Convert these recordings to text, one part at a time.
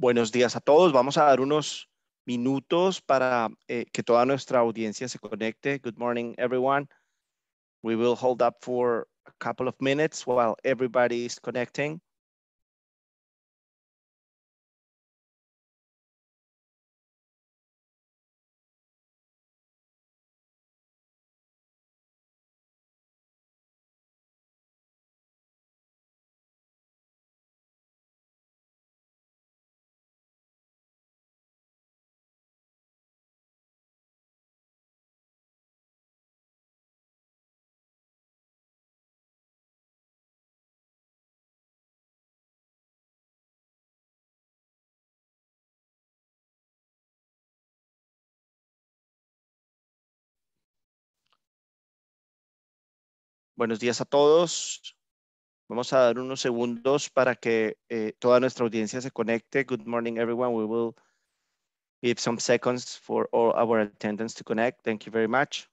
Buenos días a todos. Vamos a dar unos minutos para eh, que toda nuestra audiencia se conecte. Good morning, everyone. We will hold up for a couple of minutes while everybody is connecting. Buenos días a todos. Vamos a dar unos segundos para que eh, toda nuestra audiencia se conecte. Good morning, everyone. We will give some seconds for all our attendants to connect. Thank you very much.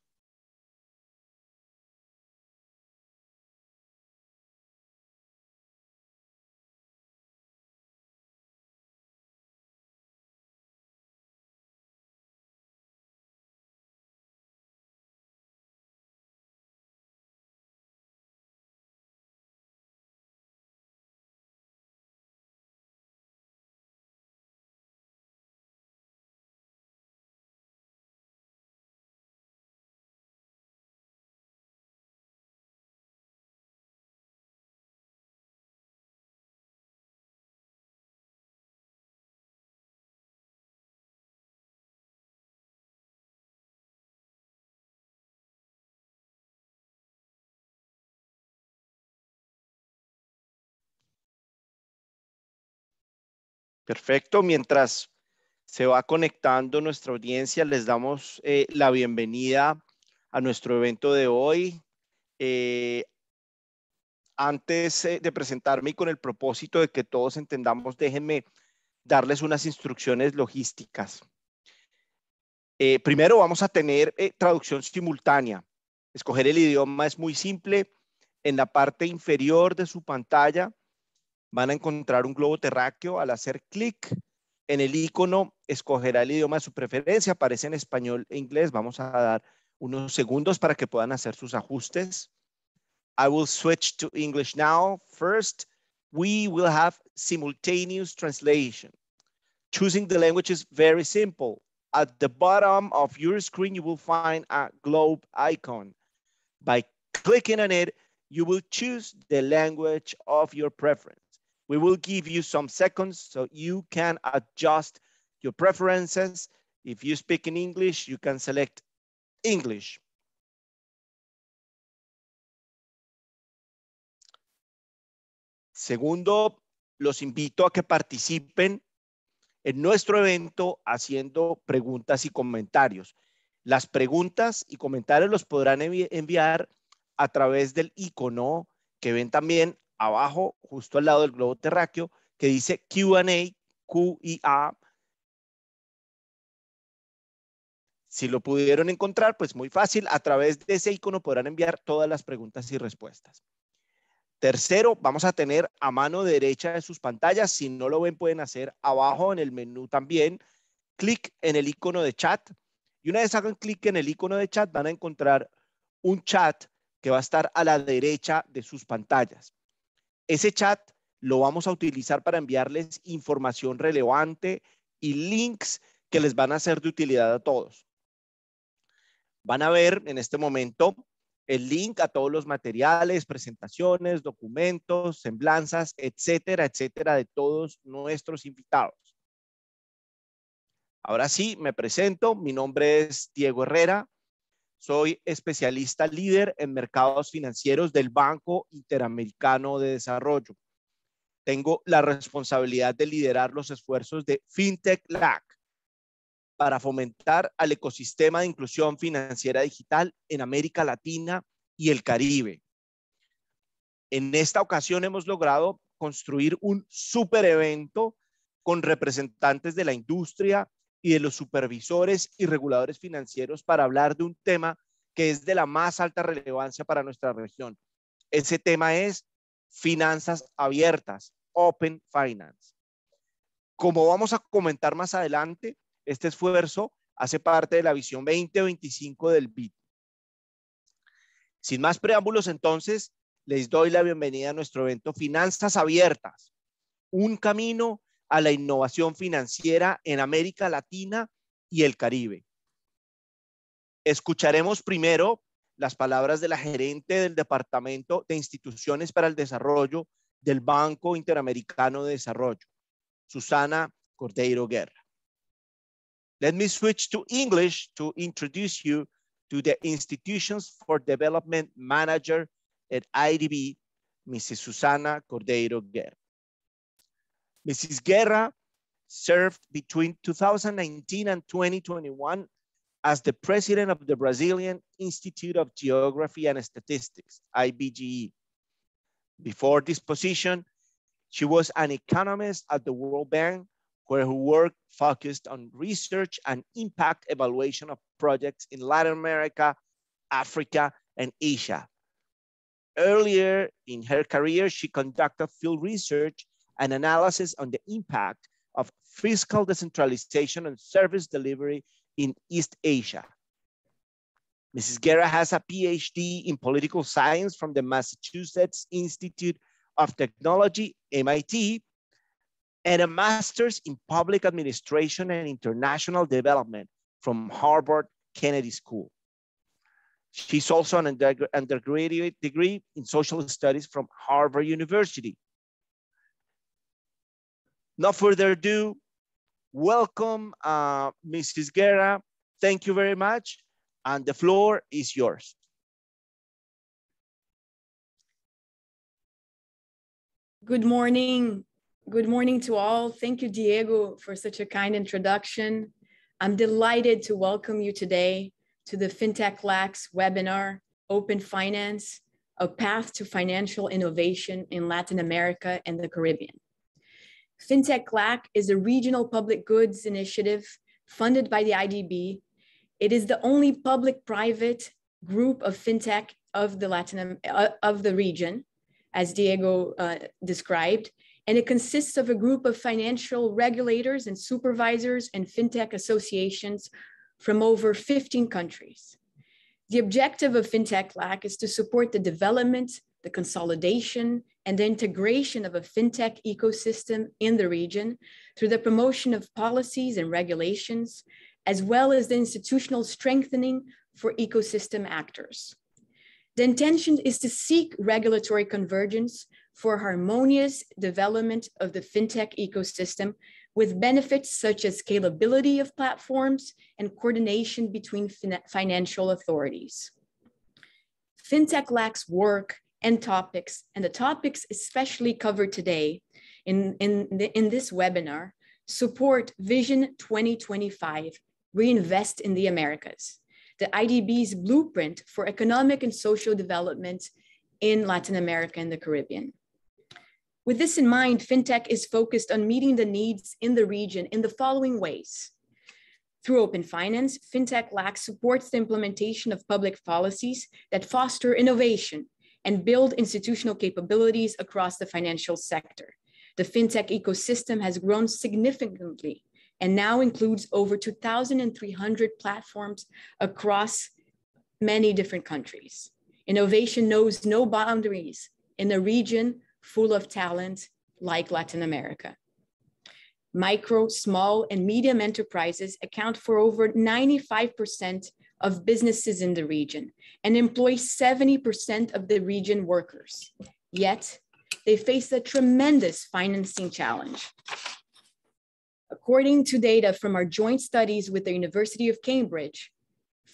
Perfecto, mientras se va conectando nuestra audiencia, les damos eh, la bienvenida a nuestro evento de hoy. Eh, antes eh, de presentarme y con el propósito de que todos entendamos, déjenme darles unas instrucciones logísticas. primero vamos a tener traducción simultánea. Escoger el idioma es muy simple. En la parte inferior de su pantalla van a encontrar un globo terráqueo. Al hacer clic en el icono, escogerá el idioma de su preferencia. Aparece en español e inglés. Vamos a dar unos segundos para que puedan hacer sus ajustes. I will switch to English now. First, we will have simultaneous translation. Choosing the language is very simple. At the bottom of your screen, you will find a globe icon. By clicking on it, you will choose the language of your preference. We will give you some seconds so you can adjust your preferences. If you speak in English, you can select English. Segundo, los invito a que participen en nuestro evento haciendo preguntas y comentarios. Las preguntas y comentarios los podrán enviar a través del icono que ven también abajo, justo al lado del globo terráqueo, que dice QA, QIA. Si lo pudieron encontrar, pues muy fácil. A través de ese icono podrán enviar todas las preguntas y respuestas. Tercero, vamos a tener a mano derecha de sus pantallas. Si no lo ven, pueden hacer abajo en el menú también. Clic en el icono de chat. Y una vez hagan clic en el icono de chat, van a encontrar un chat que va a estar a la derecha de sus pantallas. Ese chat lo vamos a utilizar para enviarles información relevante y links que les van a ser de utilidad a todos. Van a ver en este momento el link a todos los materiales, presentaciones, documentos, semblanzas, etcétera, etcétera, de todos nuestros invitados. Ahora sí, me presento. Mi nombre es Diego Herrera. Soy especialista líder en mercados financieros del Banco Interamericano de Desarrollo. Tengo la responsabilidad de liderar los esfuerzos de FinTech LAC para fomentar al ecosistema de inclusión financiera digital en América Latina y el Caribe. En esta ocasión hemos logrado construir un super evento con representantes de la industria, y de los supervisores y reguladores financieros para hablar de un tema que es de la más alta relevancia para nuestra región. Ese tema es finanzas abiertas, Open Finance. Como vamos a comentar más adelante, este esfuerzo hace parte de la visión 2025 del BID. Sin más preámbulos, entonces, les doy la bienvenida a nuestro evento Finanzas Abiertas, un camino a la innovación financiera en América Latina y el Caribe. Escucharemos primero las palabras de la gerente del Departamento de Instituciones para el Desarrollo del Banco Interamericano de Desarrollo, Susana Cordeiro Guerra. Let me switch to English to introduce you to the Institutions for Development Manager at IDB, Mrs. Susana Cordeiro Guerra. Mrs. Guerra served between 2019 and 2021 as the president of the Brazilian Institute of Geography and Statistics, IBGE. Before this position, she was an economist at the World Bank, where her work focused on research and impact evaluation of projects in Latin America, Africa, and Asia. Earlier in her career, she conducted field research an analysis on the impact of fiscal decentralization and service delivery in East Asia. Mrs. Guerra has a PhD in political science from the Massachusetts Institute of Technology, MIT, and a master's in public administration and international development from Harvard Kennedy School. She's also an undergraduate degree in social studies from Harvard University no further ado, welcome, uh, Mrs. Guerra. Thank you very much. And the floor is yours. Good morning. Good morning to all. Thank you, Diego, for such a kind introduction. I'm delighted to welcome you today to the FinTech Lax webinar, Open Finance, A Path to Financial Innovation in Latin America and the Caribbean. FinTech LAC is a regional public goods initiative funded by the IDB. It is the only public-private group of FinTech of the Latin uh, of the region, as Diego uh, described, and it consists of a group of financial regulators and supervisors and FinTech associations from over 15 countries. The objective of FinTech LAC is to support the development, the consolidation, and the integration of a fintech ecosystem in the region through the promotion of policies and regulations, as well as the institutional strengthening for ecosystem actors. The intention is to seek regulatory convergence for harmonious development of the fintech ecosystem with benefits such as scalability of platforms and coordination between fin financial authorities. Fintech lacks work, and topics. And the topics especially covered today in, in, the, in this webinar support Vision 2025, reinvest in the Americas, the IDB's blueprint for economic and social development in Latin America and the Caribbean. With this in mind, FinTech is focused on meeting the needs in the region in the following ways. Through open finance, FinTech LAC supports the implementation of public policies that foster innovation, and build institutional capabilities across the financial sector. The fintech ecosystem has grown significantly and now includes over 2,300 platforms across many different countries. Innovation knows no boundaries in a region full of talent like Latin America. Micro, small, and medium enterprises account for over 95% of businesses in the region and employ 70% of the region workers. Yet, they face a tremendous financing challenge. According to data from our joint studies with the University of Cambridge,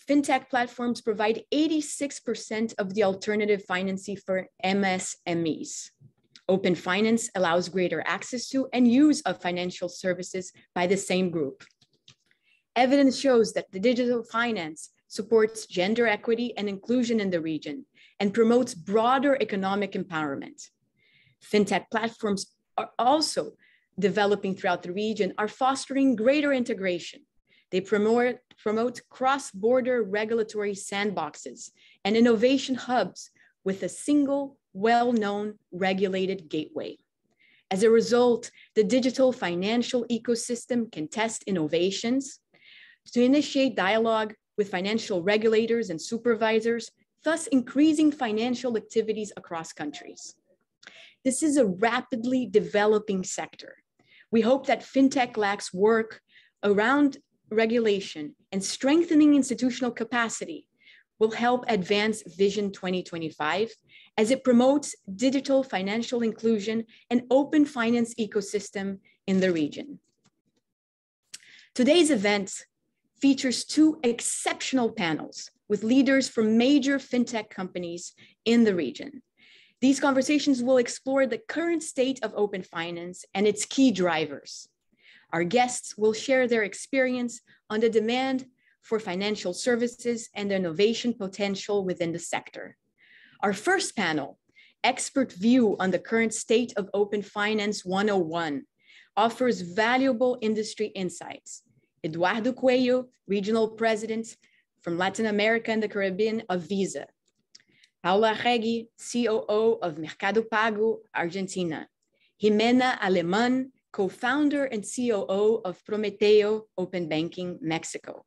fintech platforms provide 86% of the alternative financing for MSMEs. Open finance allows greater access to and use of financial services by the same group. Evidence shows that the digital finance supports gender equity and inclusion in the region, and promotes broader economic empowerment. FinTech platforms are also developing throughout the region are fostering greater integration. They promote, promote cross-border regulatory sandboxes and innovation hubs with a single well-known regulated gateway. As a result, the digital financial ecosystem can test innovations to initiate dialogue with financial regulators and supervisors, thus increasing financial activities across countries. This is a rapidly developing sector. We hope that FinTech lacks work around regulation and strengthening institutional capacity will help advance Vision 2025 as it promotes digital financial inclusion and open finance ecosystem in the region. Today's event features two exceptional panels with leaders from major fintech companies in the region. These conversations will explore the current state of open finance and its key drivers. Our guests will share their experience on the demand for financial services and the innovation potential within the sector. Our first panel, Expert View on the Current State of Open Finance 101, offers valuable industry insights Eduardo Coelho, Regional President from Latin America and the Caribbean of Visa. Paula Regi, COO of Mercado Pago, Argentina. Jimena Alemán, co-founder and COO of Prometeo Open Banking Mexico.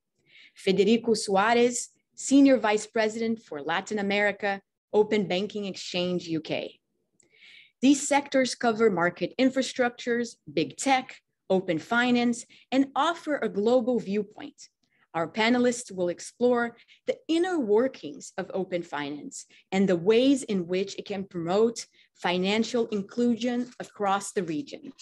Federico Suarez, Senior Vice President for Latin America, Open Banking Exchange UK. These sectors cover market infrastructures, big tech, open finance, and offer a global viewpoint. Our panelists will explore the inner workings of open finance and the ways in which it can promote financial inclusion across the region.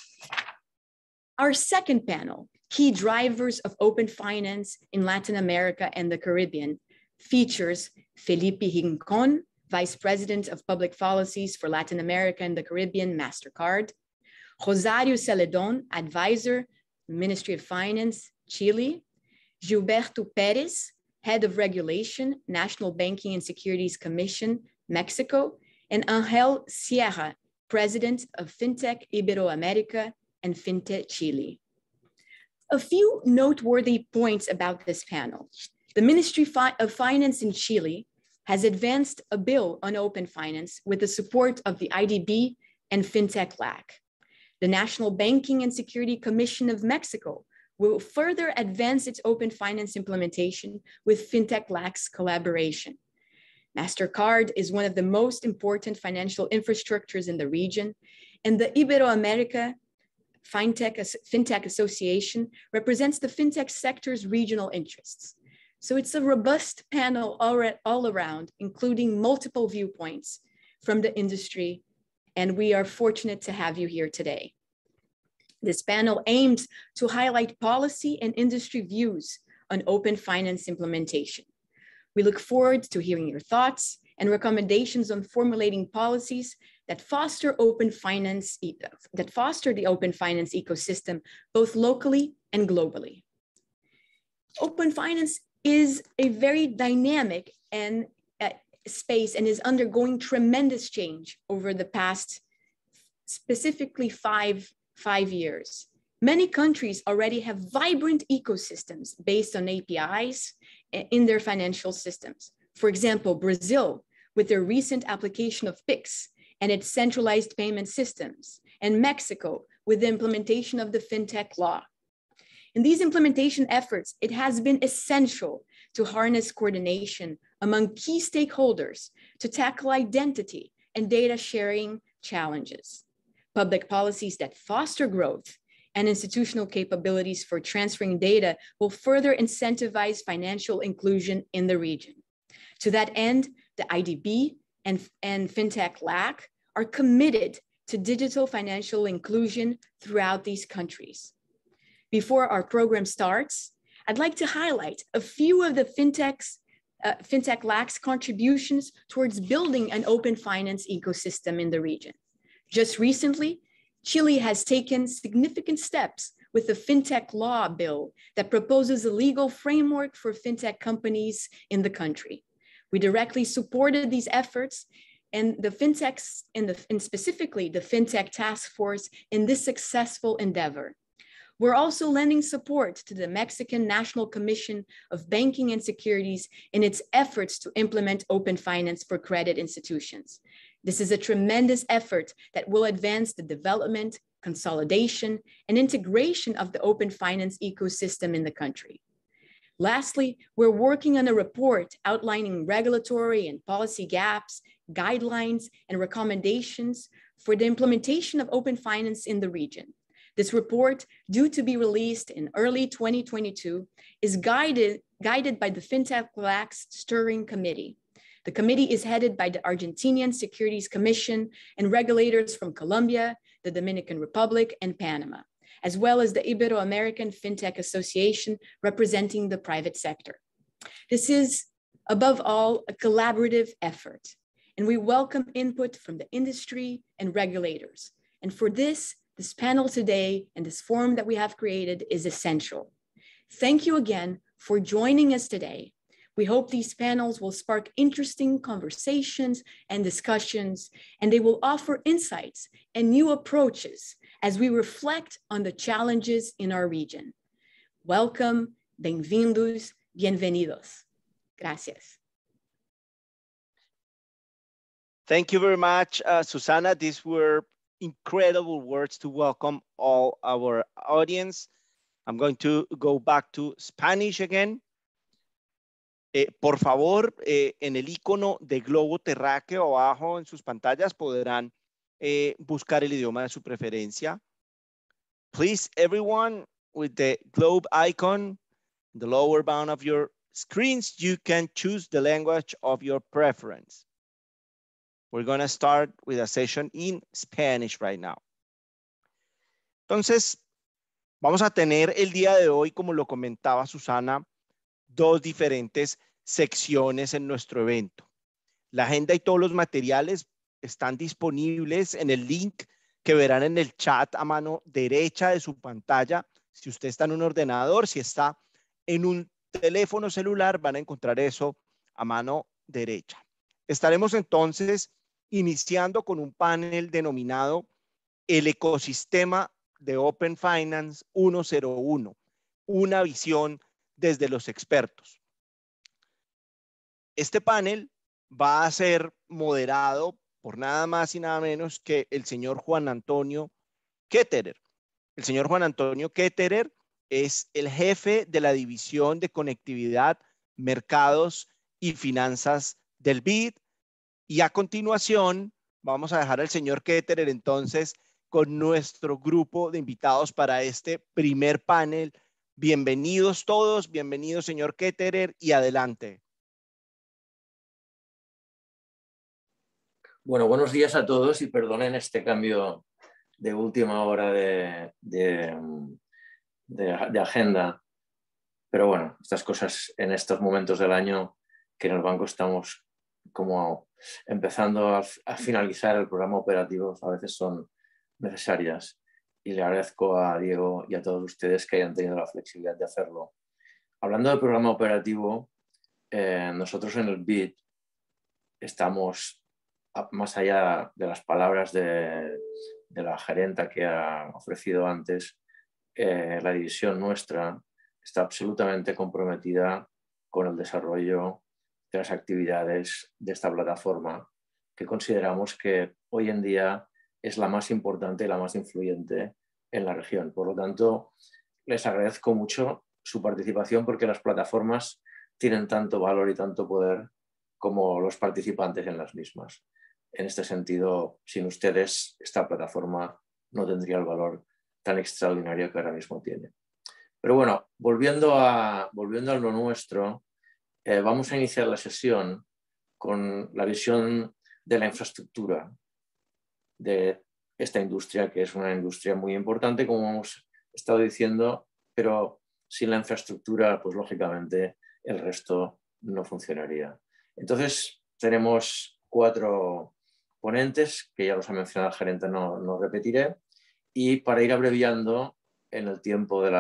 Our second panel, Key Drivers of Open Finance in Latin America and the Caribbean, features Felipe Rincon, Vice President of Public Policies for Latin America and the Caribbean, MasterCard, Rosario Celedon, advisor, Ministry of Finance, Chile. Gilberto Perez, head of regulation, National Banking and Securities Commission, Mexico. And Angel Sierra, president of FinTech Iberoamerica and FinTech Chile. A few noteworthy points about this panel. The Ministry of Finance in Chile has advanced a bill on open finance with the support of the IDB and FinTech LAC. The National Banking and Security Commission of Mexico will further advance its open finance implementation with FinTech Lax collaboration. MasterCard is one of the most important financial infrastructures in the region, and the Iberoamerica FinTech, FinTech Association represents the FinTech sector's regional interests. So it's a robust panel all, all around, including multiple viewpoints from the industry and we are fortunate to have you here today. This panel aims to highlight policy and industry views on open finance implementation. We look forward to hearing your thoughts and recommendations on formulating policies that foster open finance that foster the open finance ecosystem both locally and globally. Open finance is a very dynamic and space and is undergoing tremendous change over the past specifically five, five years. Many countries already have vibrant ecosystems based on APIs in their financial systems. For example, Brazil, with their recent application of PIX and its centralized payment systems, and Mexico, with the implementation of the FinTech law. In these implementation efforts, it has been essential to harness coordination among key stakeholders to tackle identity and data sharing challenges. Public policies that foster growth and institutional capabilities for transferring data will further incentivize financial inclusion in the region. To that end, the IDB and, and FinTech LAC are committed to digital financial inclusion throughout these countries. Before our program starts, I'd like to highlight a few of the FinTechs uh, fintech lacks contributions towards building an open finance ecosystem in the region. Just recently, Chile has taken significant steps with the fintech law bill that proposes a legal framework for fintech companies in the country. We directly supported these efforts and the fintechs and, the, and specifically the fintech task force in this successful endeavor we're also lending support to the Mexican National Commission of Banking and Securities in its efforts to implement open finance for credit institutions. This is a tremendous effort that will advance the development, consolidation, and integration of the open finance ecosystem in the country. Lastly, we're working on a report outlining regulatory and policy gaps, guidelines, and recommendations for the implementation of open finance in the region. This report, due to be released in early 2022, is guided, guided by the FinTech Relax Steering Committee. The committee is headed by the Argentinian Securities Commission and regulators from Colombia, the Dominican Republic, and Panama, as well as the Ibero-American FinTech Association representing the private sector. This is, above all, a collaborative effort, and we welcome input from the industry and regulators. And for this, this panel today and this forum that we have created is essential. Thank you again for joining us today. We hope these panels will spark interesting conversations and discussions, and they will offer insights and new approaches as we reflect on the challenges in our region. Welcome, bienvenidos, bienvenidos. Gracias. Thank you very much, uh, Susana. These were incredible words to welcome all our audience. I'm going to go back to Spanish again. Eh, por favor, eh, en el icono de globo terráqueo abajo en sus pantallas podrán eh, buscar el idioma de su preferencia. Please, everyone, with the globe icon, the lower bound of your screens, you can choose the language of your preference. We're going to start with a session in Spanish right now. Entonces, vamos a tener el día de hoy, como lo comentaba Susana, dos diferentes secciones en nuestro evento. La agenda y todos los materiales están disponibles en el link que verán en el chat a mano derecha de su pantalla. Si usted está en un ordenador, si está en un teléfono celular, van a encontrar eso a mano derecha. Estaremos entonces iniciando con un panel denominado El ecosistema de Open Finance 101, una visión desde los expertos. Este panel va a ser moderado por nada más y nada menos que el señor Juan Antonio Ketterer. El señor Juan Antonio Ketterer es el jefe de la División de Conectividad, Mercados y Finanzas del BID y a continuación, vamos a dejar al señor Ketterer entonces con nuestro grupo de invitados para este primer panel. Bienvenidos todos, bienvenido señor Ketterer y adelante. Bueno, buenos días a todos y perdonen este cambio de última hora de, agenda. Pero bueno, estas cosas en estos momentos del año que en el banco estamos como empezando a, finalizar el programa operativo, a veces son necesarias. Y le agradezco a Diego y a todos ustedes que hayan tenido la flexibilidad de hacerlo. Hablando del programa operativo, eh, nosotros en el BID estamos más allá de las palabras de, la gerenta que ha ofrecido antes, eh, la división nuestra está absolutamente comprometida con el desarrollo las actividades de esta plataforma que consideramos que hoy en día es la más importante y la más influyente en la región. Por lo tanto, les agradezco mucho su participación porque las plataformas tienen tanto valor y tanto poder como los participantes en las mismas. En este sentido, sin ustedes, esta plataforma no tendría el valor tan extraordinario que ahora mismo tiene. Pero bueno, volviendo, a, volviendo a lo nuestro, eh, vamos a iniciar la sesión con la visión de la infraestructura de esta industria, que es una industria muy importante, como hemos estado diciendo, pero sin la infraestructura, pues lógicamente el resto no funcionaría. Entonces, tenemos cuatro ponentes, que ya los ha mencionado el gerente, no, repetiré, y para ir abreviando en el tiempo del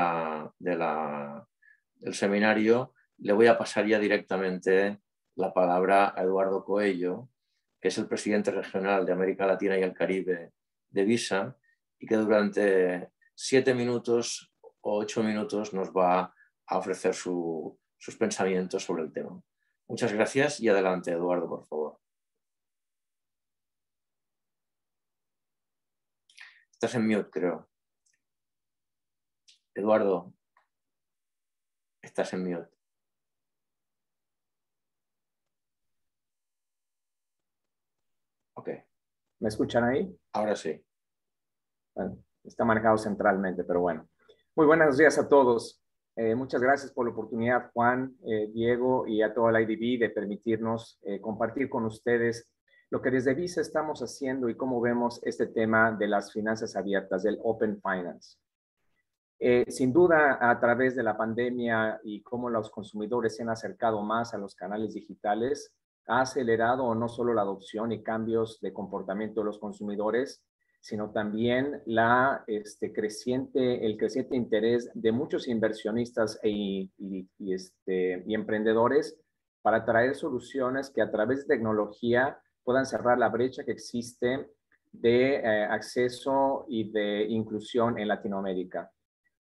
seminario, le voy a pasar ya directamente la palabra a Eduardo Coello, que es el presidente regional de América Latina y el Caribe de Visa, y que durante siete minutos o ocho minutos nos va a ofrecer sus pensamientos sobre el tema. Muchas gracias y adelante, Eduardo, por favor. Estás en mute, creo. Eduardo, estás en mute. ¿Me escuchan ahí? Ahora sí. está manejado centralmente, pero bueno. Muy buenos días a todos. Eh, muchas gracias por la oportunidad, Juan, eh, Diego y a toda la IDB de permitirnos eh, compartir con ustedes lo que desde Visa estamos haciendo y cómo vemos este tema de las finanzas abiertas, del Open Finance. sin duda, a través de la pandemia y cómo los consumidores se han acercado más a los canales digitales, ha acelerado no solo la adopción y cambios de comportamiento de los consumidores, sino también la, este, creciente, el creciente interés de muchos inversionistas e, este, y, emprendedores para traer soluciones que a través de tecnología puedan cerrar la brecha que existe de eh, acceso y de inclusión en Latinoamérica.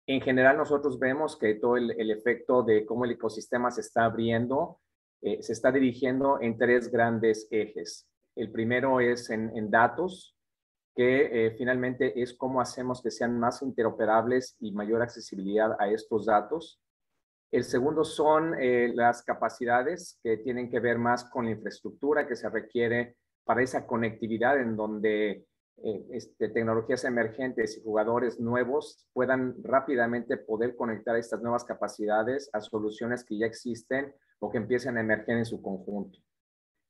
En general, nosotros vemos que todo el efecto de cómo el ecosistema se está abriendo eh, se está dirigiendo en tres grandes ejes. El primero es en, datos, que eh, finalmente es cómo hacemos que sean más interoperables y mayor accesibilidad a estos datos. El segundo son eh, las capacidades que tienen que ver más con la infraestructura que se requiere para esa conectividad en donde este, tecnologías emergentes y jugadores nuevos puedan rápidamente poder conectar estas nuevas capacidades a soluciones que ya existen o que empiecen a emerger en su conjunto.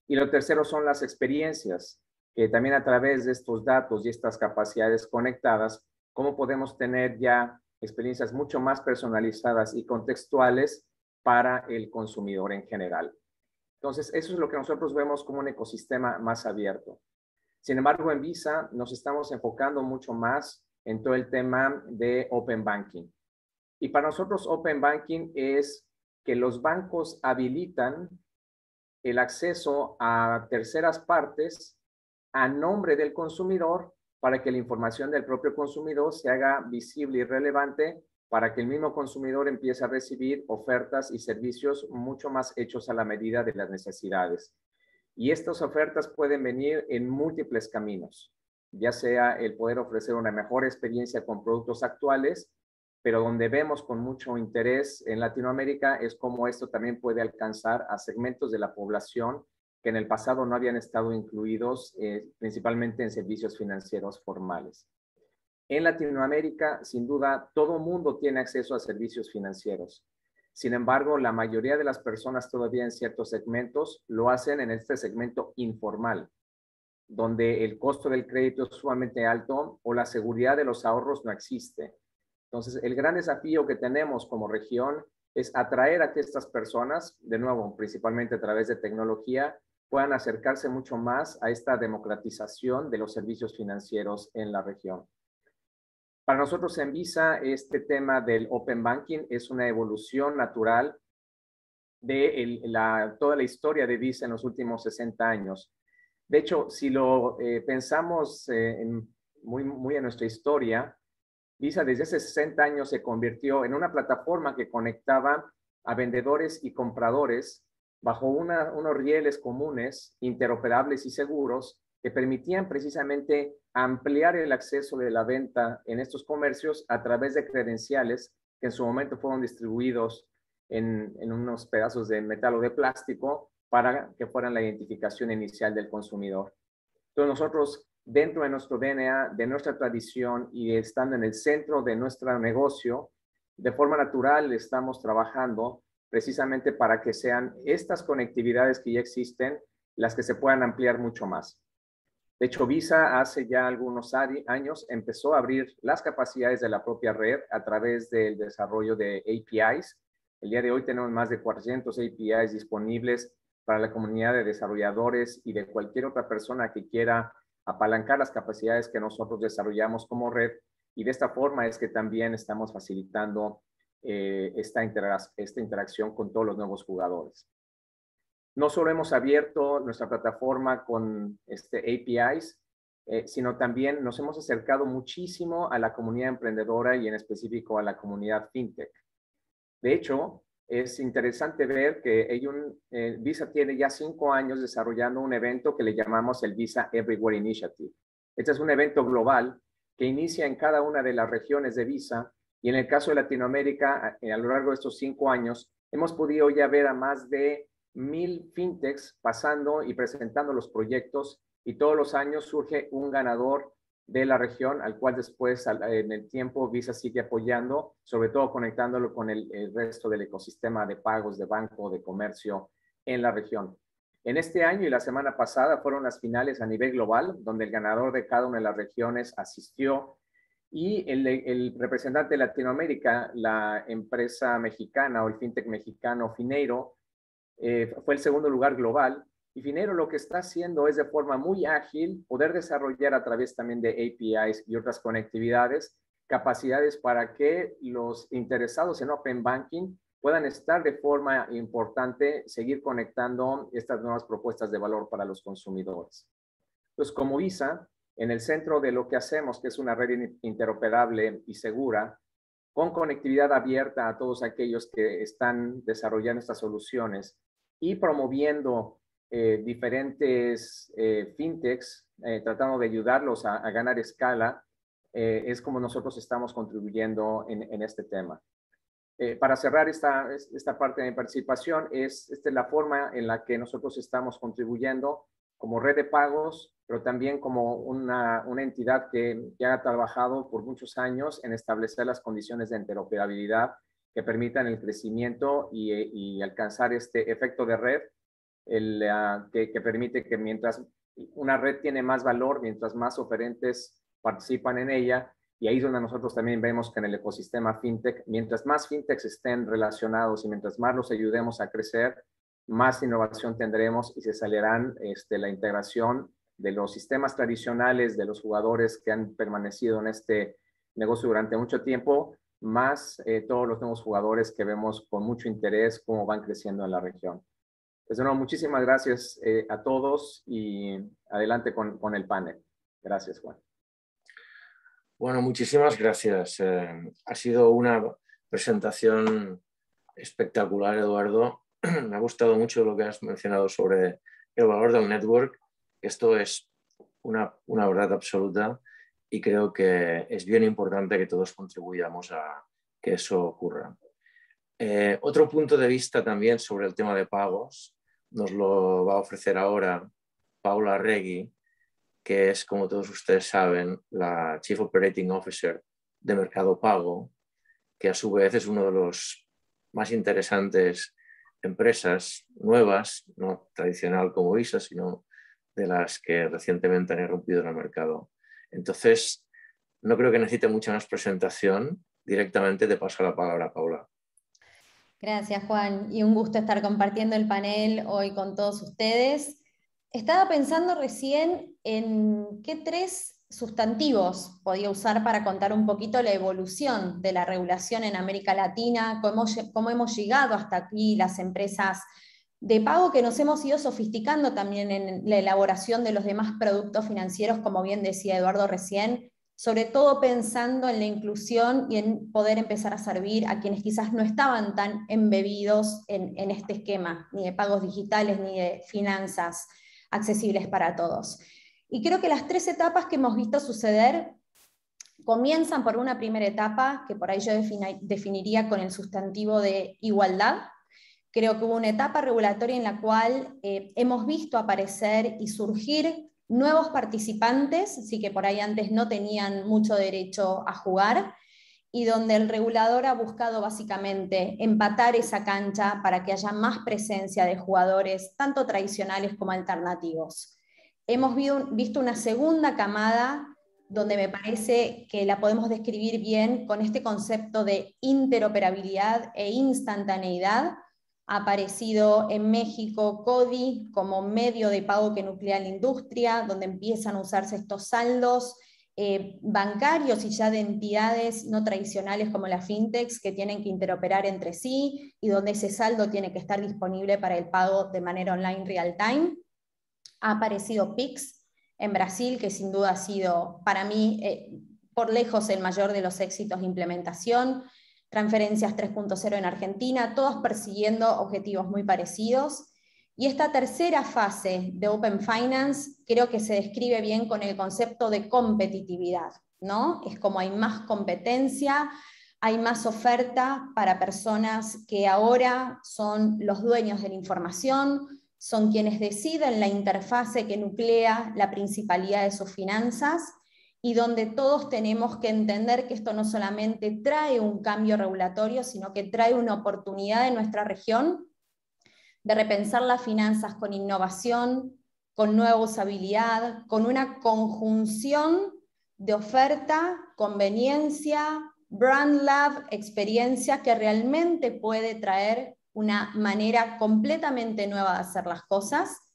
Y lo tercero son las experiencias, que también a través de estos datos y estas capacidades conectadas, cómo podemos tener ya experiencias mucho más personalizadas y contextuales para el consumidor en general. Entonces, eso es lo que nosotros vemos como un ecosistema más abierto. Sin embargo, en Visa nos estamos enfocando mucho más en todo el tema de Open Banking. Y para nosotros Open Banking es que los bancos habilitan el acceso a terceras partes a nombre del consumidor para que la información del propio consumidor se haga visible y relevante para que el mismo consumidor empiece a recibir ofertas y servicios mucho más hechos a la medida de las necesidades. Y estas ofertas pueden venir en múltiples caminos, ya sea el poder ofrecer una mejor experiencia con productos actuales pero donde vemos con mucho interés en Latinoamérica es cómo esto también puede alcanzar a segmentos de la población que en el pasado no habían estado incluidos eh, principalmente en servicios financieros formales. En Latinoamérica, sin duda, todo mundo tiene acceso a servicios financieros. Sin embargo, la mayoría de las personas todavía en ciertos segmentos lo hacen en este segmento informal, donde el costo del crédito es sumamente alto o la seguridad de los ahorros no existe. Entonces, el gran desafío que tenemos como región es atraer a que estas personas, de nuevo, principalmente a través de tecnología, puedan acercarse mucho más a esta democratización de los servicios financieros en la región. Para nosotros en Visa, este tema del Open Banking es una evolución natural de toda la historia de Visa en los últimos 60 años. De hecho, si lo eh, pensamos eh, muy en nuestra historia, Visa desde hace 60 años se convirtió en una plataforma que conectaba a vendedores y compradores bajo unos rieles comunes, interoperables y seguros, que permitían precisamente ampliar el acceso de la venta en estos comercios a través de credenciales que en su momento fueron distribuidos en, en unos pedazos de metal o de plástico para que fueran la identificación inicial del consumidor. Entonces nosotros dentro de nuestro DNA, de nuestra tradición y estando en el centro de nuestro negocio, de forma natural estamos trabajando precisamente para que sean estas conectividades que ya existen las que se puedan ampliar mucho más. De hecho, Visa hace ya algunos años empezó a abrir las capacidades de la propia red a través del desarrollo de APIs. El día de hoy tenemos más de 400 APIs disponibles para la comunidad de desarrolladores y de cualquier otra persona que quiera apalancar las capacidades que nosotros desarrollamos como red y de esta forma es que también estamos facilitando eh, esta, esta interacción con todos los nuevos jugadores. No solo hemos abierto nuestra plataforma con este, APIs, eh, sino también nos hemos acercado muchísimo a la comunidad emprendedora y en específico a la comunidad fintech. De hecho, es interesante ver que eh, Visa tiene ya cinco años desarrollando un evento que le llamamos el Visa Everywhere Initiative. Este es un evento global que inicia en cada una de las regiones de Visa y en el caso de Latinoamérica, a, eh, a lo largo de estos cinco años, hemos podido ya ver a más de mil fintechs pasando y presentando los proyectos y todos los años surge un ganador de la región, al cual después en el tiempo Visa sigue apoyando, sobre todo conectándolo con el, resto del ecosistema de pagos, de banco, de comercio en la región. En este año y la semana pasada fueron las finales a nivel global, donde el ganador de cada una de las regiones asistió y el, representante de Latinoamérica, la empresa mexicana o el fintech mexicano Fineiro, eh, fue el segundo lugar global y Finero lo que está haciendo es de forma muy ágil poder desarrollar a través también de APIs y otras conectividades capacidades para que los interesados en Open Banking puedan estar de forma importante, seguir conectando estas nuevas propuestas de valor para los consumidores. Entonces, como Visa, en el centro de lo que hacemos, que es una red interoperable y segura, con conectividad abierta a todos aquellos que están desarrollando estas soluciones y promoviendo eh, diferentes eh, fintechs eh, tratando de ayudarlos a, ganar escala, es como nosotros estamos contribuyendo en, este tema. para cerrar esta, esta parte de mi participación, es, esta es la forma en la que nosotros estamos contribuyendo como red de pagos, pero también como una, una entidad que ya ha trabajado por muchos años en establecer las condiciones de interoperabilidad que permitan el crecimiento y, y, alcanzar este efecto de red el, ah, que, permite que mientras una red tiene más valor, mientras más oferentes participan en ella, y ahí es donde nosotros también vemos que en el ecosistema fintech, mientras más fintechs estén relacionados y mientras más los ayudemos a crecer, más innovación tendremos y se salirán este, la integración de los sistemas tradicionales, de los jugadores que han permanecido en este negocio durante mucho tiempo, más eh, todos los nuevos jugadores que vemos con mucho interés cómo van creciendo en la región. Pues, muchísimas gracias eh, a todos y adelante con, el panel. Gracias, Juan. Bueno, muchísimas gracias. Eh, ha sido una presentación espectacular, Eduardo. Me ha gustado mucho lo que has mencionado sobre el valor del network. Esto es una, verdad absoluta y creo que es bien importante que todos contribuyamos a que eso ocurra. Eh, otro punto de vista también sobre el tema de pagos nos lo va a ofrecer ahora Paula Regui, que es, como todos ustedes saben, la Chief Operating Officer de Mercado Pago, que a su vez es uno de los más interesantes empresas nuevas, no tradicional como Visa, sino de las que recientemente han irrumpido en el mercado. Entonces, no creo que necesite mucha más presentación. Directamente te paso la palabra, Paula. Gracias, Juan, y un gusto estar compartiendo el panel hoy con todos ustedes. Estaba pensando recién en qué tres sustantivos podía usar para contar un poquito la evolución de la regulación en América Latina, cómo, hemos llegado hasta aquí las empresas de pago que nos hemos ido sofisticando también en la elaboración de los demás productos financieros, como bien decía Eduardo recién, sobre todo pensando en la inclusión y en poder empezar a servir a quienes quizás no estaban tan embebidos en, este esquema, ni de pagos digitales, ni de finanzas accesibles para todos. Y creo que las tres etapas que hemos visto suceder comienzan por una primera etapa, que por ahí yo definiría con el sustantivo de igualdad. Creo que hubo una etapa regulatoria en la cual eh, hemos visto aparecer y surgir nuevos participantes, sí que por ahí antes no tenían mucho derecho a jugar, y donde el regulador ha buscado básicamente empatar esa cancha para que haya más presencia de jugadores, tanto tradicionales como alternativos. Hemos visto una segunda camada donde me parece que la podemos describir bien con este concepto de interoperabilidad e instantaneidad, ha aparecido en México CODI como medio de pago que nuclea la industria, donde empiezan a usarse estos saldos eh, bancarios y ya de entidades no tradicionales como las fintechs que tienen que interoperar entre sí y donde ese saldo tiene que estar disponible para el pago de manera online real time. Ha aparecido PIX en Brasil, que sin duda ha sido para mí eh, por lejos el mayor de los éxitos de implementación. Transferencias 3.0 en Argentina, todos persiguiendo objetivos muy parecidos. Y esta tercera fase de Open Finance creo que se describe bien con el concepto de competitividad, ¿no? Es como hay más competencia, hay más oferta para personas que ahora son los dueños de la información, son quienes deciden la interfase que nuclea la principalidad de sus finanzas y donde todos tenemos que entender que esto no solamente trae un cambio regulatorio, sino que trae una oportunidad en nuestra región de repensar las finanzas con innovación, con nueva usabilidad, con una conjunción de oferta, conveniencia, brand love, experiencia que realmente puede traer una manera completamente nueva de hacer las cosas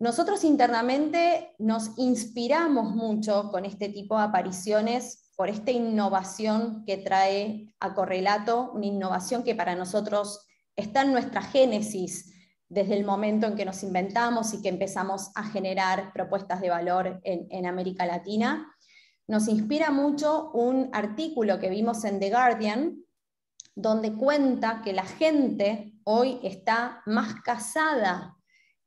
nosotros internamente nos inspiramos mucho con este tipo de apariciones por esta innovación que trae a correlato, una innovación que para nosotros está en nuestra génesis desde el momento en que nos inventamos y que empezamos a generar propuestas de valor en, América Latina. Nos inspira mucho un artículo que vimos en The Guardian, donde cuenta que la gente hoy está más casada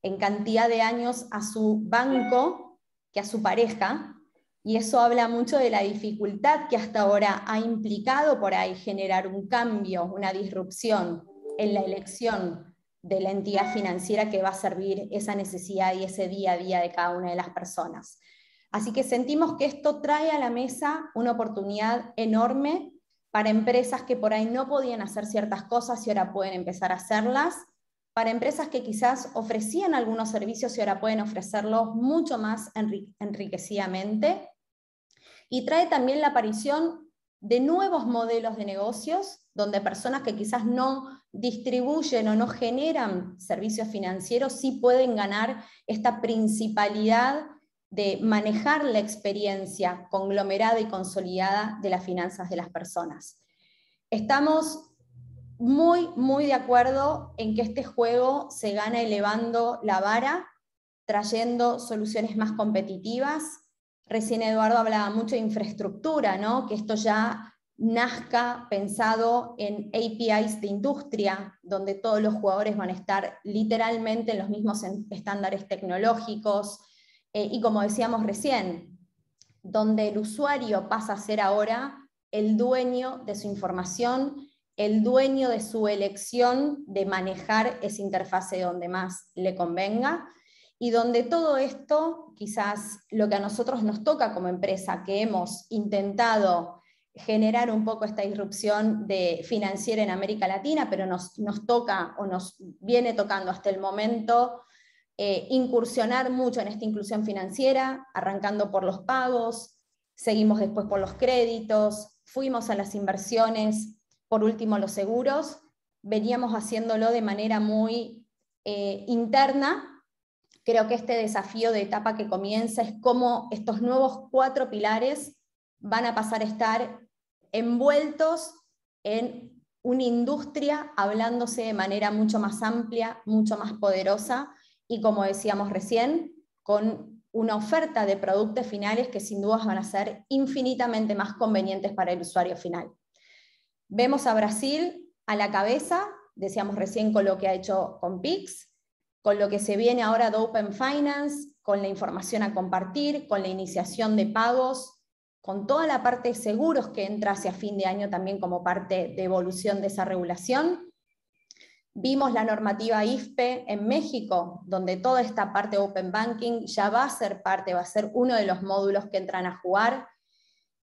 en cantidad de años a su banco que a su pareja, y eso habla mucho de la dificultad que hasta ahora ha implicado por ahí generar un cambio, una disrupción en la elección de la entidad financiera que va a servir esa necesidad y ese día a día de cada una de las personas. Así que sentimos que esto trae a la mesa una oportunidad enorme para empresas que por ahí no podían hacer ciertas cosas y ahora pueden empezar a hacerlas para empresas que quizás ofrecían algunos servicios y ahora pueden ofrecerlos mucho más enriquecidamente. Y trae también la aparición de nuevos modelos de negocios, donde personas que quizás no distribuyen o no generan servicios financieros, sí pueden ganar esta principalidad de manejar la experiencia conglomerada y consolidada de las finanzas de las personas. Estamos muy, muy de acuerdo en que este juego se gana elevando la vara, trayendo soluciones más competitivas. Recién Eduardo hablaba mucho de infraestructura, ¿no? que esto ya nazca pensado en APIs de industria, donde todos los jugadores van a estar literalmente en los mismos estándares tecnológicos. Eh, y como decíamos recién, donde el usuario pasa a ser ahora el dueño de su información el dueño de su elección de manejar esa interfase donde más le convenga y donde todo esto, quizás lo que a nosotros nos toca como empresa, que hemos intentado generar un poco esta irrupción de financiera en América Latina, pero nos, toca o nos viene tocando hasta el momento eh, incursionar mucho en esta inclusión financiera, arrancando por los pagos, seguimos después por los créditos, fuimos a las inversiones, por último, los seguros. Veníamos haciéndolo de manera muy eh, interna. Creo que este desafío de etapa que comienza es cómo estos nuevos cuatro pilares van a pasar a estar envueltos en una industria hablándose de manera mucho más amplia, mucho más poderosa y, como decíamos recién, con una oferta de productos finales que sin dudas van a ser infinitamente más convenientes para el usuario final. Vemos a Brasil a la cabeza, decíamos recién con lo que ha hecho con PIX, con lo que se viene ahora de Open Finance, con la información a compartir, con la iniciación de pagos, con toda la parte de seguros que entra hacia fin de año también como parte de evolución de esa regulación. Vimos la normativa IFPE en México, donde toda esta parte de Open Banking ya va a ser parte, va a ser uno de los módulos que entran a jugar.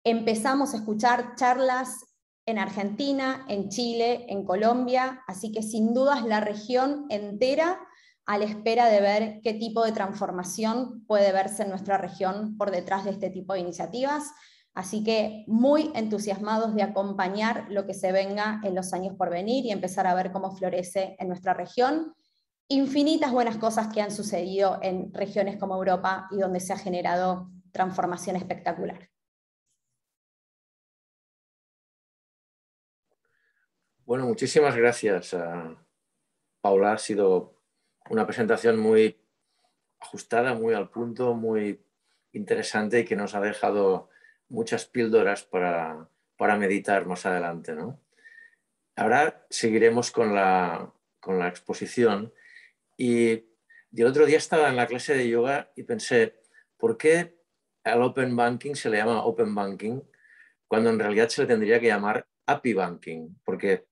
Empezamos a escuchar charlas en Argentina, en Chile, en Colombia, así que sin dudas la región entera a la espera de ver qué tipo de transformación puede verse en nuestra región por detrás de este tipo de iniciativas. Así que muy entusiasmados de acompañar lo que se venga en los años por venir y empezar a ver cómo florece en nuestra región. Infinitas buenas cosas que han sucedido en regiones como Europa y donde se ha generado transformación espectacular. Bueno, muchísimas gracias, eh, Paula. Ha sido una presentación muy ajustada, muy al punto, muy interesante y que nos ha dejado muchas píldoras para, para meditar más adelante. Ahora seguiremos con la, exposición y, el otro día estaba en la clase de yoga y pensé, ¿por qué al Open Banking se le llama Open Banking cuando en realidad se le tendría que llamar API Banking? Porque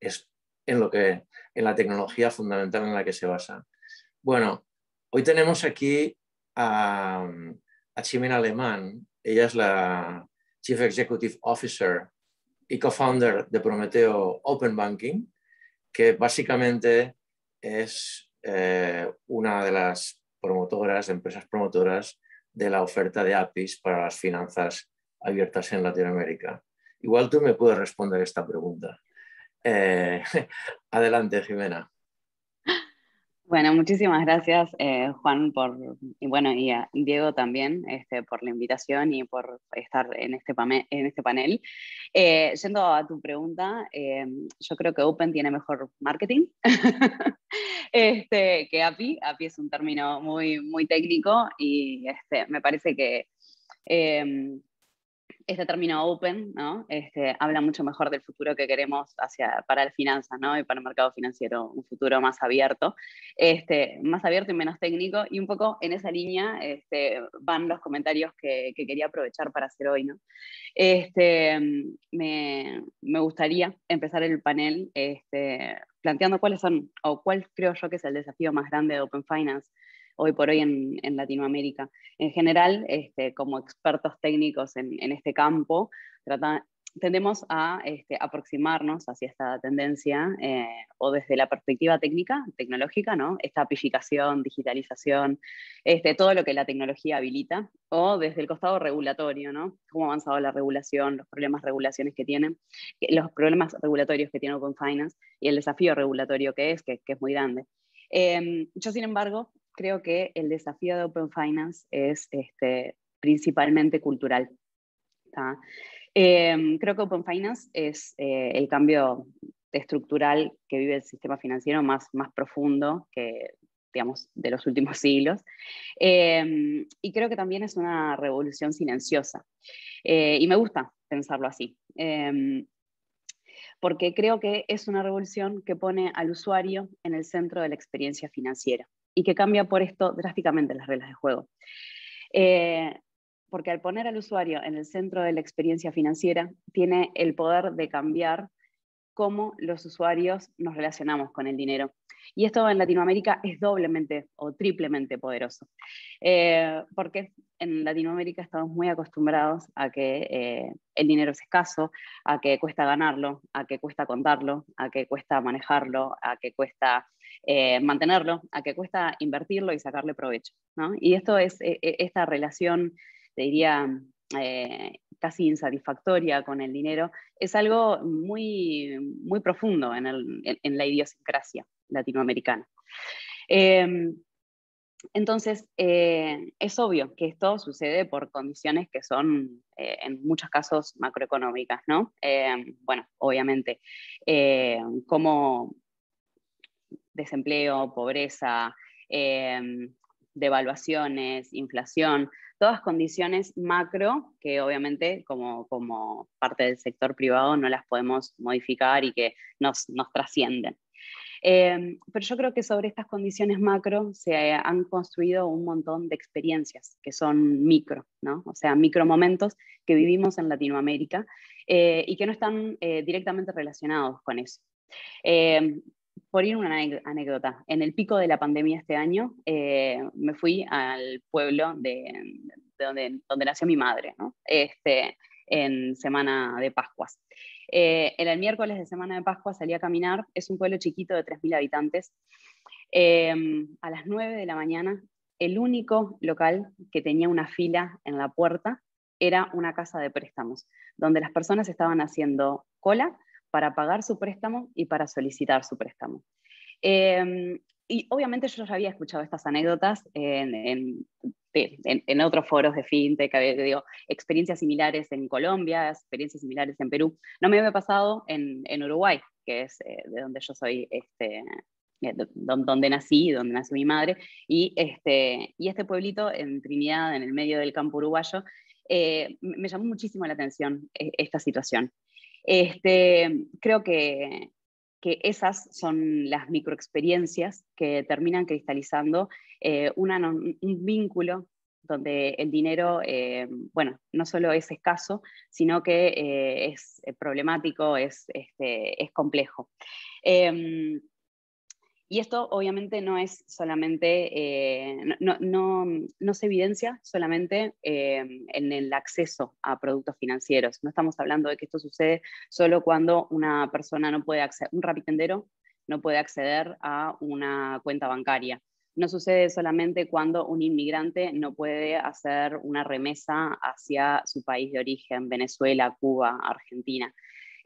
es en, lo que, en la tecnología fundamental en la que se basa. Bueno, hoy tenemos aquí a, a Alemán. Ella es la Chief Executive Officer y co-founder de Prometeo Open Banking, que básicamente es eh, una de las promotoras, empresas promotoras de la oferta de APIs para las finanzas abiertas en Latinoamérica. Igual tú me puedes responder esta pregunta. Eh, adelante, Jimena. Bueno, muchísimas gracias, eh, Juan, por, y bueno, y a Diego también, este, por la invitación y por estar en este, en este panel. Eh, yendo a tu pregunta, em, yo creo que Open tiene mejor marketing este, que API. API es un término muy, muy técnico y este, me parece que em, este término open, este, habla mucho mejor del futuro que queremos hacia, para la finanza Y para el mercado financiero, un futuro más abierto, este, más abierto y menos técnico. Y un poco en esa línea este, van los comentarios que, quería aprovechar para hacer hoy, ¿no? Este, me, gustaría empezar el panel planteando cuáles son, o cuál creo yo que es el desafío más grande de Open Finance hoy por hoy en, Latinoamérica. En general, este, como expertos técnicos en, este campo, tendemos a este, aproximarnos hacia esta tendencia eh, o desde la perspectiva técnica, tecnológica, ¿no? Esta apificación, digitalización, este, todo lo que la tecnología habilita, o desde el costado regulatorio, ¿no? Cómo ha avanzado la regulación, los problemas regulaciones que tienen, eh, los problemas regulatorios que tiene Open Finance y el desafío regulatorio que es, que, es muy grande. Em, yo, sin embargo, creo que el desafío de Open Finance es este, principalmente cultural. Em, creo que Open Finance es eh, el cambio estructural que vive el sistema financiero más, más profundo que, digamos, de los últimos siglos. Em, y creo que también es una revolución silenciosa. Eh, y me gusta pensarlo así em, porque creo que es una revolución que pone al usuario en el centro de la experiencia financiera y que cambia por esto drásticamente las reglas de juego. Eh, porque al poner al usuario en el centro de la experiencia financiera, tiene el poder de cambiar cómo los usuarios nos relacionamos con el dinero. Y esto en Latinoamérica es doblemente o triplemente poderoso, eh, porque en Latinoamérica estamos muy acostumbrados a que eh, el dinero es escaso, a que cuesta ganarlo, a que cuesta contarlo, a que cuesta manejarlo, a que cuesta eh, mantenerlo, a que cuesta invertirlo y sacarle provecho. ¿no? Y esto es e, e, esta relación, te diría, eh, casi insatisfactoria con el dinero, es algo muy, muy profundo en, la idiosincrasia latinoamericana. Em, entonces, eh, es obvio que esto sucede por condiciones que son, en muchos casos, macroeconómicas, ¿no? Em, bueno, obviamente, como desempleo, pobreza, em, devaluaciones, inflación, todas condiciones macro que obviamente como, como, parte del sector privado no las podemos modificar y que nos, trascienden. Em, pero yo creo que sobre estas condiciones macro se han construido un montón de experiencias que son micro, ¿no? o sea, micro momentos que vivimos en Latinoamérica eh, y que no están eh, directamente relacionados con eso. Em, por ir una anécdota, en el pico de la pandemia este año eh, me fui al pueblo de, donde, donde, nació mi madre, este, en semana de Pascuas. Eh, el, miércoles de semana de Pascuas salí a caminar, es un pueblo chiquito de 3.000 habitantes. Em, a las 9 de la mañana, el único local que tenía una fila en la puerta era una casa de préstamos, donde las personas estaban haciendo cola para pagar su préstamo y para solicitar su préstamo. Em, y obviamente yo ya había escuchado estas anécdotas en, otros foros de fintech, digo, experiencias similares en Colombia, experiencias similares en Perú. No me había pasado en, Uruguay, que es eh, de donde yo soy, este, eh, donde nací, donde nació mi madre, y este, y este pueblito en Trinidad, en el medio del campo uruguayo, eh, me llamó muchísimo la atención esta situación. Este, creo que, esas son las microexperiencias que terminan cristalizando eh, un vínculo donde el dinero, eh, bueno, no solo es escaso, sino que eh, es problemático, es este, complejo. Em, y esto obviamente no es solamente, eh, mm, no, se evidencia solamente eh, en el acceso a productos financieros. No estamos hablando de que esto sucede solo cuando una persona no puede acceder, un rapitendero no puede acceder a una cuenta bancaria. No sucede solamente cuando un inmigrante no puede hacer una remesa hacia su país de origen, Venezuela, Cuba, Argentina.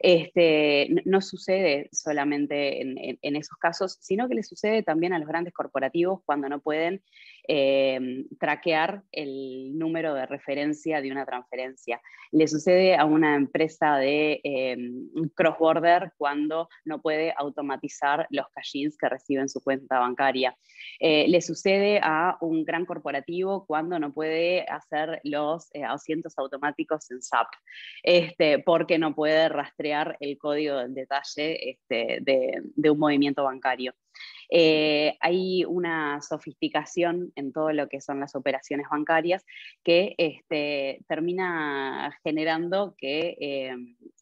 Este, no sucede solamente en, en, esos casos, sino que le sucede también a los grandes corporativos cuando no pueden Em, traquear el número de referencia de una transferencia. Le sucede a una empresa de em, cross-border cuando no puede automatizar los cash que reciben su cuenta bancaria. Eh, le sucede a un gran corporativo cuando no puede hacer los eh, asientos automáticos en SAP, este, porque no puede rastrear el código en detalle este, de un movimiento bancario. Eh, hay una sofisticación en todo lo que son las operaciones bancarias que este, termina generando que, eh,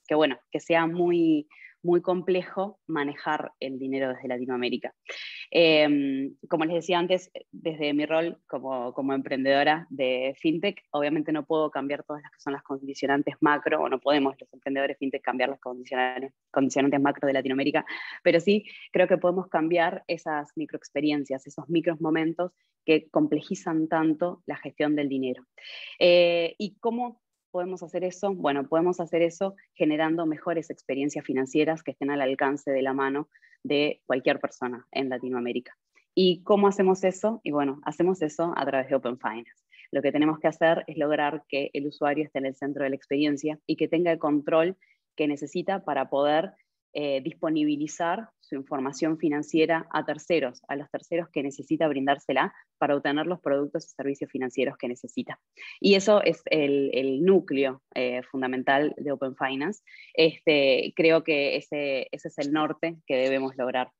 que, bueno, que sea muy, muy complejo manejar el dinero desde Latinoamérica. Em, como les decía antes, desde mi rol como, como, emprendedora de fintech, obviamente no puedo cambiar todas las que son las condicionantes macro, o no podemos los emprendedores fintech cambiar las condicionantes, macro de Latinoamérica, pero sí creo que podemos cambiar esas microexperiencias, esos micros momentos que complejizan tanto la gestión del dinero. Eh, y cómo podemos hacer eso? Bueno, podemos hacer eso generando mejores experiencias financieras que estén al alcance de la mano de cualquier persona en Latinoamérica. ¿Y cómo hacemos eso? Y bueno, hacemos eso a través de Open Finance. Lo que tenemos que hacer es lograr que el usuario esté en el centro de la experiencia y que tenga el control que necesita para poder eh, disponibilizar su información financiera a terceros, a los terceros que necesita brindársela para obtener los productos y servicios financieros que necesita. Y eso es el, núcleo eh, fundamental de Open Finance. Este, creo que ese, es el norte que debemos lograr.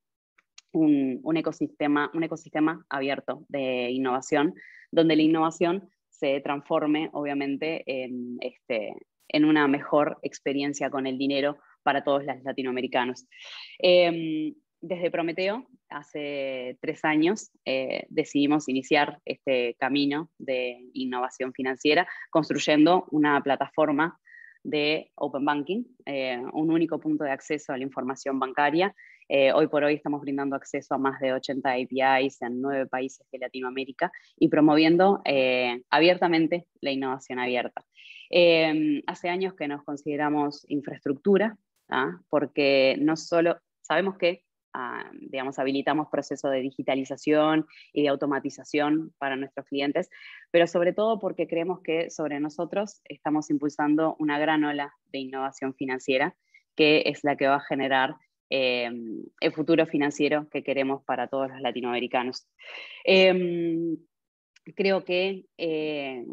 Un, ecosistema, un ecosistema abierto de innovación, donde la innovación se transforme, obviamente, en, este, en una mejor experiencia con el dinero para todos los latinoamericanos. Em, desde Prometeo, hace tres años, eh, decidimos iniciar este camino de innovación financiera construyendo una plataforma de Open Banking, eh, un único punto de acceso a la información bancaria. Eh, hoy por hoy estamos brindando acceso a más de 80 APIs en nueve países de Latinoamérica y promoviendo abiertamente la innovación abierta. Em, hace años que nos consideramos infraestructura ¿ah? porque no solo, sabemos que ah, digamos, habilitamos procesos de digitalización y de automatización para nuestros clientes, pero sobre todo porque creemos que sobre nosotros estamos impulsando una gran ola de innovación financiera, que es la que va a generar eh, el futuro financiero que queremos para todos los latinoamericanos. Em, creo que eh,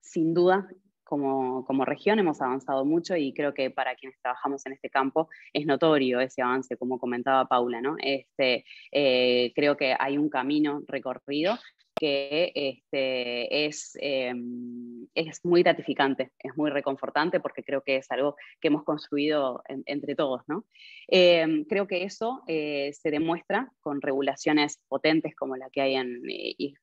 sin duda como, región hemos avanzado mucho y creo que para quienes trabajamos en este campo es notorio ese avance, como comentaba Paula, ¿no? Este, eh, creo que hay un camino recorrido que este, es, em, es muy gratificante, es muy reconfortante porque creo que es algo que hemos construido entre todos. Em, creo que eso eh, se demuestra con regulaciones potentes como la que hay en, eh,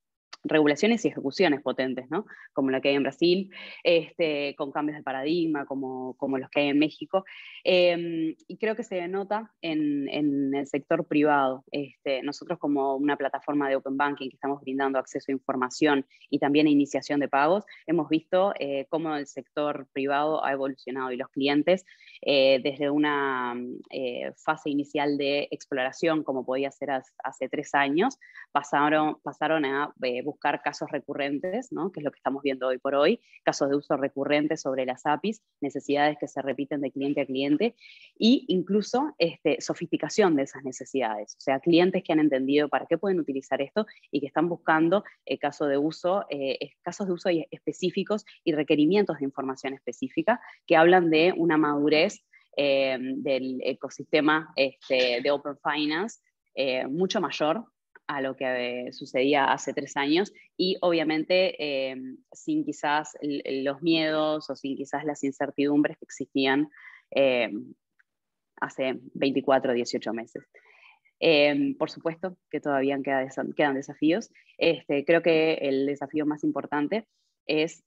regulaciones y ejecuciones potentes, ¿no? como la que hay en Brasil, este, con cambios de paradigma como, como, los que hay en México. Em, y creo que se denota en, en el sector privado. Este, nosotros como una plataforma de Open Banking que estamos brindando acceso a información y también a iniciación de pagos, hemos visto eh, cómo el sector privado ha evolucionado y los clientes eh, desde una eh, fase inicial de exploración, como podía ser hace, hace tres años, pasaron, pasaron a buscar buscar casos recurrentes, que es lo que estamos viendo hoy por hoy, casos de uso recurrente sobre las APIs, necesidades que se repiten de cliente a cliente, e incluso este, sofisticación de esas necesidades, o sea, clientes que han entendido para qué pueden utilizar esto y que están buscando eh, caso de uso, eh, casos de uso específicos y requerimientos de información específica que hablan de una madurez eh, del ecosistema este, de Open Finance eh, mucho mayor a lo que eh, sucedía hace tres años y obviamente em, sin quizás los miedos o sin quizás las incertidumbres que existían em, hace 24 o 18 meses. Em, por supuesto que todavía quedan desafíos. Este, creo que el desafío más importante es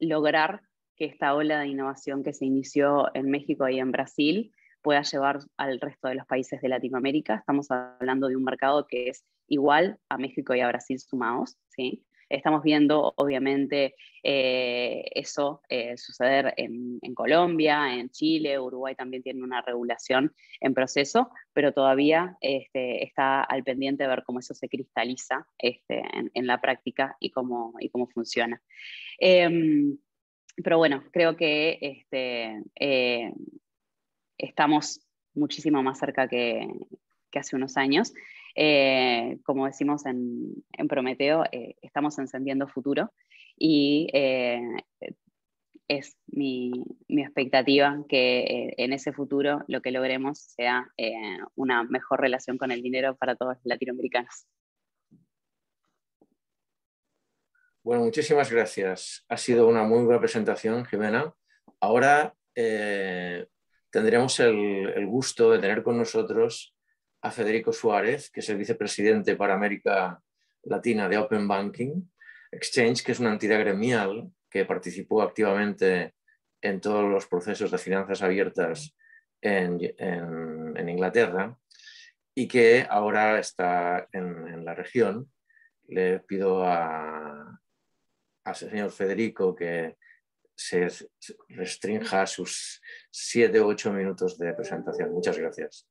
lograr que esta ola de innovación que se inició en México y en Brasil pueda llevar al resto de los países de Latinoamérica. Estamos hablando de un mercado que es igual a México y a Brasil sumados, ¿sí? Estamos viendo, obviamente, eh, eso eh, suceder en, Colombia, en Chile, Uruguay también tiene una regulación en proceso, pero todavía este, está al pendiente de ver cómo eso se cristaliza este, en, la práctica y cómo, y cómo funciona. Em, pero bueno, creo que este, eh, estamos muchísimo más cerca que, hace unos años. Eh, como decimos en, Prometeo, eh, estamos encendiendo futuro y eh, es mi, expectativa que en ese futuro lo que logremos sea una mejor relación con el dinero para todos los latinoamericanos. Bueno, muchísimas gracias. Ha sido una muy buena presentación, Jimena. Ahora tendremos el, gusto de tener con nosotros a Federico Suárez, que es el vicepresidente para América Latina de Open Banking Exchange, que es una entidad gremial que participó activamente en todos los procesos de finanzas abiertas en, Inglaterra y que ahora está en, la región. Le pido a, al señor Federico que se restrinja sus siete o ocho minutos de presentación. Muchas gracias.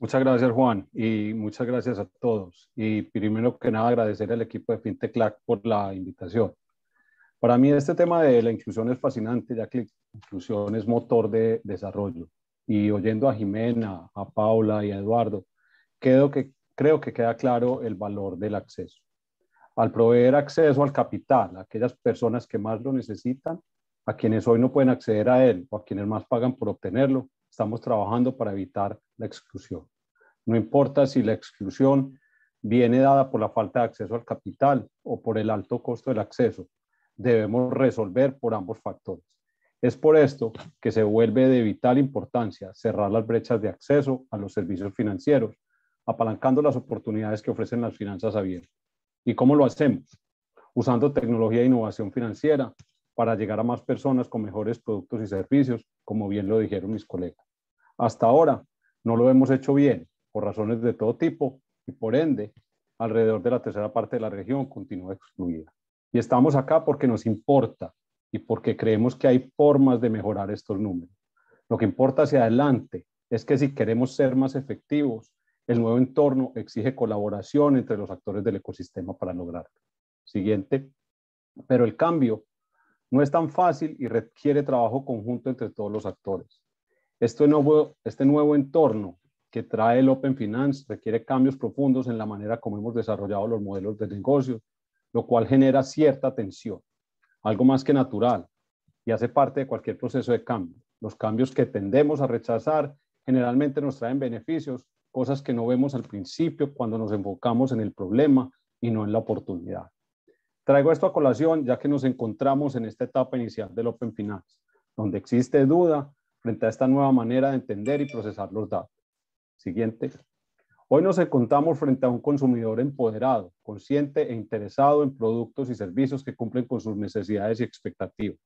Muchas gracias, Juan, y muchas gracias a todos. Y primero que nada, agradecer al equipo de FinTechLAC por la invitación. Para mí este tema de la inclusión es fascinante, ya que la inclusión es motor de desarrollo. Y oyendo a Jimena, a Paula y a Eduardo, creo que queda claro el valor del acceso al proveer acceso al capital a aquellas personas que más lo necesitan, a quienes hoy no pueden acceder a él o a quienes más pagan por obtenerlo, estamos trabajando para evitar la exclusión. No importa si la exclusión viene dada por la falta de acceso al capital o por el alto costo del acceso. Debemos resolver por ambos factores. Es por esto que se vuelve de vital importancia cerrar las brechas de acceso a los servicios financieros, apalancando las oportunidades que ofrecen las finanzas abiertas. ¿Y cómo lo hacemos? Usando tecnología e innovación financiera para llegar a más personas con mejores productos y servicios, como bien lo dijeron mis colegas. Hasta ahora no lo hemos hecho bien por razones de todo tipo y por ende alrededor de la tercera parte de la región continúa excluida. Y estamos acá porque nos importa y porque creemos que hay formas de mejorar estos números. Lo que importa hacia adelante es que si queremos ser más efectivos, el nuevo entorno exige colaboración entre los actores del ecosistema para lograrlo. Siguiente. Pero el cambio no es tan fácil y requiere trabajo conjunto entre todos los actores. Este nuevo, este nuevo entorno que trae el Open Finance requiere cambios profundos en la manera como hemos desarrollado los modelos de negocio, lo cual genera cierta tensión, algo más que natural, y hace parte de cualquier proceso de cambio. Los cambios que tendemos a rechazar generalmente nos traen beneficios cosas que no vemos al principio cuando nos enfocamos en el problema y no en la oportunidad. Traigo esto a colación ya que nos encontramos en esta etapa inicial del Open Finance, donde existe duda frente a esta nueva manera de entender y procesar los datos. Siguiente. Hoy nos encontramos frente a un consumidor empoderado, consciente e interesado en productos y servicios que cumplen con sus necesidades y expectativas.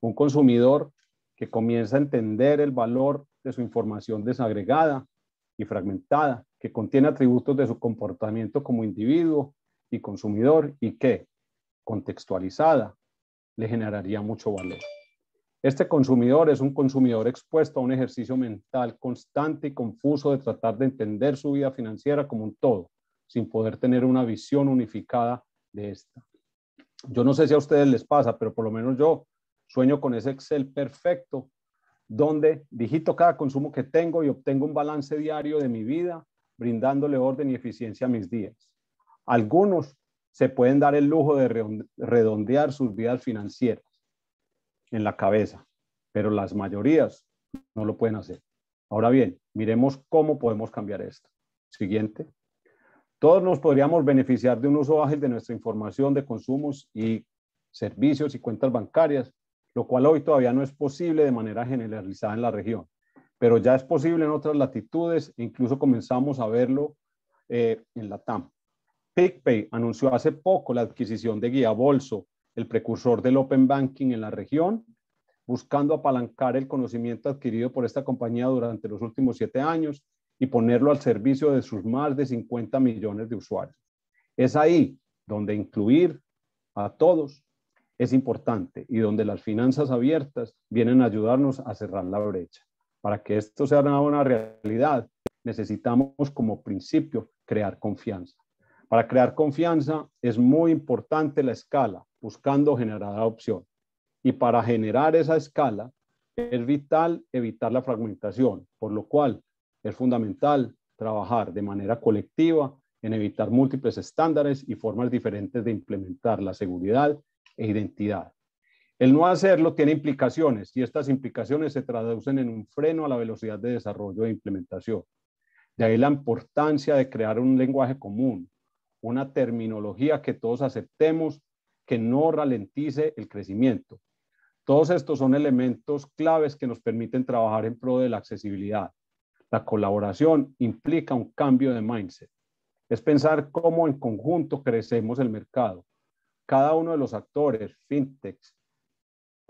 Un consumidor que comienza a entender el valor de su información desagregada y fragmentada, que contiene atributos de su comportamiento como individuo y consumidor y que, contextualizada, le generaría mucho valor. Este consumidor es un consumidor expuesto a un ejercicio mental constante y confuso de tratar de entender su vida financiera como un todo, sin poder tener una visión unificada de esta. Yo no sé si a ustedes les pasa, pero por lo menos yo sueño con ese Excel perfecto donde digito cada consumo que tengo y obtengo un balance diario de mi vida, brindándole orden y eficiencia a mis días. Algunos se pueden dar el lujo de redondear sus vidas financieras en la cabeza, pero las mayorías no lo pueden hacer. Ahora bien, miremos cómo podemos cambiar esto. Siguiente. Todos nos podríamos beneficiar de un uso ágil de nuestra información de consumos y servicios y cuentas bancarias lo cual hoy todavía no es posible de manera generalizada en la región, pero ya es posible en otras latitudes e incluso comenzamos a verlo eh, en la TAM. PicPay anunció hace poco la adquisición de Guía Bolso, el precursor del Open Banking en la región, buscando apalancar el conocimiento adquirido por esta compañía durante los últimos siete años y ponerlo al servicio de sus más de 50 millones de usuarios. Es ahí donde incluir a todos es importante y donde las finanzas abiertas vienen a ayudarnos a cerrar la brecha. Para que esto sea una realidad, necesitamos como principio crear confianza. Para crear confianza es muy importante la escala, buscando generar adopción. Y para generar esa escala es vital evitar la fragmentación, por lo cual es fundamental trabajar de manera colectiva en evitar múltiples estándares y formas diferentes de implementar la seguridad e identidad. El no hacerlo tiene implicaciones y estas implicaciones se traducen en un freno a la velocidad de desarrollo e implementación. De ahí la importancia de crear un lenguaje común, una terminología que todos aceptemos que no ralentice el crecimiento. Todos estos son elementos claves que nos permiten trabajar en pro de la accesibilidad. La colaboración implica un cambio de mindset. Es pensar cómo en conjunto crecemos el mercado, cada uno de los actores, fintechs,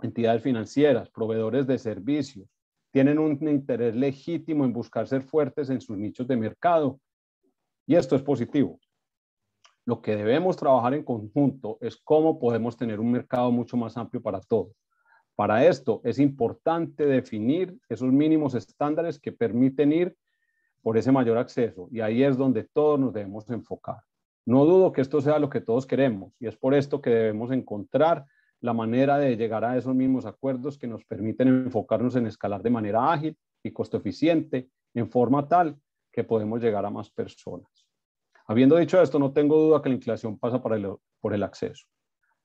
entidades financieras, proveedores de servicios, tienen un interés legítimo en buscar ser fuertes en sus nichos de mercado. Y esto es positivo. Lo que debemos trabajar en conjunto es cómo podemos tener un mercado mucho más amplio para todos. Para esto es importante definir esos mínimos estándares que permiten ir por ese mayor acceso y ahí es donde todos nos debemos enfocar. No dudo que esto sea lo que todos queremos y es por esto que debemos encontrar la manera de llegar a esos mismos acuerdos que nos permiten enfocarnos en escalar de manera ágil y costo eficiente, en forma tal que podemos llegar a más personas. Habiendo dicho esto, no tengo duda que la inclusión pasa por el, por el acceso.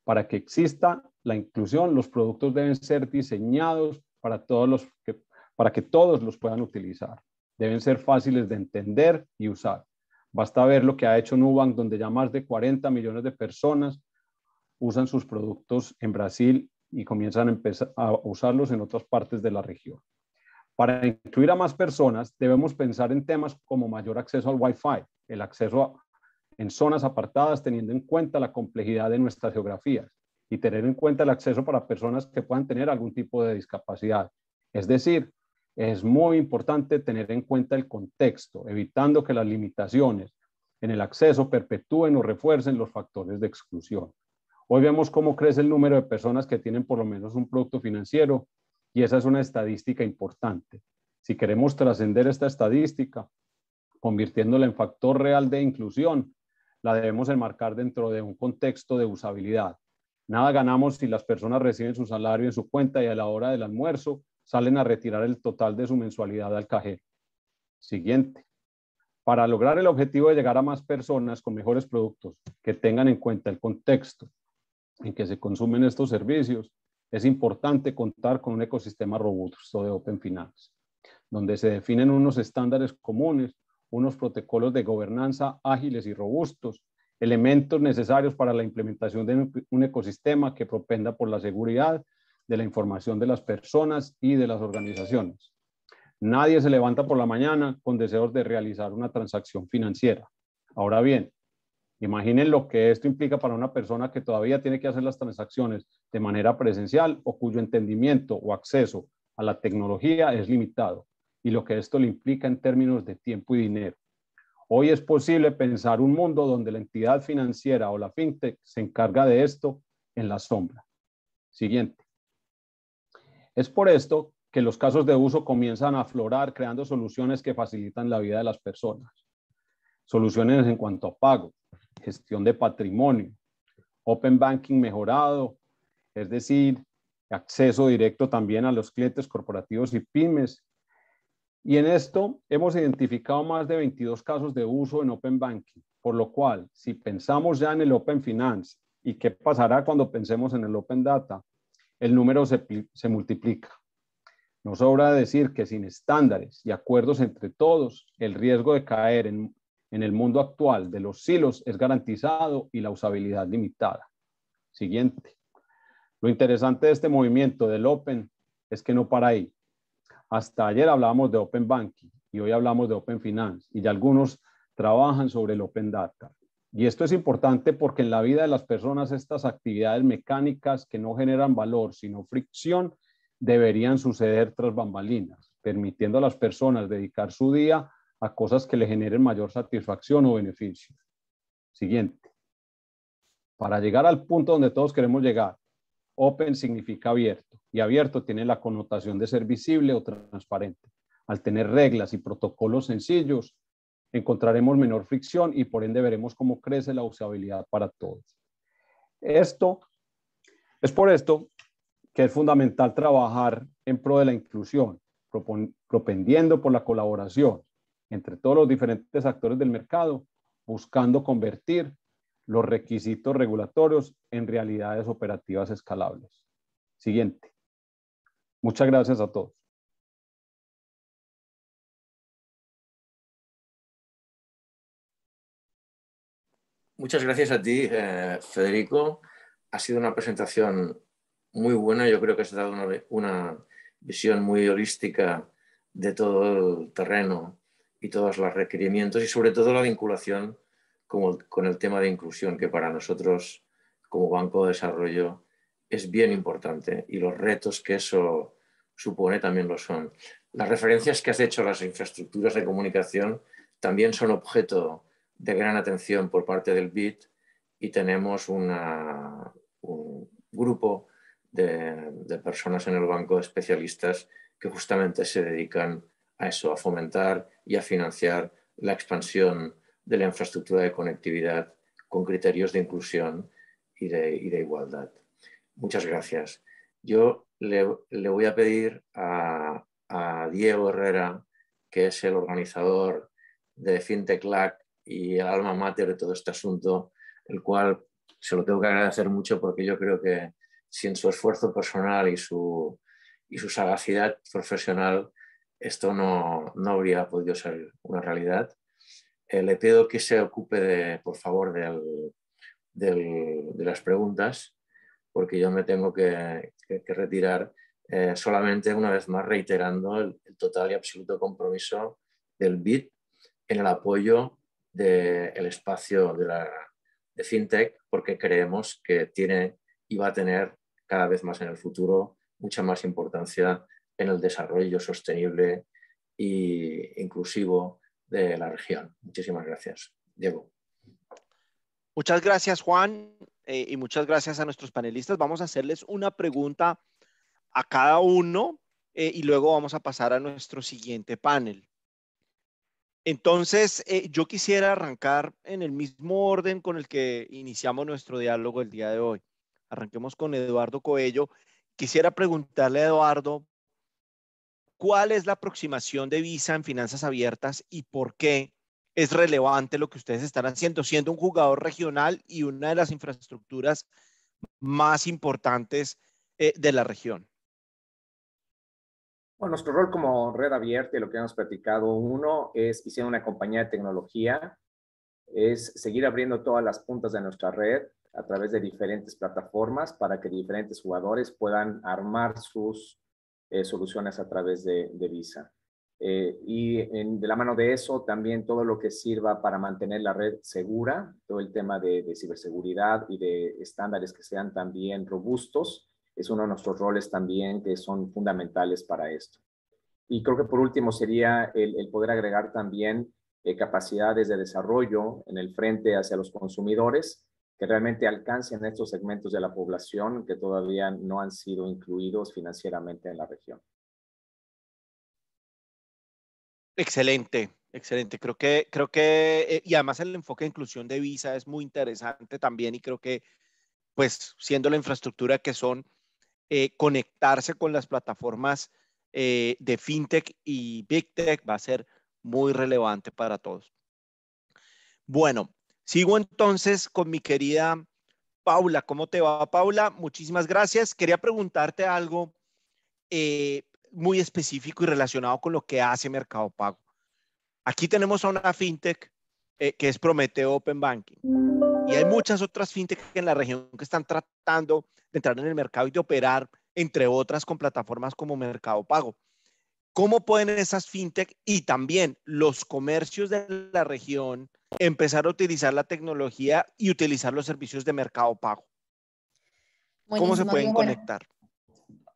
Para que exista la inclusión, los productos deben ser diseñados para, todos los para que todos los puedan utilizar. Deben ser fáciles de entender y usar. Basta ver lo que ha hecho Nubank, donde ya más de 40 millones de personas usan sus productos en Brasil y comienzan a, usarlos en otras partes de la región. Para incluir a más personas, debemos pensar en temas como mayor acceso al Wi-Fi, el acceso en zonas apartadas, teniendo en cuenta la complejidad de nuestras geografías y tener en cuenta el acceso para personas que puedan tener algún tipo de discapacidad. Es decir, es muy importante tener en cuenta el contexto, evitando que las limitaciones en el acceso perpetúen o refuercen los factores de exclusión. Hoy vemos cómo crece el número de personas que tienen por lo menos un producto financiero y esa es una estadística importante. Si queremos trascender esta estadística, convirtiéndola en factor real de inclusión, la debemos enmarcar dentro de un contexto de usabilidad. Nada ganamos si las personas reciben su salario en su cuenta y a la hora del almuerzo salen a retirar el total de su mensualidad al cajero. Siguiente. Para lograr el objetivo de llegar a más personas con mejores productos que tengan en cuenta el contexto en que se consumen estos servicios, es importante contar con un ecosistema robusto de Open Finance, donde se definen unos estándares comunes, unos protocolos de gobernanza ágiles y robustos, elementos necesarios para la implementación de un ecosistema que propenda por la seguridad de la información de las personas y de las organizaciones. Nadie se levanta por la mañana con deseos de realizar una transacción financiera. Ahora bien, imaginen lo que esto implica para una persona que todavía tiene que hacer las transacciones de manera presencial o cuyo entendimiento o acceso a la tecnología es limitado y lo que esto le implica en términos de tiempo y dinero. Hoy es posible pensar un mundo donde la entidad financiera o la fintech se encarga de esto en la sombra. Siguiente. Es por esto que los casos de uso comienzan a aflorar creando soluciones que facilitan la vida de las personas. Soluciones en cuanto a pago, gestión de patrimonio, open banking mejorado, es decir, acceso directo también a los clientes corporativos y pymes. Y en esto hemos identificado más de 22 casos de uso en Open Banking, por lo cual, si pensamos ya en el Open Finance y qué pasará cuando pensemos en el Open Data, el número se, multiplica. No sobra decir que sin estándares y acuerdos entre todos, el riesgo de caer en, en el mundo actual de los silos es garantizado y la usabilidad limitada. Siguiente. Lo interesante de este movimiento del Open es que no para ahí. Hasta ayer hablábamos de Open Banking y hoy hablamos de Open Finance y ya algunos trabajan sobre el Open Data. Y esto es importante porque en la vida de las personas estas actividades mecánicas que no generan valor, sino fricción, deberían suceder tras bambalinas, permitiendo a las personas dedicar su día a cosas que le generen mayor satisfacción o beneficio. Siguiente. Para llegar al punto donde todos queremos llegar, open significa abierto y abierto tiene la connotación de ser visible o transparente. Al tener reglas y protocolos sencillos, encontraremos menor fricción y por ende veremos cómo crece la usabilidad para todos. Esto es por esto que es fundamental trabajar en pro de la inclusión, propendiendo por la colaboración entre todos los diferentes actores del mercado, buscando convertir los requisitos regulatorios en realidades operativas escalables. Siguiente. Muchas gracias a todos. Muchas gracias a ti, eh, Federico. Ha sido una presentación muy buena. Yo creo que ha dado una, visión muy holística de todo el terreno y todos los requerimientos y sobre todo la vinculación con el tema de inclusión, que para nosotros como Banco de Desarrollo es bien importante y los retos que eso supone también lo son. Las referencias que has hecho a las infraestructuras de comunicación también son objeto de gran atención por parte del BID y tenemos un grupo de, personas en el banco, especialistas, que justamente se dedican a eso, a fomentar y a financiar la expansión de la infraestructura de conectividad con criterios de inclusión y de, igualdad. Muchas gracias. Yo le, voy a pedir a, Diego Herrera, que es el organizador de FinTech Lac y el alma mater de todo este asunto, el cual se lo tengo que agradecer mucho porque yo creo que sin su esfuerzo personal y su, y su sagacidad profesional, esto no, no habría podido ser una realidad. Eh, le pido que se ocupe, de, por favor, de las preguntas, porque yo me tengo que, retirar eh, solamente una vez más reiterando el total y absoluto compromiso del BID en el apoyo del espacio de, la, de FinTech porque creemos que tiene y va a tener cada vez más en el futuro mucha más importancia en el desarrollo sostenible e inclusivo de la región. Muchísimas gracias. Diego. Muchas gracias, Juan, eh, y muchas gracias a nuestros panelistas. Vamos a hacerles una pregunta a cada uno eh, y luego vamos a pasar a nuestro siguiente panel. Entonces, eh, yo quisiera arrancar en el mismo orden con el que iniciamos nuestro diálogo el día de hoy. Arranquemos con Eduardo Coello. Quisiera preguntarle a Eduardo, ¿cuál es la aproximación de Visa en finanzas abiertas y por qué es relevante lo que ustedes están haciendo, siendo un jugador regional y una de las infraestructuras más importantes eh, de la región? Bueno, nuestro rol como red abierta y lo que hemos practicado, uno es, y ser una compañía de tecnología, es seguir abriendo todas las puntas de nuestra red a través de diferentes plataformas para que diferentes jugadores puedan armar sus eh, soluciones a través de, de Visa. Eh, y de la mano de eso, también todo lo que sirva para mantener la red segura, todo el tema de ciberseguridad y de estándares que sean también robustos es uno de nuestros roles también que son fundamentales para esto. Y creo que por último sería el, poder agregar también eh, capacidades de desarrollo en el frente hacia los consumidores que realmente alcancen estos segmentos de la población que todavía no han sido incluidos financieramente en la región. Excelente, excelente. Creo que, creo que, eh, y además el enfoque de inclusión de visa es muy interesante también y creo que, pues, siendo la infraestructura que son, eh, conectarse con las plataformas eh, de FinTech y Big Tech va a ser muy relevante para todos. Bueno, sigo entonces con mi querida Paula. ¿Cómo te va, Paula? Muchísimas gracias. Quería preguntarte algo eh, muy específico y relacionado con lo que hace Mercado Pago. Aquí tenemos a una FinTech que es Prometeo Open Banking y hay muchas otras fintech en la región que están tratando de entrar en el mercado y de operar, entre otras, con plataformas como Mercado Pago. ¿Cómo pueden esas fintech y también los comercios de la región empezar a utilizar la tecnología y utilizar los servicios de Mercado Pago? ¿Cómo se pueden conectar?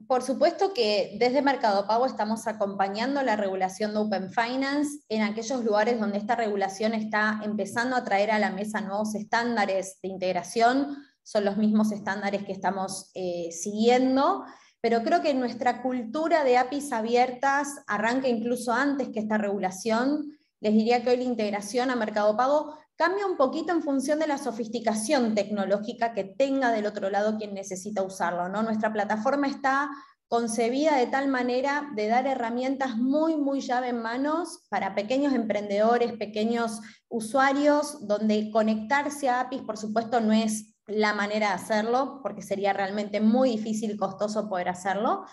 Por supuesto que desde Mercado Pago estamos acompañando la regulación de Open Finance en aquellos lugares donde esta regulación está empezando a traer a la mesa nuevos estándares de integración, son los mismos estándares que estamos eh, siguiendo, pero creo que nuestra cultura de APIs abiertas arranca incluso antes que esta regulación. Les diría que hoy la integración a Mercado Pago cambia un poquito en función de la sofisticación tecnológica que tenga del otro lado quien necesita usarlo. ¿no? Nuestra plataforma está concebida de tal manera de dar herramientas muy, muy llave en manos para pequeños emprendedores, pequeños usuarios, donde conectarse a APIs, por supuesto, no es la manera de hacerlo, porque sería realmente muy difícil y costoso poder hacerlo.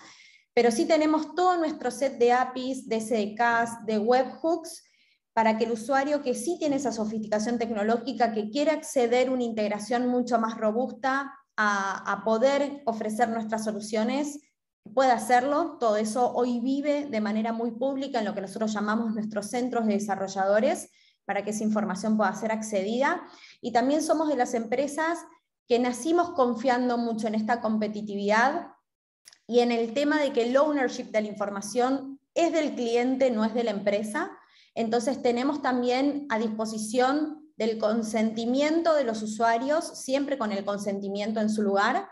Pero sí tenemos todo nuestro set de APIs, de SDKs, de webhooks, para que el usuario que sí tiene esa sofisticación tecnológica, que quiere acceder a una integración mucho más robusta, a, poder ofrecer nuestras soluciones, pueda hacerlo. Todo eso hoy vive de manera muy pública en lo que nosotros llamamos nuestros centros de desarrolladores, para que esa información pueda ser accedida. Y también somos de las empresas que nacimos confiando mucho en esta competitividad y en el tema de que el ownership de la información es del cliente, no es de la empresa. Entonces tenemos también a disposición del consentimiento de los usuarios, siempre con el consentimiento en su lugar,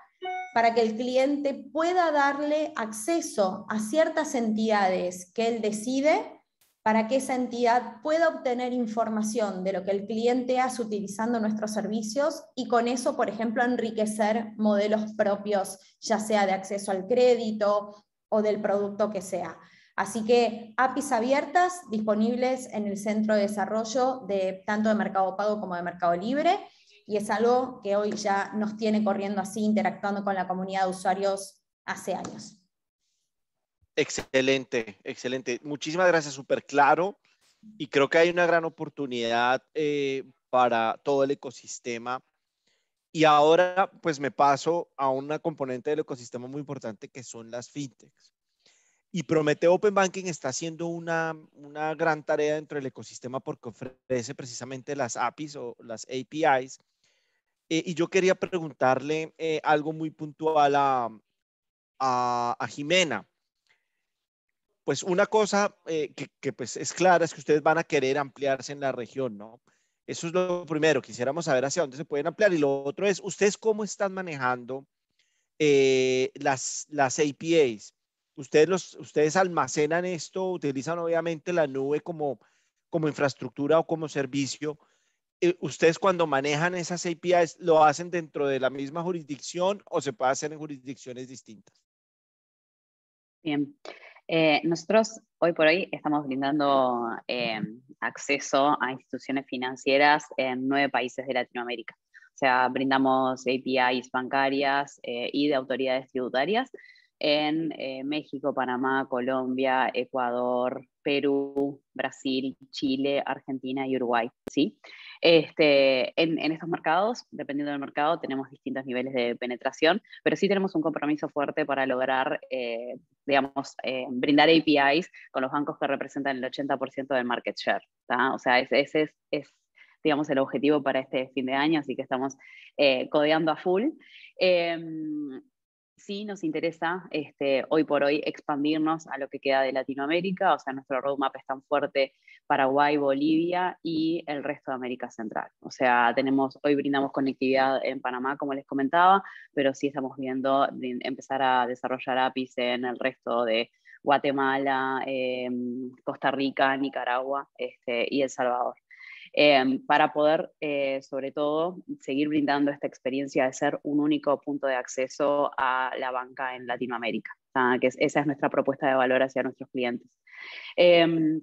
para que el cliente pueda darle acceso a ciertas entidades que él decide para que esa entidad pueda obtener información de lo que el cliente hace utilizando nuestros servicios y con eso, por ejemplo, enriquecer modelos propios, ya sea de acceso al crédito o del producto que sea. Así que APIs abiertas disponibles en el centro de desarrollo tanto de Mercado Pago como de Mercado Libre. Y es algo que hoy ya nos tiene corriendo así, interactuando con la comunidad de usuarios hace años. Excelente, excelente. Muchísimas gracias, súper claro. Y creo que hay una gran oportunidad eh, para todo el ecosistema. Y ahora, pues me paso a una componente del ecosistema muy importante que son las fintechs. Y Promete Open Banking está haciendo una, gran tarea dentro del ecosistema porque ofrece precisamente las APIs o las APIs. Eh, y yo quería preguntarle eh, algo muy puntual a, Jimena pues una cosa eh, que, pues es clara es que ustedes van a querer ampliarse en la región, ¿no? Eso es lo primero, quisiéramos saber hacia dónde se pueden ampliar. Y lo otro es, ¿ustedes cómo están manejando las, las APIs? Ustedes, ustedes almacenan esto, utilizan obviamente la nube como, infraestructura o como servicio. Eh, ¿Ustedes cuando manejan esas APIs lo hacen dentro de la misma jurisdicción o se puede hacer en jurisdicciones distintas? Bien. Eh, nosotros hoy por hoy estamos brindando em, acceso a instituciones financieras en nueve países de Latinoamérica. O sea, brindamos APIs bancarias eh, y de autoridades tributarias en eh, México, Panamá, Colombia, Ecuador, Perú, Brasil, Chile, Argentina y Uruguay. ¿sí? Este, en, estos mercados, dependiendo del mercado, tenemos distintos niveles de penetración, pero sí tenemos un compromiso fuerte para lograr, eh, digamos, eh, brindar APIs con los bancos que representan el 80% del market share. O sea, ese es, es, digamos, el objetivo para este fin de año, así que estamos codeando a full. Em, sí nos interesa este, hoy por hoy expandirnos a lo que queda de Latinoamérica, o sea, nuestro roadmap es tan fuerte Paraguay, Bolivia y el resto de América Central. O sea, tenemos, hoy brindamos conectividad en Panamá, como les comentaba, pero sí estamos viendo empezar a desarrollar APIs en el resto de Guatemala, em, Costa Rica, Nicaragua este, y El Salvador. Em, para poder, eh, sobre todo, seguir brindando esta experiencia de ser un único punto de acceso a la banca en Latinoamérica. que esa es nuestra propuesta de valor hacia nuestros clientes. Em,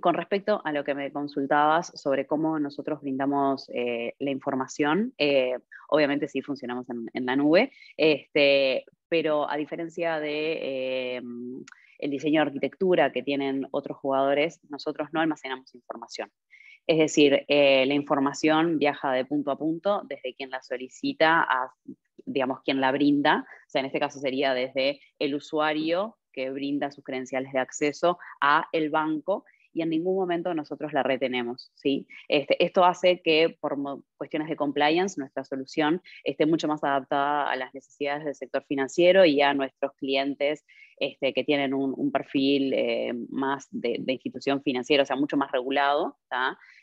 con respecto a lo que me consultabas sobre cómo nosotros brindamos eh, la información, eh, obviamente sí funcionamos en, la nube, este, pero a diferencia de em, el diseño de arquitectura que tienen otros jugadores, nosotros no almacenamos información. Es decir, eh, la información viaja de punto a punto desde quien la solicita a, digamos, quien la brinda. O sea, en este caso sería desde el usuario que brinda sus credenciales de acceso a el banco y en ningún momento nosotros la retenemos. ¿sí? Este, esto hace que por cuestiones de compliance nuestra solución esté mucho más adaptada a las necesidades del sector financiero y a nuestros clientes este, que tienen un, perfil eh, más de, institución financiera, o sea, mucho más regulado,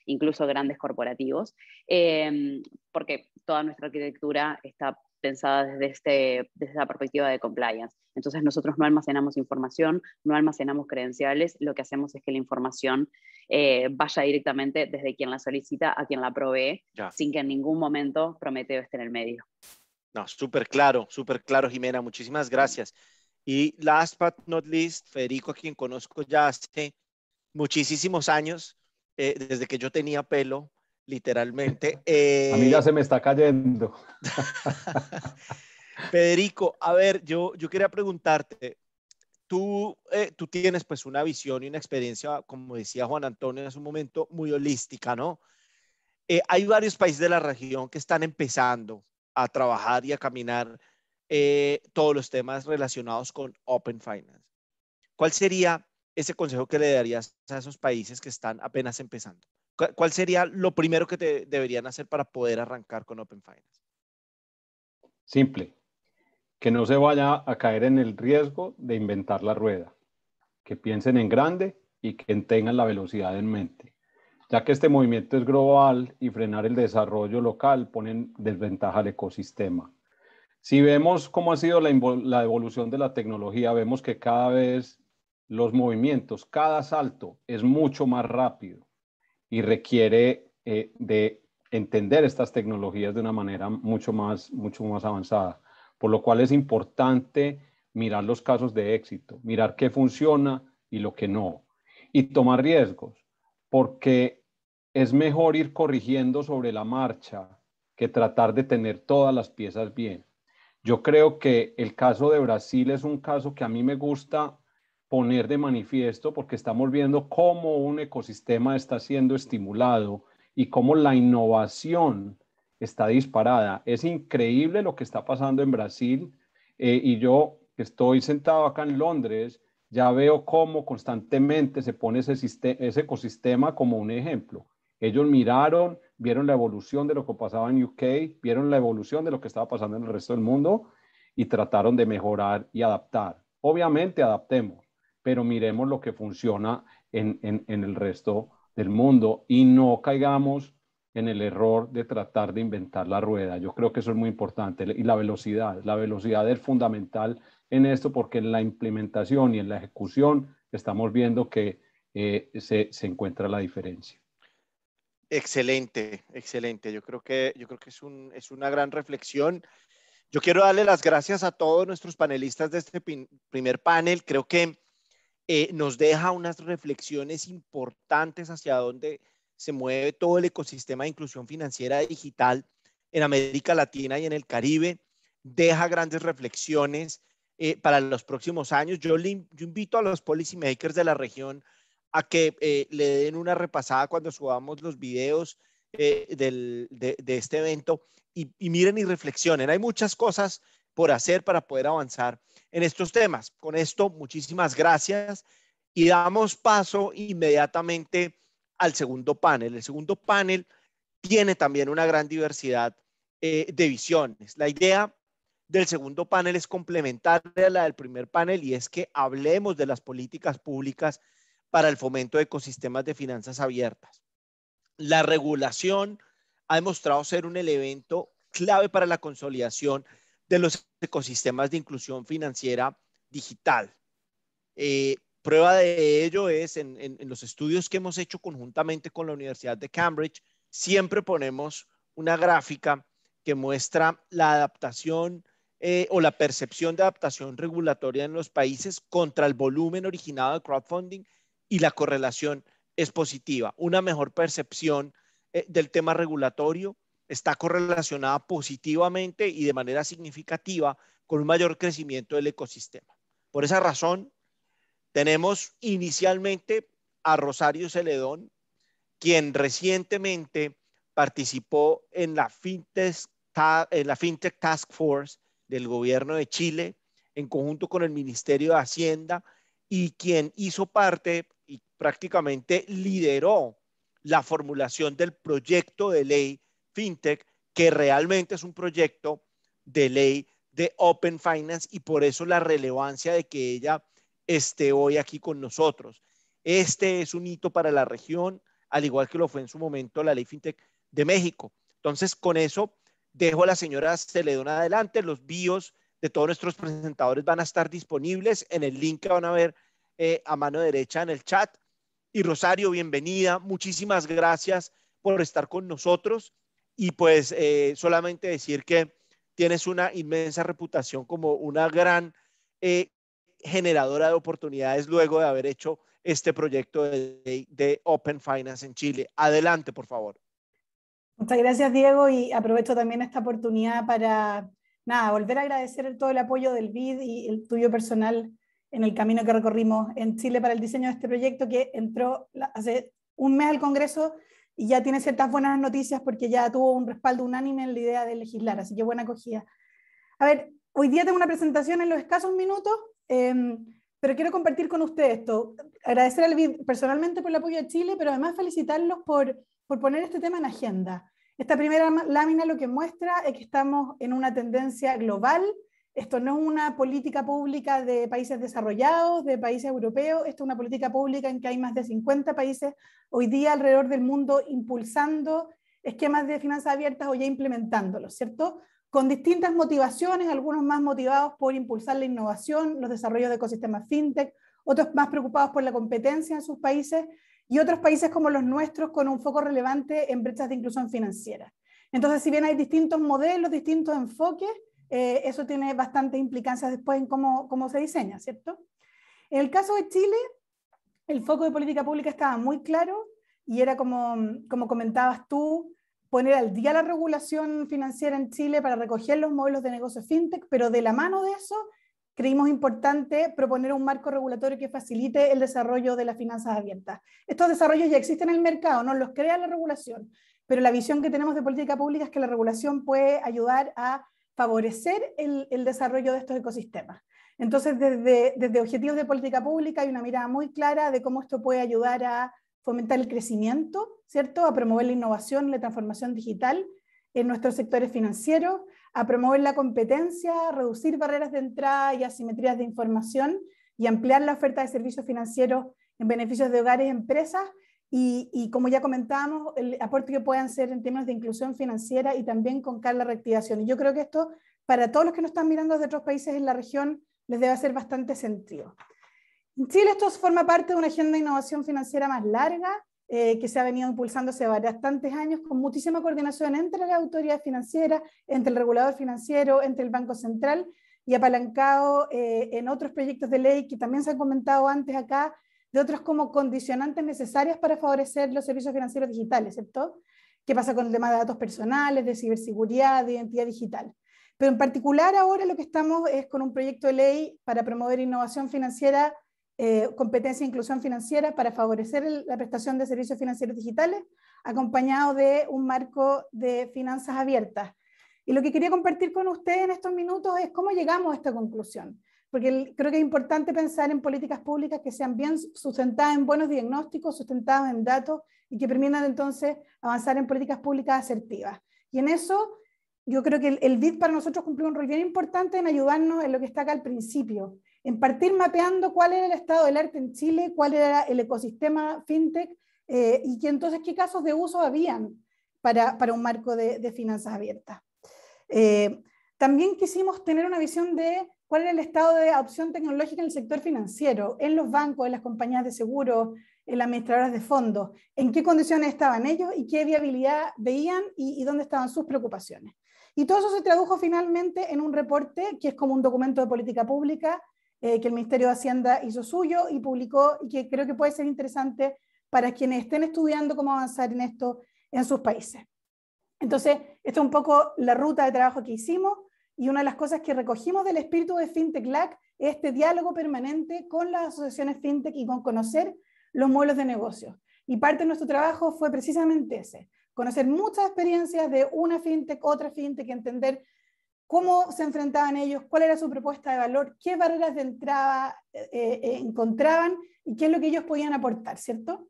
incluso grandes corporativos, eh, porque toda nuestra arquitectura está pensada desde, este, desde la perspectiva de compliance. Entonces nosotros no almacenamos información, no almacenamos credenciales, lo que hacemos es que la información eh, vaya directamente desde quien la solicita a quien la provee, sin que en ningún momento Prometeo esté en el medio. No, súper claro, súper claro, Jimena, muchísimas gracias. Y last but not least, Federico, a quien conozco ya hace muchísimos años, eh, desde que yo tenía pelo, literalmente. A mí ya eh, se me está cayendo. Federico, a ver, yo, yo quería preguntarte, tú, eh, tú tienes pues una visión y una experiencia, como decía Juan Antonio en un momento, muy holística, ¿no? Eh, hay varios países de la región que están empezando a trabajar y a caminar todos los temas relacionados con Open Finance. ¿Cuál sería ese consejo que le darías a esos países que están apenas empezando? ¿Cuál sería lo primero que te deberían hacer para poder arrancar con Open Finance? Simple, que no se vaya a caer en el riesgo de inventar la rueda, que piensen en grande y que tengan la velocidad en mente. Ya que este movimiento es global y frenar el desarrollo local pone desventaja al ecosistema. Si vemos cómo ha sido la, la evolución de la tecnología, vemos que cada vez los movimientos, cada salto es mucho más rápido y requiere eh, de entender estas tecnologías de una manera mucho más, mucho más avanzada, por lo cual es importante mirar los casos de éxito, mirar qué funciona y lo que no, y tomar riesgos, porque es mejor ir corrigiendo sobre la marcha que tratar de tener todas las piezas bien. Yo creo que el caso de Brasil es un caso que a mí me gusta poner de manifiesto porque estamos viendo cómo un ecosistema está siendo estimulado y cómo la innovación está disparada. Es increíble lo que está pasando en Brasil eh, y yo estoy sentado acá en Londres, ya veo cómo constantemente se pone ese, ese ecosistema como un ejemplo. Ellos miraron, vieron la evolución de lo que pasaba en UK, vieron la evolución de lo que estaba pasando en el resto del mundo y trataron de mejorar y adaptar. Obviamente adaptemos pero miremos lo que funciona en, en, el resto del mundo y no caigamos en el error de tratar de inventar la rueda. Yo creo que eso es muy importante. Y la velocidad, la velocidad es fundamental en esto porque en la implementación y en la ejecución estamos viendo que eh, se, se, encuentra la diferencia. Excelente, excelente. Yo creo que, yo creo que es, un, es una gran reflexión. Yo quiero darle las gracias a todos nuestros panelistas de este primer panel. Creo que eh, nos deja unas reflexiones importantes hacia dónde se mueve todo el ecosistema de inclusión financiera digital en América Latina y en el Caribe, deja grandes reflexiones eh, para los próximos años. Yo, invito a los policymakers de la región a que eh, le den una repasada cuando subamos los videos de, este evento y, miren y reflexionen. Hay muchas cosas por hacer para poder avanzar en estos temas. Con esto, muchísimas gracias y damos paso inmediatamente al segundo panel. El segundo panel tiene también una gran diversidad eh, de visiones. La idea del segundo panel es complementar a la del primer panel y es que hablemos de las políticas públicas para el fomento de ecosistemas de finanzas abiertas. La regulación ha demostrado ser un elemento clave para la consolidación de los ecosistemas de inclusión financiera digital. Eh, prueba de ello es en, los estudios que hemos hecho conjuntamente con la Universidad de Cambridge, siempre ponemos una gráfica que muestra la adaptación eh, o la percepción de adaptación regulatoria en los países contra el volumen originado de crowdfunding y la correlación es positiva. Una mejor percepción eh, del tema regulatorio está correlacionada positivamente y de manera significativa con un mayor crecimiento del ecosistema. Por esa razón, tenemos inicialmente a Rosario Celedón, quien recientemente participó en la FinTech, en la FinTech Task Force del gobierno de Chile, en conjunto con el Ministerio de Hacienda, y quien hizo parte y prácticamente lideró la formulación del proyecto de ley fintech, que realmente es un proyecto de ley de Open Finance y por eso la relevancia de que ella esté hoy aquí con nosotros. Este es un hito para la región, al igual que lo fue en su momento la ley fintech de México. Entonces, con eso dejo a la señora Celedón adelante. Los bios de todos nuestros presentadores van a estar disponibles en el link que van a ver eh, a mano derecha en el chat. Y Rosario, bienvenida. Muchísimas gracias por estar con nosotros. Y pues eh, solamente decir que tienes una inmensa reputación como una gran eh, generadora de oportunidades luego de haber hecho este proyecto de, de, Open Finance en Chile. Adelante, por favor. Muchas gracias, Diego, y aprovecho también esta oportunidad para, nada, volver a agradecer todo el apoyo del BID y el tuyo personal en el camino que recorrimos en Chile para el diseño de este proyecto que entró hace un mes al Congreso y ya tiene ciertas buenas noticias porque ya tuvo un respaldo unánime en la idea de legislar, así que buena acogida. A ver, hoy día tengo una presentación en los escasos minutos, em, pero quiero compartir con ustedes esto. Agradecer personalmente por el apoyo a Chile, pero además felicitarlos por, por poner este tema en agenda. Esta primera lámina lo que muestra es que estamos en una tendencia global esto no es una política pública de países desarrollados, de países europeos, esto es una política pública en que hay más de 50 países hoy día alrededor del mundo impulsando esquemas de finanzas abiertas o ya implementándolos, ¿cierto? Con distintas motivaciones, algunos más motivados por impulsar la innovación, los desarrollos de ecosistemas fintech, otros más preocupados por la competencia en sus países y otros países como los nuestros con un foco relevante en brechas de inclusión financiera. Entonces, si bien hay distintos modelos, distintos enfoques, eh, eso tiene bastante implicancias después en cómo, se diseña, ¿cierto? En el caso de Chile, el foco de política pública estaba muy claro y era como, como comentabas tú, poner al día la regulación financiera en Chile para recoger los modelos de negocio fintech, pero de la mano de eso creímos importante proponer un marco regulatorio que facilite el desarrollo de las finanzas abiertas. Estos desarrollos ya existen en el mercado, no los crea la regulación, pero la visión que tenemos de política pública es que la regulación puede ayudar a favorecer el, desarrollo de estos ecosistemas. Entonces, desde, objetivos de política pública hay una mirada muy clara de cómo esto puede ayudar a fomentar el crecimiento, ¿cierto? A promover la innovación, la transformación digital en nuestros sectores financieros, a promover la competencia, a reducir barreras de entrada y asimetrías de información y ampliar la oferta de servicios financieros en beneficios de hogares y empresas y, como ya comentamos, el aporte que puedan ser en temas de inclusión financiera y también con la reactivación. Y yo creo que esto, para todos los que nos están mirando desde otros países en la región, les debe hacer bastante sentido. En Chile esto forma parte de una agenda de innovación financiera más larga, eh, que se ha venido impulsando hace bastantes años, con muchísima coordinación entre la autoridad financiera, entre el regulador financiero, entre el Banco Central, y apalancado eh, en otros proyectos de ley que también se han comentado antes acá, de otros como condicionantes necesarias para favorecer los servicios financieros digitales, ¿cierto? ¿Qué pasa con el tema de datos personales, de ciberseguridad, de identidad digital? Pero en particular ahora lo que estamos es con un proyecto de ley para promover innovación financiera, eh, competencia e inclusión financiera para favorecer la prestación de servicios financieros digitales, acompañado de un marco de finanzas abiertas. Y lo que quería compartir con ustedes en estos minutos es cómo llegamos a esta conclusión porque creo que es importante pensar en políticas públicas que sean bien sustentadas en buenos diagnósticos, sustentadas en datos y que permitan entonces avanzar en políticas públicas asertivas. Y en eso yo creo que el, BID para nosotros cumplió un rol bien importante en ayudarnos en lo que está acá al principio, en partir mapeando cuál era el estado del arte en Chile, cuál era el ecosistema fintech eh, y que entonces qué casos de uso habían para, para un marco de, de finanzas abiertas. Eh, también quisimos tener una visión de cuál era el estado de adopción tecnológica en el sector financiero, en los bancos, en las compañías de seguros, en las administradoras de fondos, en qué condiciones estaban ellos y qué viabilidad veían y, dónde estaban sus preocupaciones. Y todo eso se tradujo finalmente en un reporte que es como un documento de política pública eh, que el Ministerio de Hacienda hizo suyo y publicó y que creo que puede ser interesante para quienes estén estudiando cómo avanzar en esto en sus países. Entonces, esta es un poco la ruta de trabajo que hicimos. Y una de las cosas que recogimos del espíritu de FinTech es este diálogo permanente con las asociaciones FinTech y con conocer los modelos de negocio. Y parte de nuestro trabajo fue precisamente ese, conocer muchas experiencias de una FinTech, otra FinTech, entender cómo se enfrentaban ellos, cuál era su propuesta de valor, qué barreras de entrada eh, eh, encontraban y qué es lo que ellos podían aportar, ¿cierto?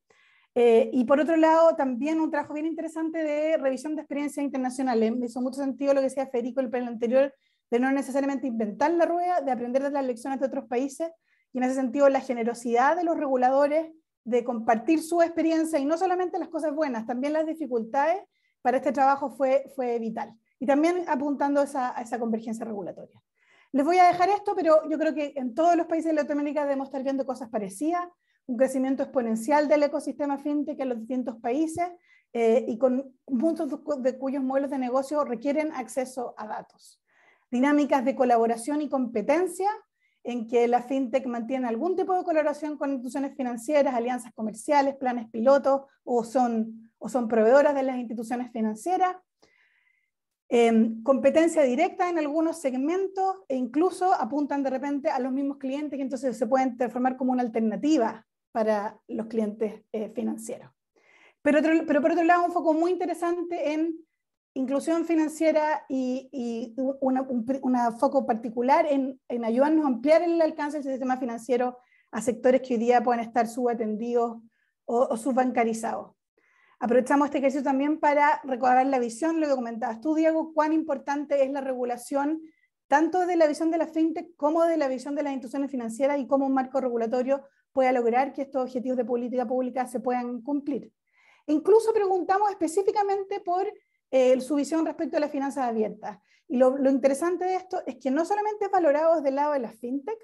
Eh, y por otro lado, también un trabajo bien interesante de revisión de experiencias internacionales. Me hizo mucho sentido lo que decía Federico el panel anterior, de no necesariamente inventar la rueda, de aprender de las lecciones de otros países. Y en ese sentido, la generosidad de los reguladores de compartir su experiencia y no solamente las cosas buenas, también las dificultades para este trabajo fue, fue vital. Y también apuntando a esa convergencia regulatoria. Les voy a dejar esto, pero yo creo que en todos los países de Latinoamérica debemos estar viendo cosas parecidas un crecimiento exponencial del ecosistema fintech en los distintos países eh, y con muchos de cuyos modelos de negocio requieren acceso a datos. Dinámicas de colaboración y competencia en que la fintech mantiene algún tipo de colaboración con instituciones financieras, alianzas comerciales, planes pilotos o son, o son proveedoras de las instituciones financieras. Em, competencia directa en algunos segmentos e incluso apuntan de repente a los mismos clientes y entonces se pueden transformar como una alternativa para los clientes eh, financieros. Pero, pero, por otro lado, un foco muy interesante en inclusión financiera y, un foco particular en, ayudarnos a ampliar el alcance del sistema financiero a sectores que hoy día pueden estar subatendidos o, o subbancarizados. Aprovechamos este ejercicio también para recordar la visión, lo comentabas tú, Diego, cuán importante es la regulación tanto de la visión de la fintech como de la visión de las instituciones financieras y como un marco regulatorio pueda lograr que estos objetivos de política pública se puedan cumplir. E incluso preguntamos específicamente por eh, su visión respecto a las finanzas abiertas. Y lo, interesante de esto es que no solamente es valorado desde el lado de las fintech,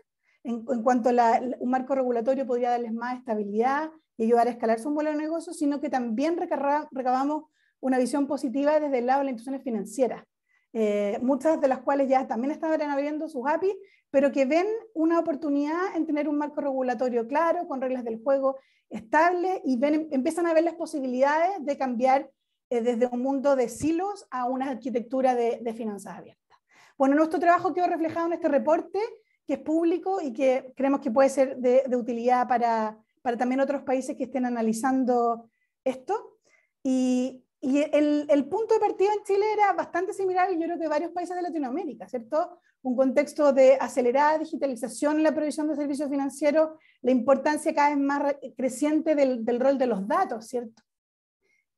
en, cuanto a un marco regulatorio podría darles más estabilidad y ayudar a escalar su modelo de negocio, sino que también recabamos una visión positiva desde el lado de las instituciones financieras, eh, muchas de las cuales ya también estaban abriendo sus APIs, pero que ven una oportunidad en tener un marco regulatorio claro, con reglas del juego estable y ven, empiezan a ver las posibilidades de cambiar eh, desde un mundo de silos a una arquitectura de, finanzas abiertas. Bueno, nuestro trabajo quedó reflejado en este reporte, que es público y que creemos que puede ser de, utilidad para, para también otros países que estén analizando esto. Y, y el, punto de partida en Chile era bastante similar, yo creo que varios países de Latinoamérica, ¿cierto? Un contexto de acelerada digitalización en la provisión de servicios financieros, la importancia cada vez más creciente del, rol de los datos, ¿cierto?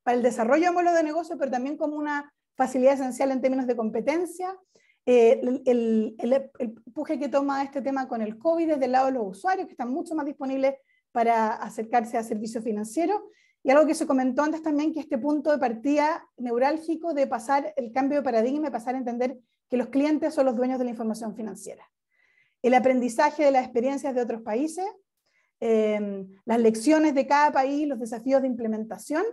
Para el desarrollo de modelos de negocio, pero también como una facilidad esencial en términos de competencia. Eh, el, el, puje que toma este tema con el COVID desde el lado de los usuarios, que están mucho más disponibles para acercarse a servicios financieros y algo que se comentó antes también, que este punto de partida neurálgico de pasar el cambio de paradigma y pasar a entender que los clientes son los dueños de la información financiera. El aprendizaje de las experiencias de otros países, eh, las lecciones de cada país, los desafíos de implementación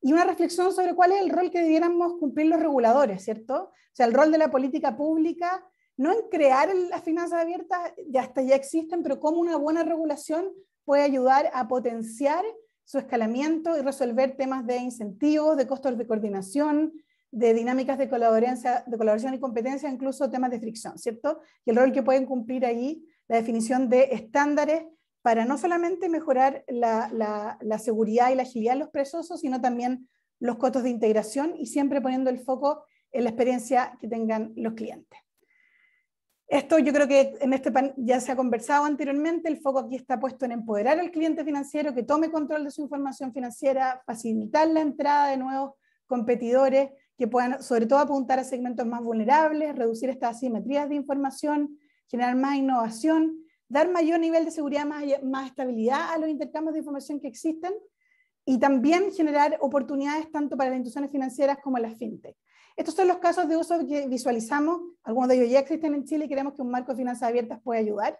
y una reflexión sobre cuál es el rol que debiéramos cumplir los reguladores, ¿cierto? O sea, el rol de la política pública, no en crear las finanzas abiertas, ya hasta ya existen, pero cómo una buena regulación puede ayudar a potenciar su escalamiento y resolver temas de incentivos, de costos de coordinación, de dinámicas de colaboración, de colaboración y competencia, incluso temas de fricción, ¿cierto? Y el rol que pueden cumplir ahí, la definición de estándares para no solamente mejorar la, seguridad y la agilidad de los preciosos, sino también los costos de integración y siempre poniendo el foco en la experiencia que tengan los clientes. Esto yo creo que en este ya se ha conversado anteriormente, el foco aquí está puesto en empoderar al cliente financiero que tome control de su información financiera, facilitar la entrada de nuevos competidores que puedan sobre todo apuntar a segmentos más vulnerables, reducir estas asimetrías de información, generar más innovación, dar mayor nivel de seguridad, más, más estabilidad a los intercambios de información que existen y también generar oportunidades tanto para las instituciones financieras como las fintech. Estos son los casos de uso que visualizamos, algunos de ellos ya existen en Chile y creemos que un marco de finanzas abiertas puede ayudar.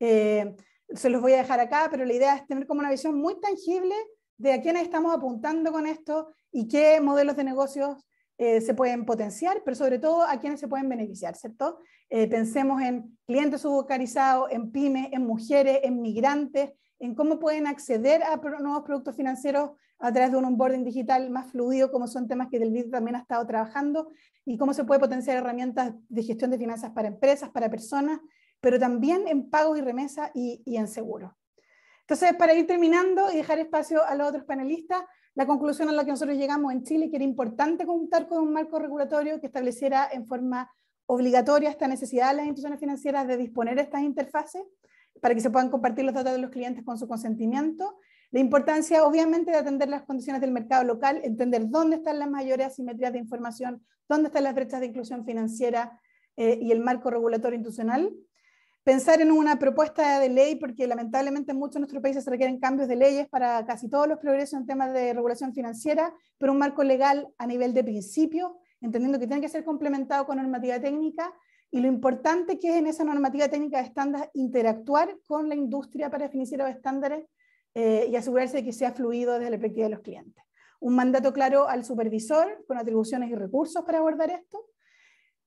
Eh, se los voy a dejar acá, pero la idea es tener como una visión muy tangible de a quiénes estamos apuntando con esto y qué modelos de negocios eh, se pueden potenciar, pero sobre todo a quiénes se pueden beneficiar, ¿cierto? Eh, pensemos en clientes subocarizados, en pymes, en mujeres, en migrantes, en cómo pueden acceder a nuevos productos financieros a través de un onboarding digital más fluido, como son temas que Delbit también ha estado trabajando, y cómo se puede potenciar herramientas de gestión de finanzas para empresas, para personas, pero también en pagos y remesas y, en seguro. Entonces, para ir terminando y dejar espacio a los otros panelistas, la conclusión a la que nosotros llegamos en Chile, que era importante contar con un marco regulatorio que estableciera en forma obligatoria esta necesidad de las instituciones financieras de disponer de estas interfaces para que se puedan compartir los datos de los clientes con su consentimiento la importancia, obviamente, de atender las condiciones del mercado local, entender dónde están las mayores asimetrías de información, dónde están las brechas de inclusión financiera eh, y el marco regulatorio institucional. Pensar en una propuesta de ley, porque lamentablemente muchos de nuestros países requieren cambios de leyes para casi todos los progresos en temas de regulación financiera, pero un marco legal a nivel de principio, entendiendo que tiene que ser complementado con normativa técnica y lo importante que es en esa normativa técnica de estándares interactuar con la industria para definir los estándares eh, y asegurarse de que sea fluido desde la perspectiva de los clientes. Un mandato claro al supervisor con atribuciones y recursos para abordar esto.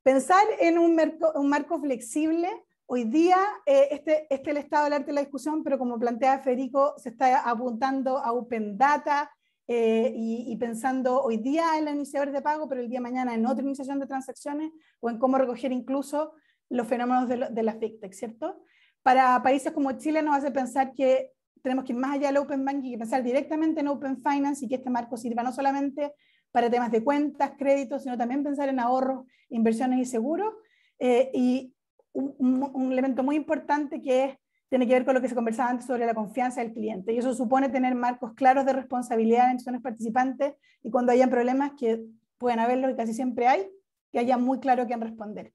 Pensar en un, marco, flexible. Hoy día eh, este, este, es el estado del arte de la discusión, pero como plantea Federico, se está apuntando a Open Data eh, y, pensando hoy día en los iniciadores de pago, pero el día mañana en otra iniciación de transacciones o en cómo recoger incluso los fenómenos de, la FinTech, ¿cierto? Para países como Chile nos hace pensar que tenemos que ir más allá del Open Banking y pensar directamente en Open Finance y que este marco sirva no solamente para temas de cuentas, créditos, sino también pensar en ahorros, inversiones y seguros. Eh, y un, elemento muy importante que es, tiene que ver con lo que se conversaba antes sobre la confianza del cliente. Y eso supone tener marcos claros de responsabilidad en los participantes y cuando hayan problemas, que pueden haberlos y casi siempre hay, que haya muy claro quién responder.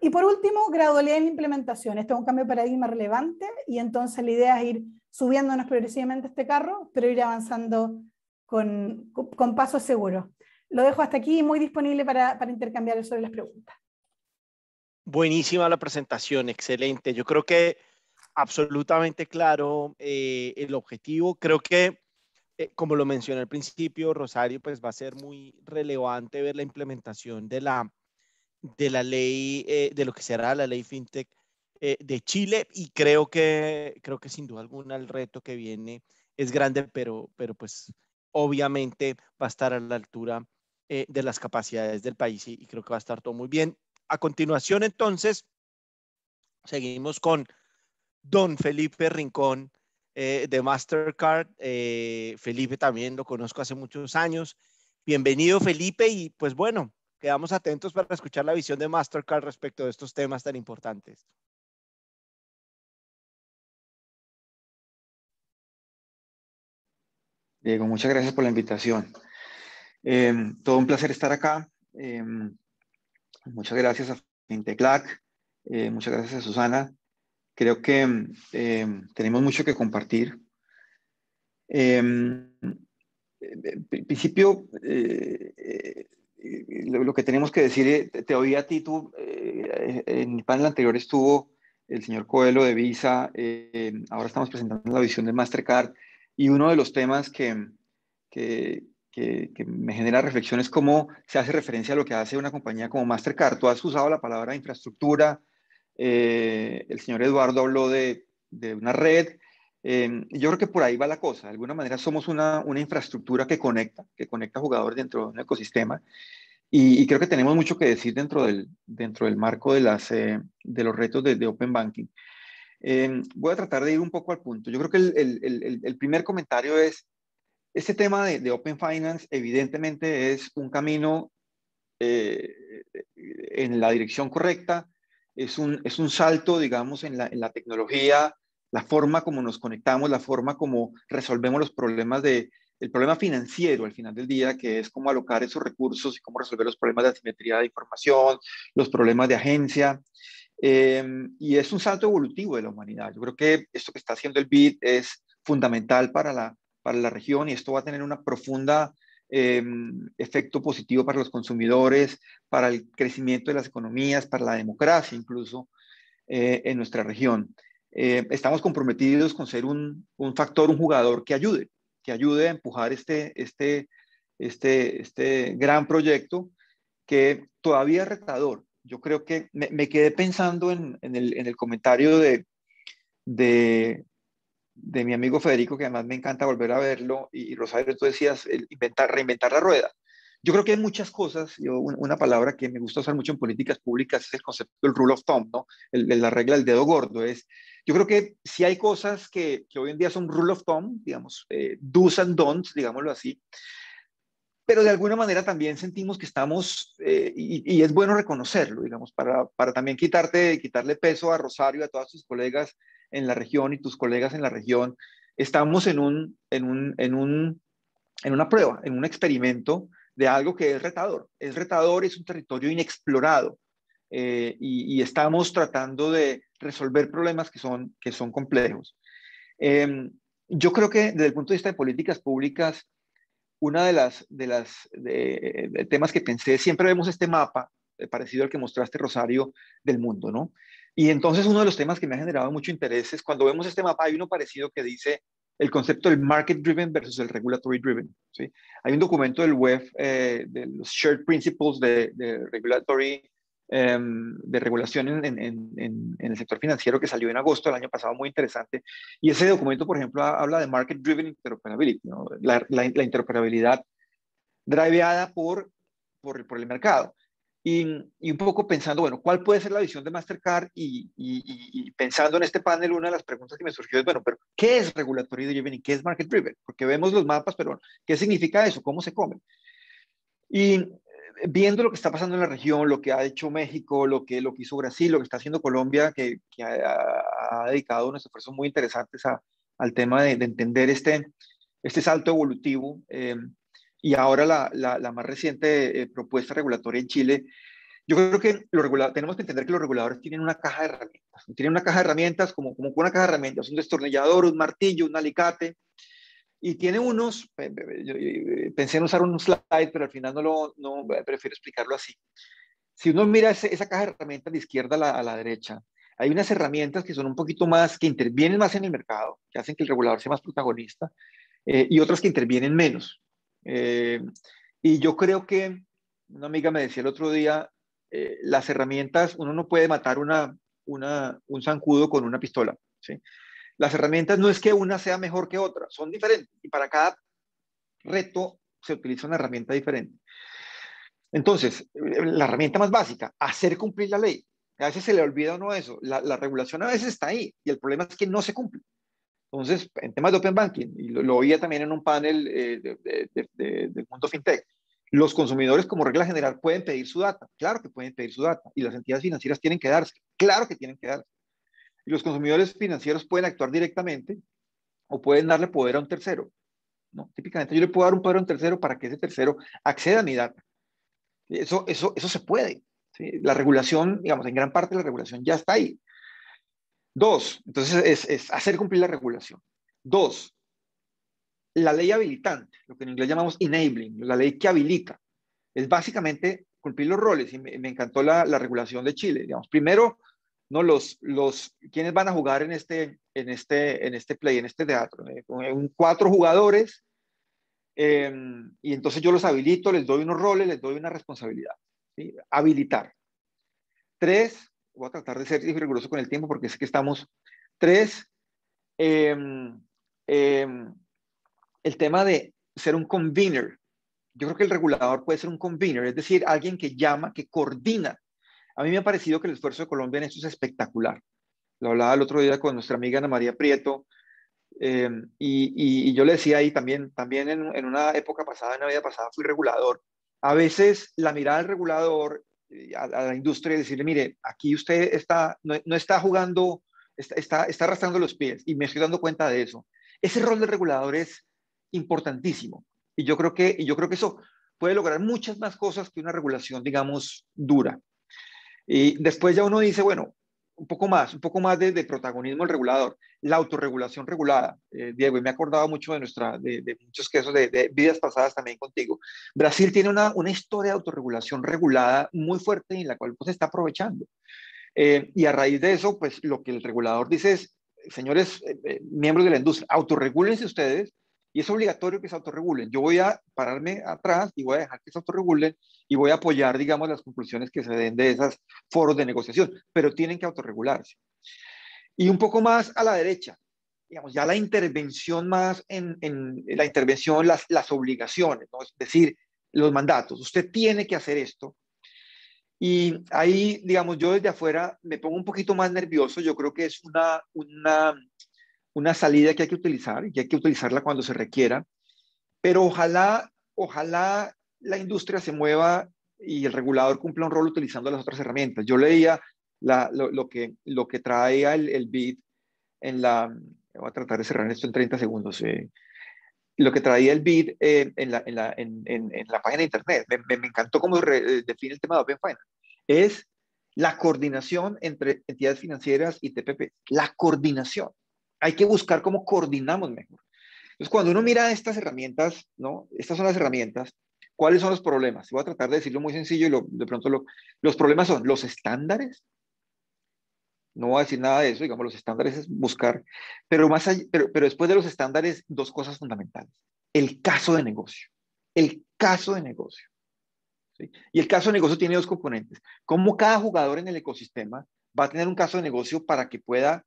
Y por último, gradualidad en la implementación. Esto es un cambio de paradigma relevante y entonces la idea es ir subiéndonos progresivamente este carro, pero ir avanzando con, con pasos seguros. Lo dejo hasta aquí, muy disponible para, para intercambiar sobre las preguntas. Buenísima la presentación, excelente. Yo creo que absolutamente claro eh, el objetivo. Creo que, eh, como lo mencioné al principio, Rosario, pues va a ser muy relevante ver la implementación de la, de la ley, eh, de lo que será la ley FinTech eh, de Chile y creo que, creo que sin duda alguna el reto que viene es grande, pero, pero pues obviamente va a estar a la altura eh, de las capacidades del país y, creo que va a estar todo muy bien. A continuación entonces, seguimos con don Felipe Rincón. Eh, de Mastercard. Felipe también lo conozco hace muchos años. Bienvenido, Felipe, y pues bueno, quedamos atentos para escuchar la visión de Mastercard respecto de estos temas tan importantes. Diego, muchas gracias por la invitación. Em, todo un placer estar acá. Em, muchas gracias a Finteclac, eh, muchas gracias a Susana. Creo que em, tenemos mucho que compartir. Eh, en principio, eh, lo, que tenemos que decir, te, te oí a ti, tú, en el panel anterior estuvo el señor Coelho de Visa, ahora estamos presentando la visión de Mastercard y uno de los temas que, me genera reflexión es cómo se hace referencia a lo que hace una compañía como Mastercard. Tú has usado la palabra infraestructura, eh, el señor Eduardo habló de, una red. Eh, yo creo que por ahí va la cosa. De alguna manera somos una, infraestructura que conecta, que conecta jugadores dentro de un ecosistema. Y, creo que tenemos mucho que decir dentro del, dentro del marco de, eh, los retos de Open Banking. Em, voy a tratar de ir un poco al punto. Yo creo que el, primer comentario es, este tema de, Open Finance evidentemente es un camino eh, en la dirección correcta, es un, es un salto, digamos, en la, tecnología, la forma como nos conectamos, la forma como resolvemos los problemas de, el problema financiero al final del día, que es cómo alocar esos recursos y cómo resolver los problemas de asimetría de información, los problemas de agencia. Em, y es un salto evolutivo de la humanidad. Yo creo que esto que está haciendo el BID es fundamental para la, para la región y esto va a tener una profunda em, efecto positivo para los consumidores, para el crecimiento de las economías, para la democracia incluso eh, en nuestra región. Eh, estamos comprometidos con ser un, un, factor, un jugador que ayude, que ayude a empujar este, este, este, este gran proyecto que todavía es retador, yo creo que me, quedé pensando en, el, comentario de, de, mi amigo Federico, que además me encanta volver a verlo, y, Rosario, tú decías, inventar, reinventar la rueda. Yo creo que hay muchas cosas, yo, una palabra que me gusta usar mucho en políticas públicas es el concepto del rule of thumb, ¿no? la regla del dedo gordo. Es, yo creo que si hay cosas que, hoy en día son rule of thumb, digamos, eh, do's and don'ts, digámoslo así, pero de alguna manera también sentimos que estamos, eh, y, es bueno reconocerlo, digamos, para, para también quitarte, quitarle peso a Rosario, a todas sus colegas en la región y tus colegas en la región, estamos en, un, en, un, en, un, en una prueba, en un experimento de algo que es retador. Es retador, es un territorio inexplorado eh, y, estamos tratando de resolver problemas que son, que son complejos. Em, yo creo que desde el punto de vista de políticas públicas, una de las, de las de, temas que pensé, siempre vemos este mapa eh, parecido al que mostraste, Rosario, del mundo, ¿no? Y entonces uno de los temas que me ha generado mucho interés es cuando vemos este mapa, hay uno parecido que dice el concepto del market driven versus el regulatory driven. ¿sí? Hay un documento del web eh, de los shared principles de, de regulatory Em, de regulación en, el sector financiero que salió en agosto del año pasado, muy interesante. Y ese documento, por ejemplo, habla de Market Driven Interoperability, la, interoperabilidad driveada por, por, el mercado. Y, un poco pensando, bueno, ¿cuál puede ser la visión de Mastercard? Y, y, pensando en este panel, una de las preguntas que me surgió es, bueno, pero ¿qué es regulatory driven y qué es market driven? Porque vemos los mapas, pero ¿qué significa eso? ¿Cómo se come? Y viendo lo que está pasando en la región, lo que ha hecho México, lo que, lo que hizo Brasil, lo que está haciendo Colombia, que, ha, dedicado unos esfuerzos muy interesantes al tema de, entender este, este salto evolutivo, eh, y ahora la, más reciente eh, propuesta regulatoria en Chile, yo creo que tenemos que entender que los reguladores tienen una caja de herramientas. Tienen una caja de herramientas como, como una caja de herramientas, un destornillador, un martillo, un alicate, y tiene unos, eh, eh, eh, pensé en usar un slide, pero al final no lo, no, prefiero explicarlo así. Si uno mira esa caja de herramientas de izquierda a la, derecha, hay unas herramientas que son un poquito más, que intervienen más en el mercado, que hacen que el regulador sea más protagonista, y otras que intervienen menos. y yo creo que una amiga me decía el otro día, las herramientas, uno no puede matar un zancudo con una pistola. ¿sí? Las herramientas no es que una sea mejor que otra, son diferentes y para cada reto se utiliza una herramienta diferente. Entonces, eh, la herramienta más básica, hacer cumplir la ley. A veces se le olvida uno eso. La, regulación a veces está ahí y el problema es que no se cumple. Entonces, en temas de Open Banking, y lo, oía también en un panel eh, del mundo fintech, los consumidores como regla general pueden pedir su data, claro que pueden pedir su data, y las entidades financieras tienen que darse, claro que tienen que darse los consumidores financieros pueden actuar directamente o pueden darle poder a un tercero. ¿no? Típicamente yo le puedo dar un poder a un tercero para que ese tercero acceda a mi data. Eso, eso, eso se puede. ¿sí? La regulación, digamos, en gran parte la regulación ya está ahí. Dos, entonces es, es hacer cumplir la regulación. Dos, la ley habilitante, lo que en inglés llamamos enabling, la ley que habilita. Es básicamente cumplir los roles y me, me encantó la, la, regulación de Chile. Digamos, primero, no los los van a jugar en este en este en este play en este teatro eh, eh, cuatro jugadores em, y entonces yo los habilito les doy unos roles les doy una responsabilidad habilitar tres voy a tratar de ser riguroso con el tiempo porque es que estamos tres em, em, el tema de ser un convener yo creo que el regulador puede ser un convener es decir alguien que llama que coordina a mí me ha parecido que el esfuerzo de Colombia en esto es espectacular. Lo hablaba el otro día con nuestra amiga Ana María Prieto, em, y, yo le decía ahí también, también en, una época pasada, en una vida pasada, fui regulador. A veces la mirada del regulador eh, a, la industria y decirle, mire, aquí usted está, no, está jugando, está, está, arrastrando los pies y me estoy dando cuenta de eso. Ese rol del regulador es importantísimo y yo creo que, y yo creo que eso puede lograr muchas más cosas que una regulación, digamos, dura. Y después ya uno dice, bueno, un poco más, un poco más de, protagonismo el regulador, la autorregulación regulada. Eh, Diego, y me he acordado mucho de, nuestra, de, muchos casos de, de, vidas pasadas también contigo. Brasil tiene una, historia de autorregulación regulada muy fuerte en la cual pues, se está aprovechando. Eh, y a raíz de eso, pues lo que el regulador dice es, señores eh, miembros de la industria, autorregúlense ustedes y es obligatorio que se autorregulen. Yo voy a pararme atrás y voy a dejar que se autorregulen y voy a apoyar, digamos, las conclusiones que se den de esos foros de negociación, pero tienen que autorregularse. Y un poco más a la derecha, digamos, ya la intervención más en, en la intervención, las, las obligaciones, ¿no? es decir, los mandatos. Usted tiene que hacer esto. Y ahí, digamos, yo desde afuera me pongo un poquito más nervioso. Yo creo que es una, una una salida que hay que utilizar y hay que utilizarla cuando se requiera, pero ojalá, ojalá la industria se mueva y el regulador cumpla un rol utilizando las otras herramientas. Yo leía lo, que, lo que traía el, BID en la... Voy a tratar de cerrar esto en 30 segundos. Eh, lo que traía el BID eh, en, la, página de Internet. Me, encantó cómo eh, define el tema de Open Finance. Es la coordinación entre entidades financieras y TPP. La coordinación hay que buscar cómo coordinamos mejor. Entonces, cuando uno mira estas herramientas, ¿no? Estas son las herramientas. ¿Cuáles son los problemas? Voy a tratar de decirlo muy sencillo y de pronto lo, los problemas son los estándares. No voy a decir nada de eso, digamos, los estándares es buscar, pero, más pero, después de los estándares, dos cosas fundamentales. El caso de negocio. El caso de negocio. Y el caso de negocio tiene dos componentes. Cómo cada jugador en el ecosistema va a tener un caso de negocio para que pueda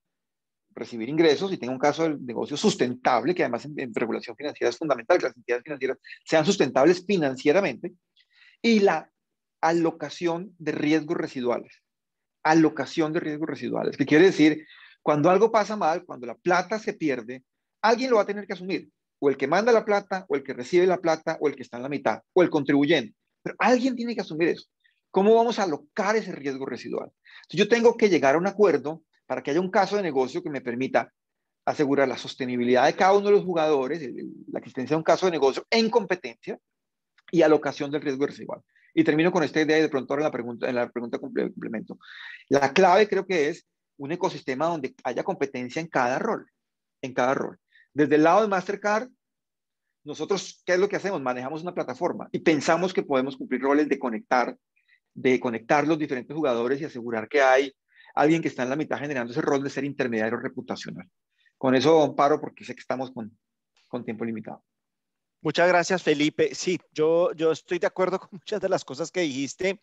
recibir ingresos y tenga un caso de negocio sustentable, que además en, en, regulación financiera es fundamental que las entidades financieras sean sustentables financieramente, y la alocación de riesgos residuales. Alocación de riesgos residuales, que quiere decir, cuando algo pasa mal, cuando la plata se pierde, alguien lo va a tener que asumir, o el que manda la plata, o el que recibe la plata, o el que está en la mitad, o el contribuyente, pero alguien tiene que asumir eso. ¿Cómo vamos a alocar ese riesgo residual? Entonces, yo tengo que llegar a un acuerdo para que haya un caso de negocio que me permita asegurar la sostenibilidad de cada uno de los jugadores, la existencia de un caso de negocio en competencia y alocación del riesgo residual. Y termino con esta idea y de pronto ahora la pregunta, en la pregunta complemento. La clave creo que es un ecosistema donde haya competencia en cada rol, en cada rol. Desde el lado de Mastercard, nosotros, ¿qué es lo que hacemos? Manejamos una plataforma y pensamos que podemos cumplir roles de conectar, de conectar los diferentes jugadores y asegurar que hay alguien que está en la mitad generando ese rol de ser intermediario reputacional. Con eso paro porque sé que estamos con, con tiempo limitado. Muchas gracias, Felipe. Sí, yo, yo estoy de acuerdo con muchas de las cosas que dijiste,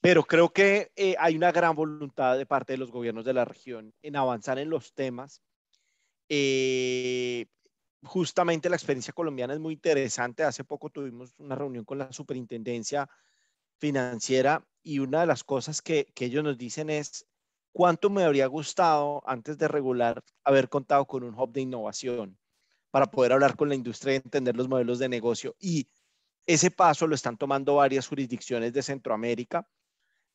pero creo que eh, hay una gran voluntad de parte de los gobiernos de la región en avanzar en los temas. Eh, justamente la experiencia colombiana es muy interesante. Hace poco tuvimos una reunión con la superintendencia financiera y una de las cosas que, que ellos nos dicen es, cuánto me habría gustado antes de regular haber contado con un hub de innovación para poder hablar con la industria y entender los modelos de negocio. Y ese paso lo están tomando varias jurisdicciones de Centroamérica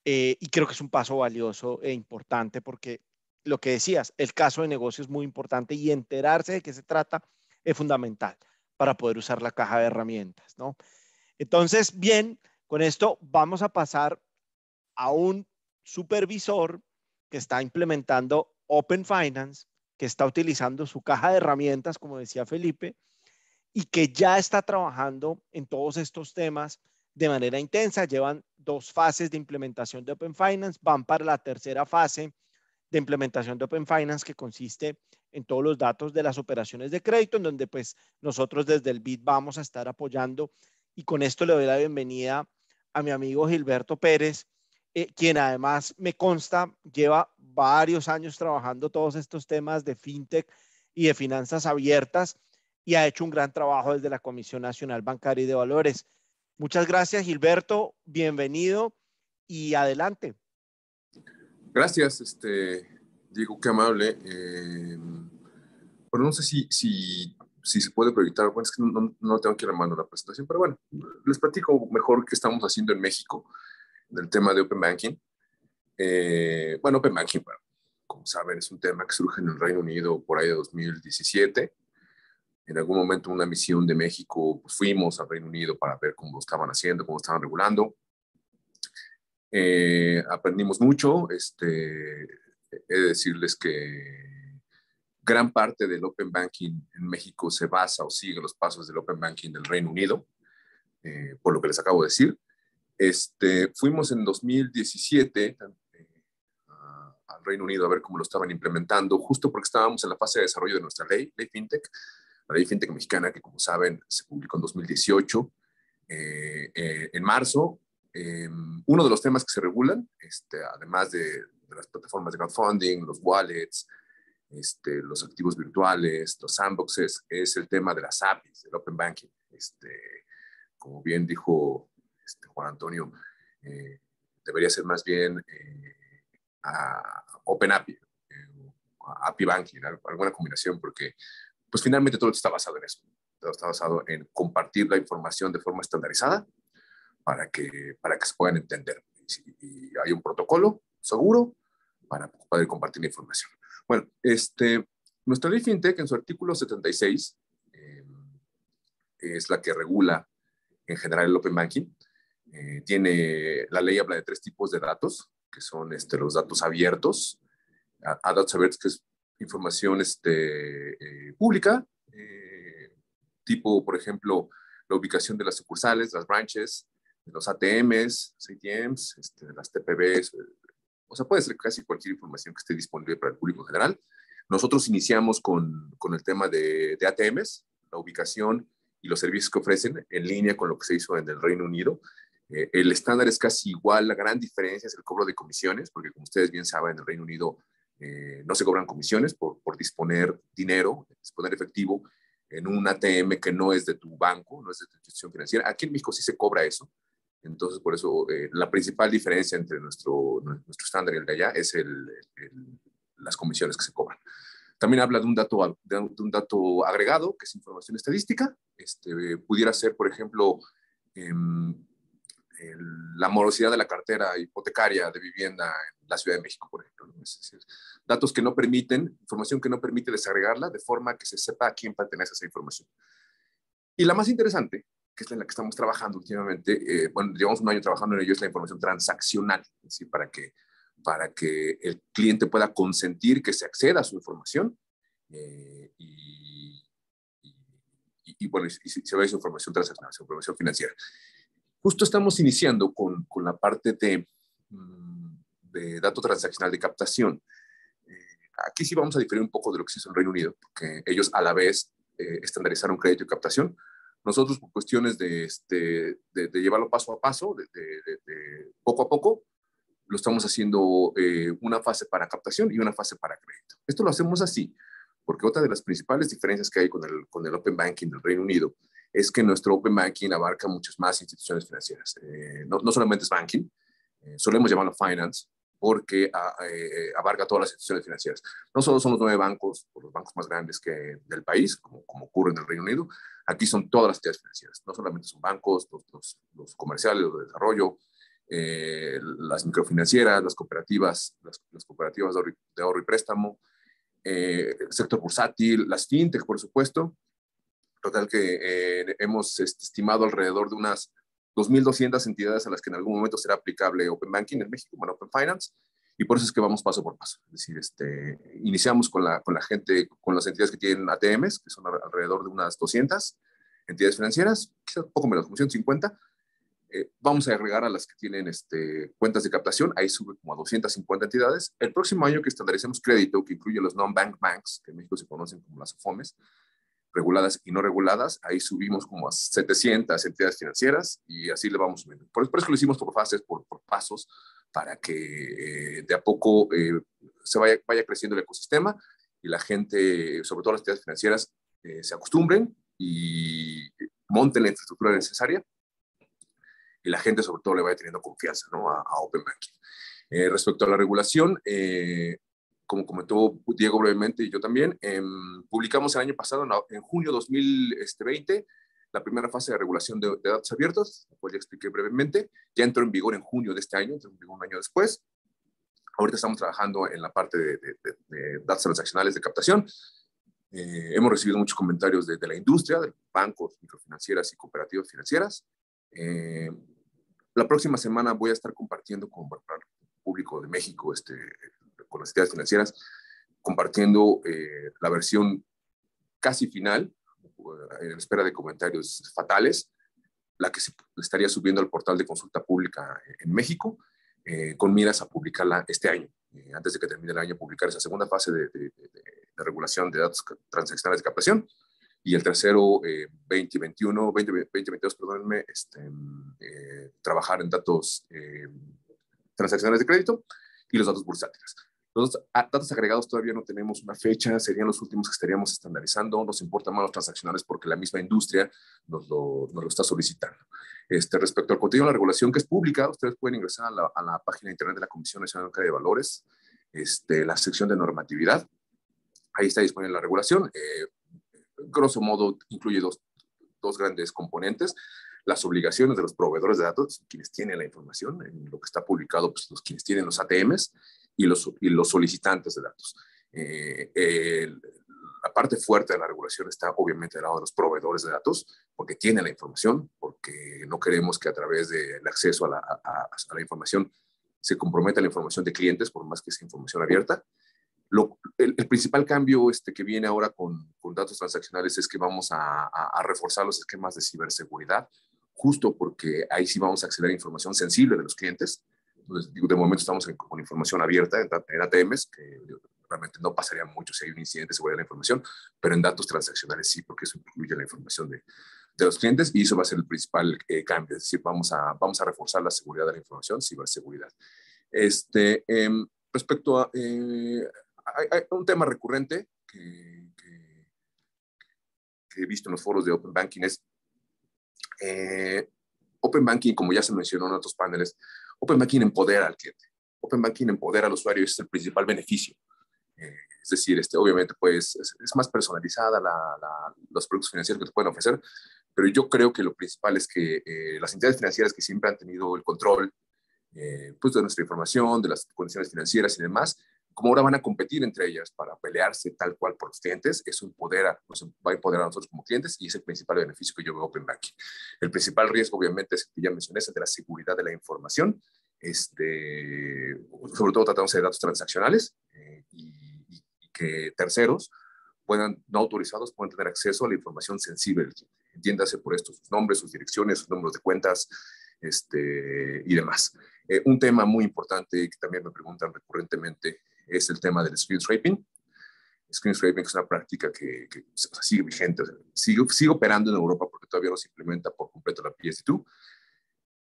eh, y creo que es un paso valioso e importante porque lo que decías, el caso de negocio es muy importante y enterarse de qué se trata es fundamental para poder usar la caja de herramientas, ¿no? Entonces, bien, con esto vamos a pasar a un supervisor que está implementando Open Finance, que está utilizando su caja de herramientas, como decía Felipe, y que ya está trabajando en todos estos temas de manera intensa. Llevan dos fases de implementación de Open Finance, van para la tercera fase de implementación de Open Finance que consiste en todos los datos de las operaciones de crédito, en donde pues nosotros desde el BID vamos a estar apoyando. Y con esto le doy la bienvenida a mi amigo Gilberto Pérez, eh, quien además me consta lleva varios años trabajando todos estos temas de fintech y de finanzas abiertas y ha hecho un gran trabajo desde la Comisión Nacional Bancaria y de Valores. Muchas gracias, Gilberto. Bienvenido y adelante. Gracias, este, Diego, qué amable. Em, bueno, no sé si, si, se puede proyectar, bueno, es que no, tengo aquí la mano la presentación, pero bueno, les platico mejor qué estamos haciendo en México del tema de Open Banking. Eh, bueno, Open Banking, como saben, es un tema que surge en el Reino Unido por ahí de 2017. En algún momento una misión de México pues, fuimos al Reino Unido para ver cómo lo estaban haciendo, cómo lo estaban regulando. Eh, aprendimos mucho. Este, he de decirles que gran parte del Open Banking en México se basa o sigue los pasos del Open Banking del Reino Unido, eh, por lo que les acabo de decir. Este, fuimos en 2017 eh, al Reino Unido a ver cómo lo estaban implementando, justo porque estábamos en la fase de desarrollo de nuestra ley, ley FinTech, la ley FinTech mexicana que como saben se publicó en 2018, eh, eh, en marzo. Em, uno de los temas que se regulan, este, además de, las plataformas de crowdfunding, los wallets, este, los activos virtuales, los sandboxes, es el tema de las APIs, el open banking. Este, como bien dijo este, Juan Antonio, eh, debería ser más bien eh, a Open API, a eh, API Banking, alguna combinación, porque pues finalmente todo está basado en eso. Todo está basado en compartir la información de forma estandarizada para que, para que se puedan entender. Y, hay un protocolo seguro para poder compartir la información. Bueno, este, nuestra ley FinTech en su artículo 76 es la que regula en general el Open Banking eh, tiene, la ley habla de tres tipos de datos, que son este, los datos abiertos, datos abiertos que es información este, eh, pública, eh, tipo, por ejemplo, la ubicación de las sucursales, las branches, los ATMs, ATMs, las TPBs, este, o sea, puede ser casi cualquier información que esté disponible para el público en general. Nosotros iniciamos con, con el tema de, de, ATMs, la ubicación y los servicios que ofrecen en línea con lo que se hizo en el Reino Unido, eh, el estándar es casi igual, la gran diferencia es el cobro de comisiones, porque como ustedes bien saben, en el Reino Unido eh, no se cobran comisiones por, por, disponer dinero, disponer efectivo en un ATM que no es de tu banco, no es de tu institución financiera. Aquí en México sí se cobra eso. Entonces, por eso, eh, la principal diferencia entre nuestro, nuestro estándar y el de allá es el, las comisiones que se cobran. También habla de un dato, de un dato agregado, que es información estadística. Este, pudiera ser, por ejemplo, em, la morosidad de la cartera hipotecaria de vivienda en la Ciudad de México, por ejemplo. datos que no permiten, información que no permite desagregarla de forma que se sepa a quién pertenece esa información. Y la más interesante, que es en la que estamos trabajando últimamente, eh, bueno, llevamos un año trabajando en ello, es la información transaccional, es decir, para que, para que el cliente pueda consentir que se acceda a su información eh, y, bueno, y, se vea su información transaccional, su información financiera. Justo estamos iniciando con, con la parte de, mm, de, dato transaccional de captación. Eh, aquí sí vamos a diferir un poco de lo que se hizo en Reino Unido, porque ellos a la vez eh, estandarizaron crédito y captación. Nosotros, por cuestiones de, este, de, llevarlo paso a paso, de, poco a poco, lo estamos haciendo eh, una fase para captación y una fase para crédito. Esto lo hacemos así, porque otra de las principales diferencias que hay con el, con el Open Banking del Reino Unido es que nuestro Open Banking abarca muchas más instituciones financieras. Eh, no, no, solamente es banking, eh, solemos llamarlo finance, porque ah, eh, abarca todas las instituciones financieras. No solo son los nueve bancos, los bancos más grandes que del país, como, como ocurre en el Reino Unido, aquí son todas las entidades financieras, no solamente son bancos, los, los, comerciales, los de desarrollo, las microfinancieras, las cooperativas, las, cooperativas de ahorro, y, préstamo, el sector bursátil, las fintech, por supuesto, tal que eh, hemos este, estimado alrededor de unas 2.200 entidades a las que en algún momento será aplicable Open Banking en México, bueno, Open Finance, y por eso es que vamos paso por paso. Es decir, este, iniciamos con la, con la gente, con las entidades que tienen ATMs, que son alrededor de unas 200 entidades financieras, quizás poco menos, como 150. Eh, vamos a agregar a las que tienen este, cuentas de captación, ahí sube como a 250 entidades. El próximo año que estandaricemos crédito, que incluye los non-bank banks, que en México se conocen como las OFOMES, reguladas y no reguladas, ahí subimos como a 700 entidades financieras y así le vamos subiendo. Por, eso lo hicimos por fases, por, pasos, para que eh, de a poco eh, se vaya, vaya creciendo el ecosistema y la gente, sobre todo las entidades financieras, eh, se acostumbren y monten la infraestructura necesaria y la gente sobre todo le vaya teniendo confianza ¿no? a, a Open Banking. respecto a la regulación, como comentó Diego brevemente y yo también, em, publicamos el año pasado, en, junio 2020, la primera fase de regulación de, datos abiertos, pues ya expliqué brevemente, ya entró en vigor en junio de este año, un año después. Ahorita estamos trabajando en la parte de, datos transaccionales de captación. Eh, hemos recibido muchos comentarios de, la industria, de bancos, microfinancieras y cooperativas financieras. Eh, la próxima semana voy a estar compartiendo con, el público de México este, con las entidades financieras, compartiendo eh, la versión casi final, eh, en espera de comentarios fatales, la que se estaría subiendo al portal de consulta pública en México, eh, con miras a publicarla este año. antes de que termine el año, publicar esa segunda fase de, regulación de datos transaccionales de captación. Y el tercero, 2021, 2022, perdónenme, este, trabajar en datos transaccionales de crédito y los datos bursátiles. Los ah, datos agregados todavía no tenemos una fecha, serían los últimos que estaríamos estandarizando, nos importan más los transaccionales porque la misma industria nos lo, está solicitando. Este, respecto al contenido de la regulación que es pública, ustedes pueden ingresar a la, página de internet de la Comisión Nacional de Valores, este, la sección de normatividad. Ahí está disponible la regulación. Eh, grosso modo, incluye dos, grandes componentes las obligaciones de los proveedores de datos, quienes tienen la información, en lo que está publicado, pues los quienes tienen los ATMs, y los, y los solicitantes de datos. Eh, la parte fuerte de la regulación está obviamente del lado de los proveedores de datos, porque tienen la información, porque no queremos que a través del acceso a la, a, la información se comprometa la información de clientes, por más que sea información abierta. el, principal cambio este, que viene ahora con, con datos transaccionales es que vamos a, reforzar los esquemas de ciberseguridad, justo porque ahí sí vamos a acceder a información sensible de los clientes, de momento estamos en, con información abierta en, ATMs, que realmente no pasaría mucho si hay un incidente de seguridad de la información, pero en datos transaccionales sí, porque eso incluye la información de, de los clientes y eso va a ser el principal eh, cambio. Es decir, vamos a, vamos a reforzar la seguridad de la información, ciberseguridad. Este, em, respecto a eh, hay, un tema recurrente que, que, he visto en los foros de Open Banking es eh, Open Banking, como ya se mencionó en otros paneles, Open Banking empodera al cliente. Open Banking empodera al usuario, es el principal beneficio. Eh, es decir, este, obviamente pues, es, más personalizada la, los productos financieros que te pueden ofrecer, pero yo creo que lo principal es que eh, las entidades financieras que siempre han tenido el control eh, pues, de nuestra información, de las condiciones financieras y demás, como ahora van a competir entre ellas para pelearse tal cual por los clientes, eso nos va a empoderar a nosotros como clientes y es el principal beneficio que yo veo en Banking. El principal riesgo, obviamente, es que ya mencioné, es el de la seguridad de la información, este, sobre todo tratándose de datos transaccionales eh, y, que terceros puedan, no autorizados, puedan tener acceso a la información sensible. Entiéndase por esto sus nombres, sus direcciones, sus números de cuentas este, y demás. Eh, un tema muy importante que también me preguntan recurrentemente es el tema del screen scraping. Screen scraping es una práctica que, sigue vigente, sigue, operando en Europa porque todavía no se implementa por completo la PSD2.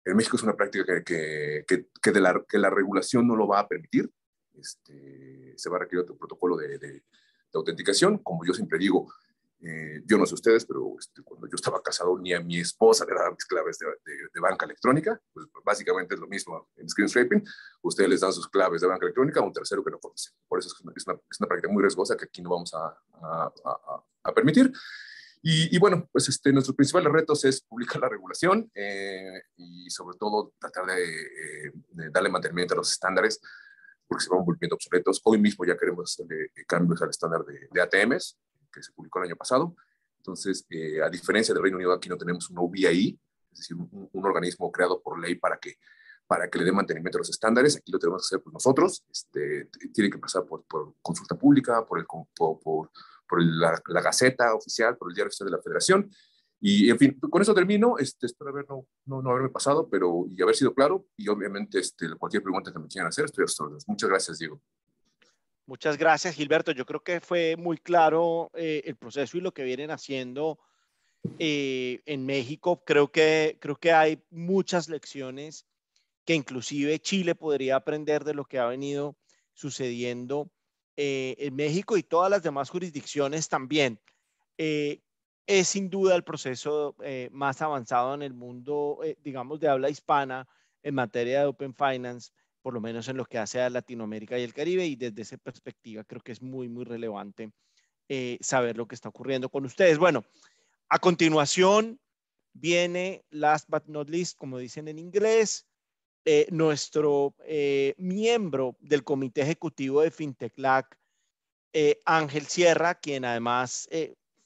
En México es una práctica que, que, que de la, la, regulación no lo va a permitir. Este, se va a requerir otro protocolo de, de, de autenticación. Como yo siempre digo, eh, yo no sé ustedes, pero este, cuando yo estaba casado ni a mi esposa le daban mis claves de, banca electrónica, pues básicamente es lo mismo en screen scraping, ustedes les dan sus claves de banca electrónica a un tercero que no conoce. Por eso es una, es una, práctica muy riesgosa que aquí no vamos a, a, permitir. Y, bueno, pues este, nuestros principales retos es publicar la regulación eh, y sobre todo tratar eh, de, darle mantenimiento a los estándares porque se van volviendo obsoletos. Hoy mismo ya queremos cambios al estándar de ATMs, que se publicó el año pasado. Entonces, eh, a diferencia del Reino Unido, aquí no tenemos un OBI, es decir, un, organismo creado por ley para que, para que le dé mantenimiento a los estándares. Aquí lo tenemos que hacer pues, nosotros. Este, tiene que pasar por, consulta pública, por, el, por, la, Gaceta Oficial, por el Diario Oficial de la Federación. Y, en fin, con eso termino. Este, espero haber, no, no, haberme pasado pero, y haber sido claro. Y obviamente, este, cualquier pregunta que me quieran hacer, estoy a sus órdenes. Muchas gracias, Diego. Muchas gracias, Gilberto. Yo creo que fue muy claro eh, el proceso y lo que vienen haciendo eh, en México. Creo que, creo que hay muchas lecciones que inclusive Chile podría aprender de lo que ha venido sucediendo eh, en México y todas las demás jurisdicciones también. es sin duda el proceso más avanzado en el mundo, digamos, de habla hispana en materia de Open Finance por lo menos en lo que hace a Latinoamérica y el Caribe, y desde esa perspectiva creo que es muy, muy relevante eh, saber lo que está ocurriendo con ustedes. Bueno, a continuación viene, last but not least, como dicen en inglés, eh, nuestro eh, miembro del comité ejecutivo de Fintech LAC, Ángel Sierra, quien además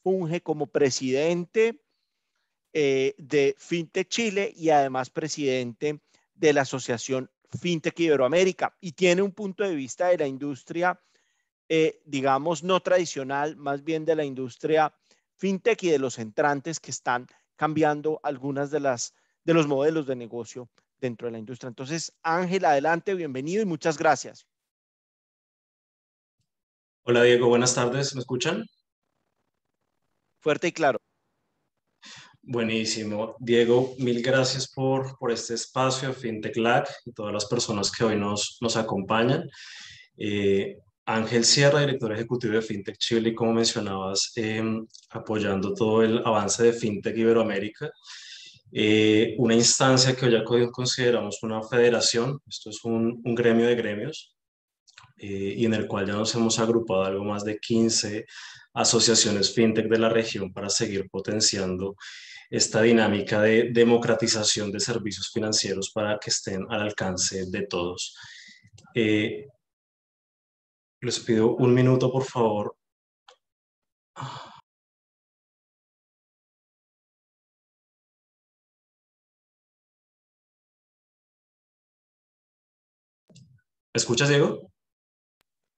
funge como presidente de FinTech Chile y además presidente de la Asociación FinTech Iberoamérica y tiene un punto de vista de la industria, eh, digamos, no tradicional, más bien de la industria FinTech y de los entrantes que están cambiando algunas de las de los modelos de negocio dentro de la industria. Entonces, Ángel, adelante, bienvenido y muchas gracias. Hola Diego, buenas tardes, ¿me escuchan? Fuerte y claro. Buenísimo. Diego, mil gracias por, este espacio FinTech Lab y todas las personas que hoy nos, acompañan. Eh, Ángel Sierra, director ejecutivo de FinTech Chile, como mencionabas, em, apoyando todo el avance de FinTech Iberoamérica, eh, una instancia que hoy consideramos una federación, esto es un, gremio de gremios, eh, y en el cual ya nos hemos agrupado algo más de 15 asociaciones FinTech de la región para seguir potenciando esta dinámica de democratización de servicios financieros para que estén al alcance de todos. Eh, les pido un minuto, por favor. ¿Me escuchas, Diego?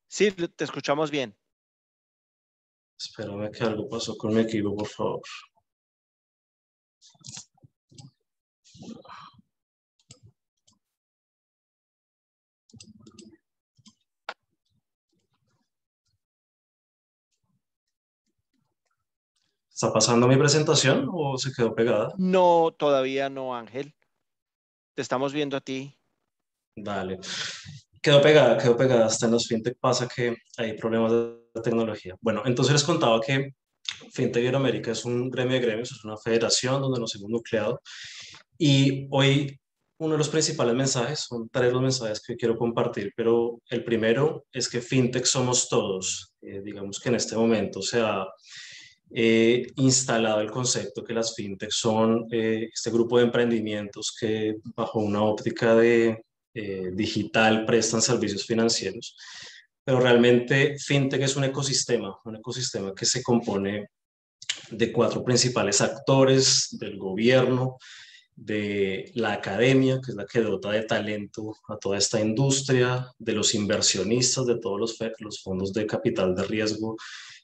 Sí, te escuchamos bien. Espérame que algo pasó con mi equipo, por favor. ¿Está pasando mi presentación o se quedó pegada? No, todavía no, Ángel. Te estamos viendo a ti. Dale. Quedó pegada, quedó pegada. Hasta en los fintech pasa que hay problemas de tecnología. Bueno, entonces les contaba que FinTech Iberoamérica es un gremio de gremios, es una federación donde nos hemos nucleado. Y hoy uno de los principales mensajes, son tres los mensajes que quiero compartir, pero el primero es que FinTech somos todos. Eh, digamos que en este momento se ha eh, instalado el concepto que las FinTech son eh, este grupo de emprendimientos que bajo una óptica de digital prestan servicios financieros pero realmente FinTech es un ecosistema, un ecosistema que se compone de cuatro principales actores, del gobierno, de la academia, que es la que dota de talento a toda esta industria, de los inversionistas, de todos los, los fondos de capital de riesgo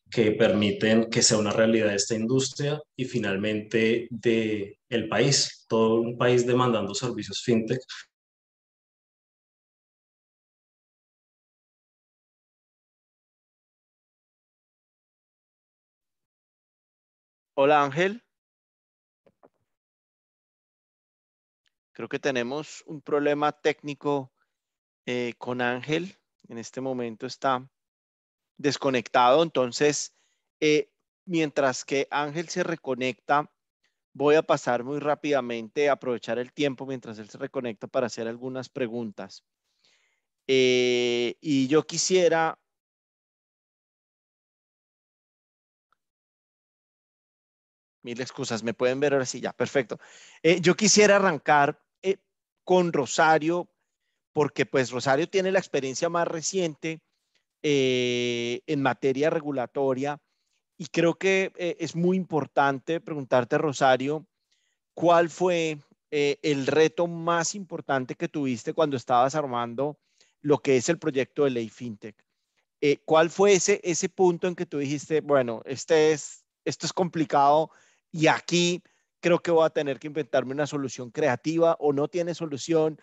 que permiten que sea una realidad esta industria y finalmente de el país, todo un país demandando servicios fintech Hola Ángel. Creo que tenemos un problema técnico eh, con Ángel. En este momento está desconectado. Entonces, eh, mientras que Ángel se reconecta, voy a pasar muy rápidamente, a aprovechar el tiempo mientras él se reconecta para hacer algunas preguntas. Eh, y yo quisiera mil excusas, me pueden ver ahora sí, ya, perfecto. Eh, yo quisiera arrancar eh, con Rosario, porque pues Rosario tiene la experiencia más reciente eh, en materia regulatoria y creo que es muy importante preguntarte, Rosario, ¿cuál fue el reto más importante que tuviste cuando estabas armando lo que es el proyecto de ley FinTech? ¿Cuál fue ese, ese punto en que tú dijiste, bueno, este es, esto es complicado, y aquí creo que voy a tener que inventarme una solución creativa o no tiene solución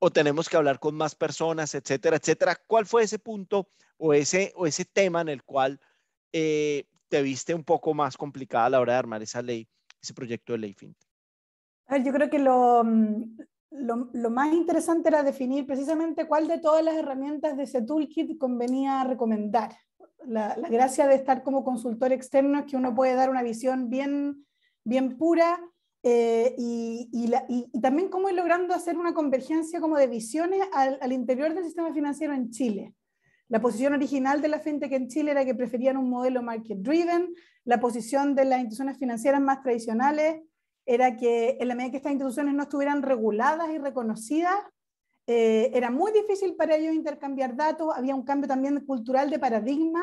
o tenemos que hablar con más personas, etcétera, etcétera. ¿Cuál fue ese punto o ese, o ese tema en el cual eh, te viste un poco más complicada a la hora de armar esa ley, ese proyecto de ley FinTech? Yo creo que mm, lo, más interesante era definir precisamente cuál de todas las herramientas de ese toolkit convenía recomendar la, gracia de estar como consultor externo es que uno puede dar una visión bien, bien pura eh, y, y, y, también cómo es logrando hacer una convergencia como de visiones al, interior del sistema financiero en Chile. La posición original de la gente que en Chile era que preferían un modelo market driven, la posición de las instituciones financieras más tradicionales era que en la medida que estas instituciones no estuvieran reguladas y reconocidas, eh, era muy difícil para ellos intercambiar datos, había un cambio también cultural de paradigma,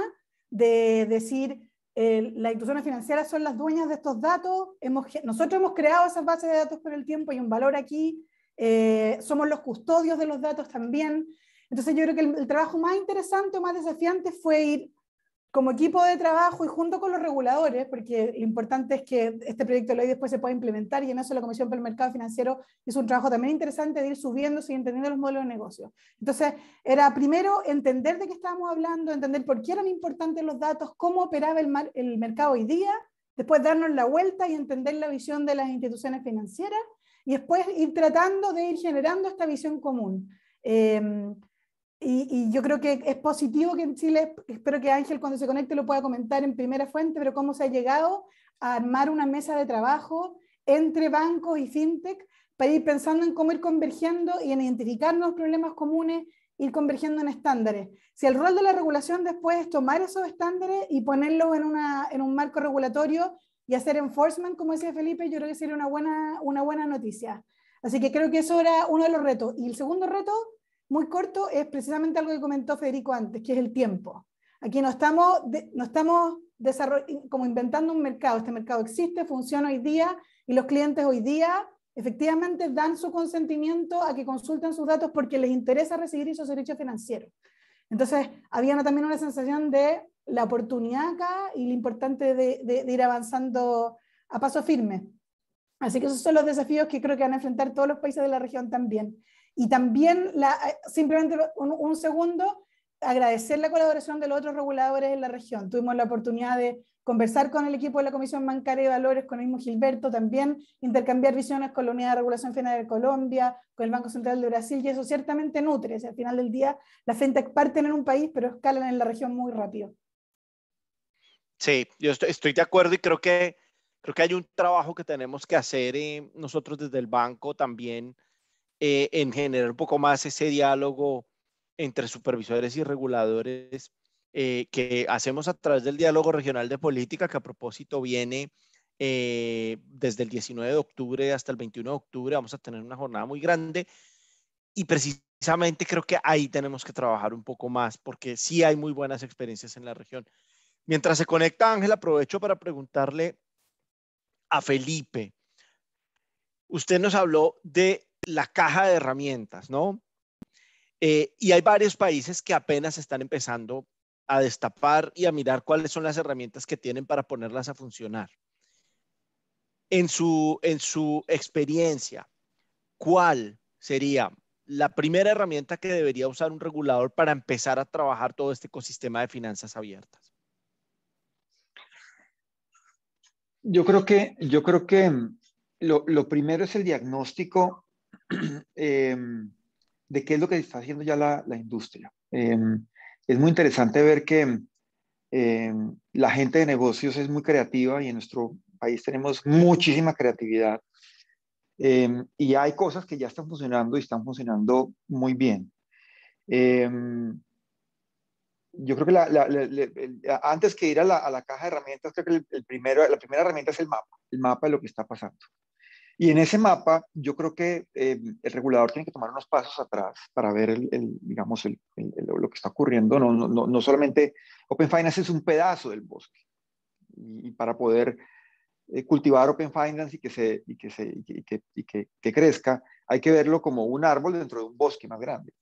de decir, eh, las instituciones financieras son las dueñas de estos datos, hemos, nosotros hemos creado esas bases de datos por el tiempo, y un valor aquí, eh, somos los custodios de los datos también. Entonces yo creo que el, el trabajo más interesante o más desafiante fue ir como equipo de trabajo y junto con los reguladores, porque lo importante es que este proyecto de ley después se pueda implementar y en eso la Comisión para el Mercado Financiero hizo un trabajo también interesante de ir subiendo y entendiendo los modelos de negocio. Entonces, era primero entender de qué estábamos hablando, entender por qué eran importantes los datos, cómo operaba el, el mercado hoy día, después darnos la vuelta y entender la visión de las instituciones financieras y después ir tratando de ir generando esta visión común. Eh, y, yo creo que es positivo que en Chile, espero que Ángel cuando se conecte lo pueda comentar en primera fuente, pero cómo se ha llegado a armar una mesa de trabajo entre bancos y fintech para ir pensando en cómo ir convergiendo y en identificar los problemas comunes, ir convergiendo en estándares. Si el rol de la regulación después es tomar esos estándares y ponerlos en, una, en un marco regulatorio y hacer enforcement, como decía Felipe, yo creo que sería una buena, una buena noticia. Así que creo que eso era uno de los retos. Y el segundo reto muy corto es precisamente algo que comentó Federico antes, que es el tiempo. Aquí no estamos, no estamos como inventando un mercado. Este mercado existe, funciona hoy día y los clientes hoy día efectivamente dan su consentimiento a que consulten sus datos porque les interesa recibir esos derechos financieros. Entonces, había también una sensación de la oportunidad acá y lo importante de ir avanzando a paso firme. Así que esos son los desafíos que creo que van a enfrentar todos los países de la región también. Y también, la, eh, simplemente un, segundo, agradecer la colaboración de los otros reguladores en la región. Tuvimos la oportunidad de conversar con el equipo de la Comisión Bancaria de Valores, con el mismo Gilberto, también intercambiar visiones con la Unidad de Regulación Financiera de Colombia, con el Banco Central de Brasil, y eso ciertamente nutre. O al final del día, las FinTech parten en un país, pero escalan en la región muy rápido. Sí, yo estoy, de acuerdo y creo que, creo que hay un trabajo que tenemos que hacer eh, nosotros desde el banco también eh, en generar un poco más ese diálogo entre supervisores y reguladores eh, que hacemos a través del diálogo regional de política, que a propósito viene eh, desde el 19 de octubre hasta el 21 de octubre. Vamos a tener una jornada muy grande y precisamente creo que ahí tenemos que trabajar un poco más porque sí hay muy buenas experiencias en la región. Mientras se conecta Ángel, aprovecho para preguntarle a Felipe. Usted nos habló de la caja de herramientas, ¿no? Eh, y hay varios países que apenas están empezando a destapar y a mirar cuáles son las herramientas que tienen para ponerlas a funcionar. En su, en su experiencia, ¿cuál sería la primera herramienta que debería usar un regulador para empezar a trabajar todo este ecosistema de finanzas abiertas? Yo creo que, yo creo que mm, lo, lo primero es el diagnóstico Em, de qué es lo que está haciendo ya la, industria. Em, es muy interesante ver que em, la gente de negocios es muy creativa y en nuestro país tenemos muchísima creatividad. y hay cosas que ya están funcionando y están funcionando muy bien. yo creo que antes que ir a la, caja de herramientas, creo que el primero, la primera herramienta es el mapa, el mapa de lo que está pasando. Y en ese mapa, yo creo que eh, el regulador tiene que tomar unos pasos atrás para ver, el, digamos, lo que está ocurriendo. No, solamente Open Finance es un pedazo del bosque. Y, para poder eh, cultivar Open Finance y que, se, que, que, crezca, hay que verlo como un árbol dentro de un bosque más grande.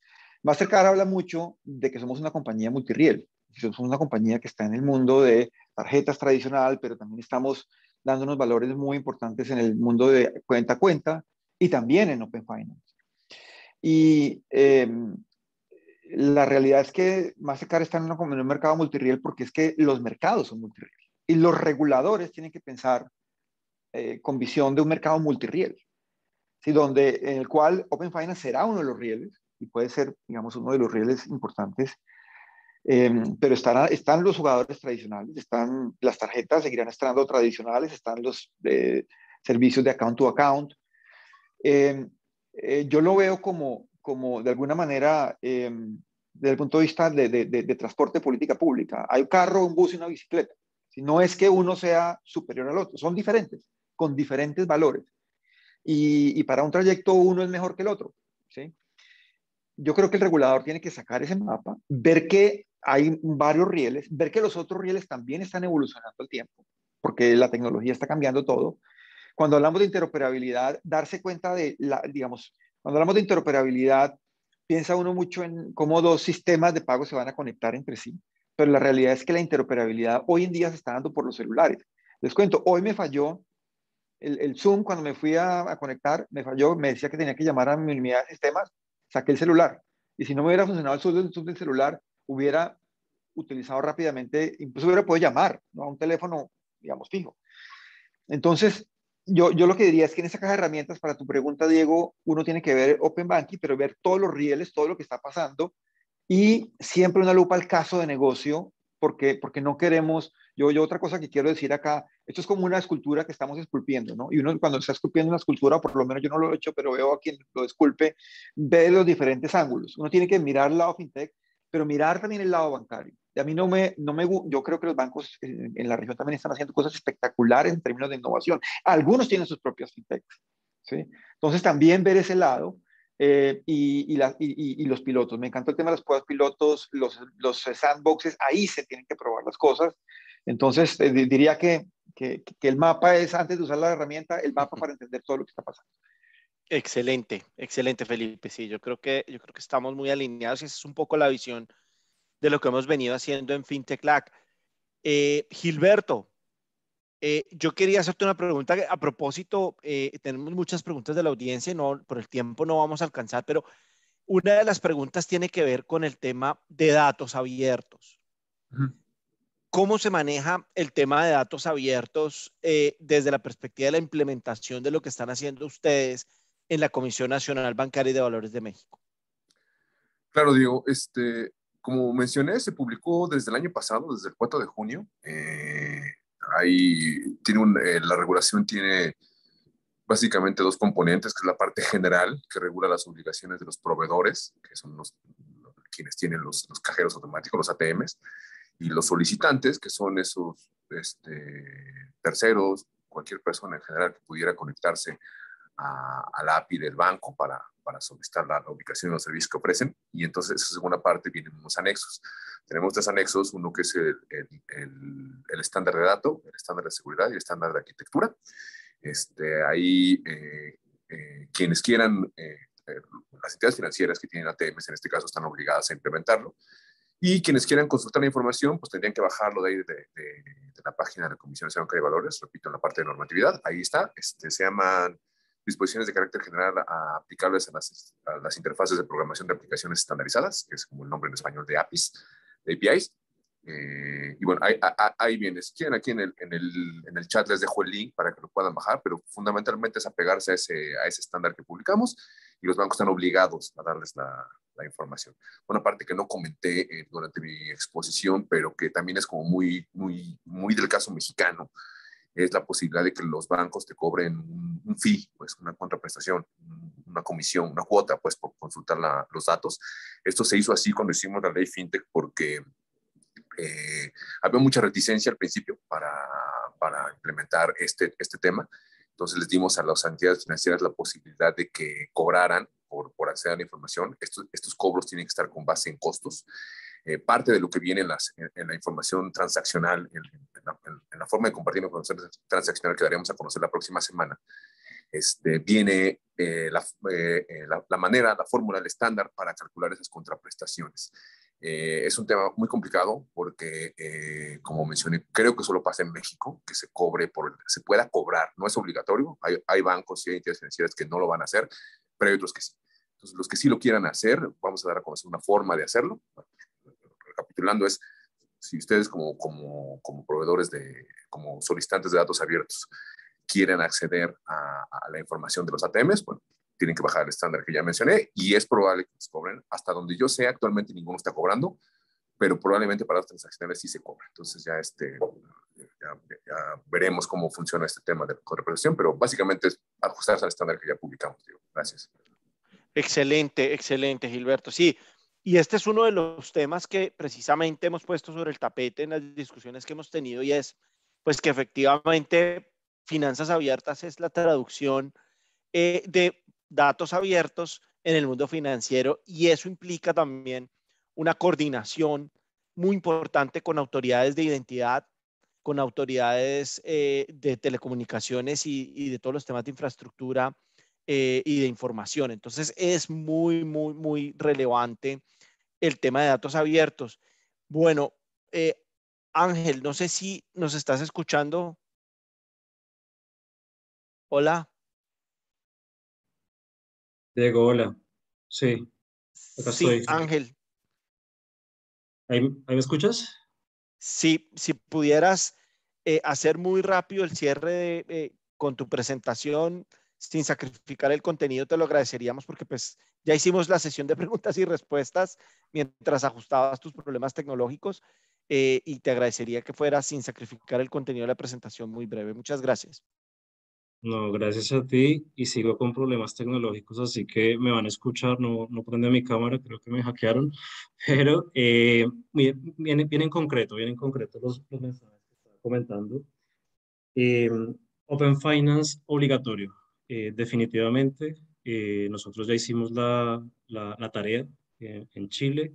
Mastercard habla mucho de que somos una compañía multirriel. Somos una compañía que está en el mundo de tarjetas tradicional, pero también estamos dándonos valores muy importantes en el mundo de cuenta a cuenta y también en Open Finance. Y eh, la realidad es que Mastercard está en, un, en un mercado multiriel porque es que los mercados son multirriel y los reguladores tienen que pensar eh, con visión de un mercado multiriel, ¿sí? donde, en el cual Open Finance será uno de los rieles y puede ser, digamos, uno de los rieles importantes Em, pero están, están los jugadores tradicionales, están las tarjetas, seguirán estando tradicionales, están los eh, servicios de account to account. Em, eh, yo lo veo como, como de alguna manera, em, desde el punto de vista de, de, transporte política pública. Hay un carro, un bus y una bicicleta. Si no es que uno sea superior al otro, son diferentes, con diferentes valores. Y, y para un trayecto uno es mejor que el otro. ¿sí? yo creo que el regulador tiene que sacar ese mapa, ver qué hay varios rieles, ver que los otros rieles también están evolucionando al tiempo, porque la tecnología está cambiando todo. Cuando hablamos de interoperabilidad, darse cuenta de, la, digamos, cuando hablamos de interoperabilidad, piensa uno mucho en cómo dos sistemas de pago se van a conectar entre sí, pero la realidad es que la interoperabilidad hoy en día se está dando por los celulares. Les cuento, hoy me falló el, Zoom cuando me fui a, a conectar, me falló, me decía que tenía que llamar a mi unidad de sistemas, saqué el celular. Y si no me hubiera funcionado el Zoom del celular, hubiera utilizado rápidamente, incluso hubiera podido llamar a un teléfono, digamos, fijo. Entonces, yo, yo, lo que diría es que en esa caja de herramientas, para tu pregunta, Diego, uno tiene que ver Open Banking, pero ver todos los rieles, todo lo que está pasando y siempre una lupa al caso de negocio, porque, porque no queremos, yo, yo otra cosa que quiero decir acá, esto es como una escultura que estamos esculpiendo, ¿no? Y uno cuando está esculpiendo una escultura, por lo menos yo no lo he hecho, pero veo a quien lo esculpe, ve los diferentes ángulos. Uno tiene que mirar la lado fintech pero mirar también el lado bancario. a mí no me, yo creo que los bancos eh, en, la región también están haciendo cosas espectaculares en términos de innovación. Algunos tienen sus propias fintechs, ¿sí? Entonces también ver ese lado eh, y, y, los pilotos. Me encantó el tema de las pruebas pilotos, los, eh, sandboxes, ahí se tienen que probar las cosas. Entonces diría que el mapa es, antes de usar la herramienta, el mapa para entender todo lo que está pasando. Excelente, excelente Felipe. Sí, yo creo que yo creo que estamos muy alineados y esa es un poco la visión de lo que hemos venido haciendo en FinTech Lac. Eh, Gilberto, eh, yo quería hacerte una pregunta a propósito. Eh, tenemos muchas preguntas de la audiencia y no, por el tiempo no vamos a alcanzar, pero una de las preguntas tiene que ver con el tema de datos abiertos. ¿Cómo se maneja el tema de datos abiertos desde la perspectiva de la implementación de lo que están haciendo ustedes? en la Comisión Nacional Bancaria y de Valores de México. Claro, Diego, este, como mencioné, se publicó desde el año pasado, desde el 4 de junio. Eh, ahí tiene un, eh, la regulación tiene básicamente dos componentes, que es la parte general, que regula las obligaciones de los proveedores, que son los, quienes tienen los, cajeros automáticos, los ATMs, y los solicitantes, que son esos este, terceros, cualquier persona en general que pudiera conectarse a, la API del banco para, para solicitar la, ubicación de los servicios que ofrecen. Y entonces, esa segunda parte vienen unos anexos. Tenemos tres anexos, uno que es el, el, estándar de dato, el estándar de seguridad y el estándar de arquitectura. Este, ahí, eh, eh, quienes quieran, eh, las entidades financieras que tienen ATMs en este caso están obligadas a implementarlo. Y quienes quieran consultar la información, pues tendrían que bajarlo de ahí de, la página de la Comisión de Banca de Valores, repito, en la parte de normatividad. Ahí está, este, se llaman disposiciones de carácter general a aplicables a las, interfaces de programación de aplicaciones estandarizadas, que es como el nombre en español de APIs, de APIs. Eh, y bueno, ahí, viene. Si quieren, aquí en el, en, el, en el, chat les dejo el link para que lo puedan bajar, pero fundamentalmente es apegarse a ese, a ese estándar que publicamos y los bancos están obligados a darles la, la información. Una parte que no comenté eh, durante mi exposición, pero que también es como muy, muy, muy del caso mexicano, es la posibilidad de que los bancos te cobren un, fee, pues una contraprestación, una comisión, una cuota, pues por consultar los datos. Esto se hizo así cuando hicimos la ley FinTech porque eh, había mucha reticencia al principio para, para implementar este, este tema. Entonces les dimos a las entidades financieras la posibilidad de que cobraran por, por acceder a la información. Estos, estos cobros tienen que estar con base en costos eh, parte de lo que viene en, la información transaccional, en la, forma de compartir información transaccional que daremos a conocer la próxima semana, este, viene eh, eh, la, manera, la fórmula, el estándar para calcular esas contraprestaciones. es un tema muy complicado porque, como mencioné, creo que solo pasa en México que se cobre por, se pueda cobrar, no es obligatorio. Hay, bancos y entidades financieras que no lo van a hacer, pero hay otros que sí. Entonces, los que sí lo quieran hacer, vamos a dar a conocer una forma de hacerlo recapitulando, es si ustedes como, como, como proveedores de, como solicitantes de datos abiertos, quieren acceder a, la información de los ATMs, bueno, tienen que bajar el estándar que ya mencioné y es probable que les cobren. Hasta donde yo sé, actualmente ninguno está cobrando, pero probablemente para las transacciones sí se cobra. Entonces ya, este, ya, veremos cómo funciona este tema de corrupción, pero básicamente es ajustarse al estándar que ya publicamos. Gracias. Excelente, excelente, Gilberto. Sí, y este es uno de los temas que precisamente hemos puesto sobre el tapete en las discusiones que hemos tenido y es, pues que efectivamente finanzas abiertas es la traducción eh, de datos abiertos en el mundo financiero y eso implica también una coordinación muy importante con autoridades de identidad, con autoridades eh, de telecomunicaciones y, de todos los temas de infraestructura eh, y de información. Entonces es muy, muy, muy relevante el tema de datos abiertos. Bueno, eh, Ángel, no sé si nos estás escuchando. Hola. Diego, hola. Sí. sí, Ángel. ¿Ahí, me escuchas? Sí, si pudieras eh, hacer muy rápido el cierre con tu presentación sin sacrificar el contenido, te lo agradeceríamos porque pues ya hicimos la sesión de preguntas y respuestas mientras ajustabas tus problemas tecnológicos eh, y te agradecería que fuera sin sacrificar el contenido de la presentación muy breve. Muchas gracias. No, gracias a ti y sigo con problemas tecnológicos, así que me van a escuchar, no, no prende mi cámara, creo que me hackearon, pero bien eh, en concreto, vienen en concreto los, los, mensajes que estaba comentando. Em, Open Finance obligatorio, eh, definitivamente, eh, nosotros ya hicimos la, tarea eh, en Chile,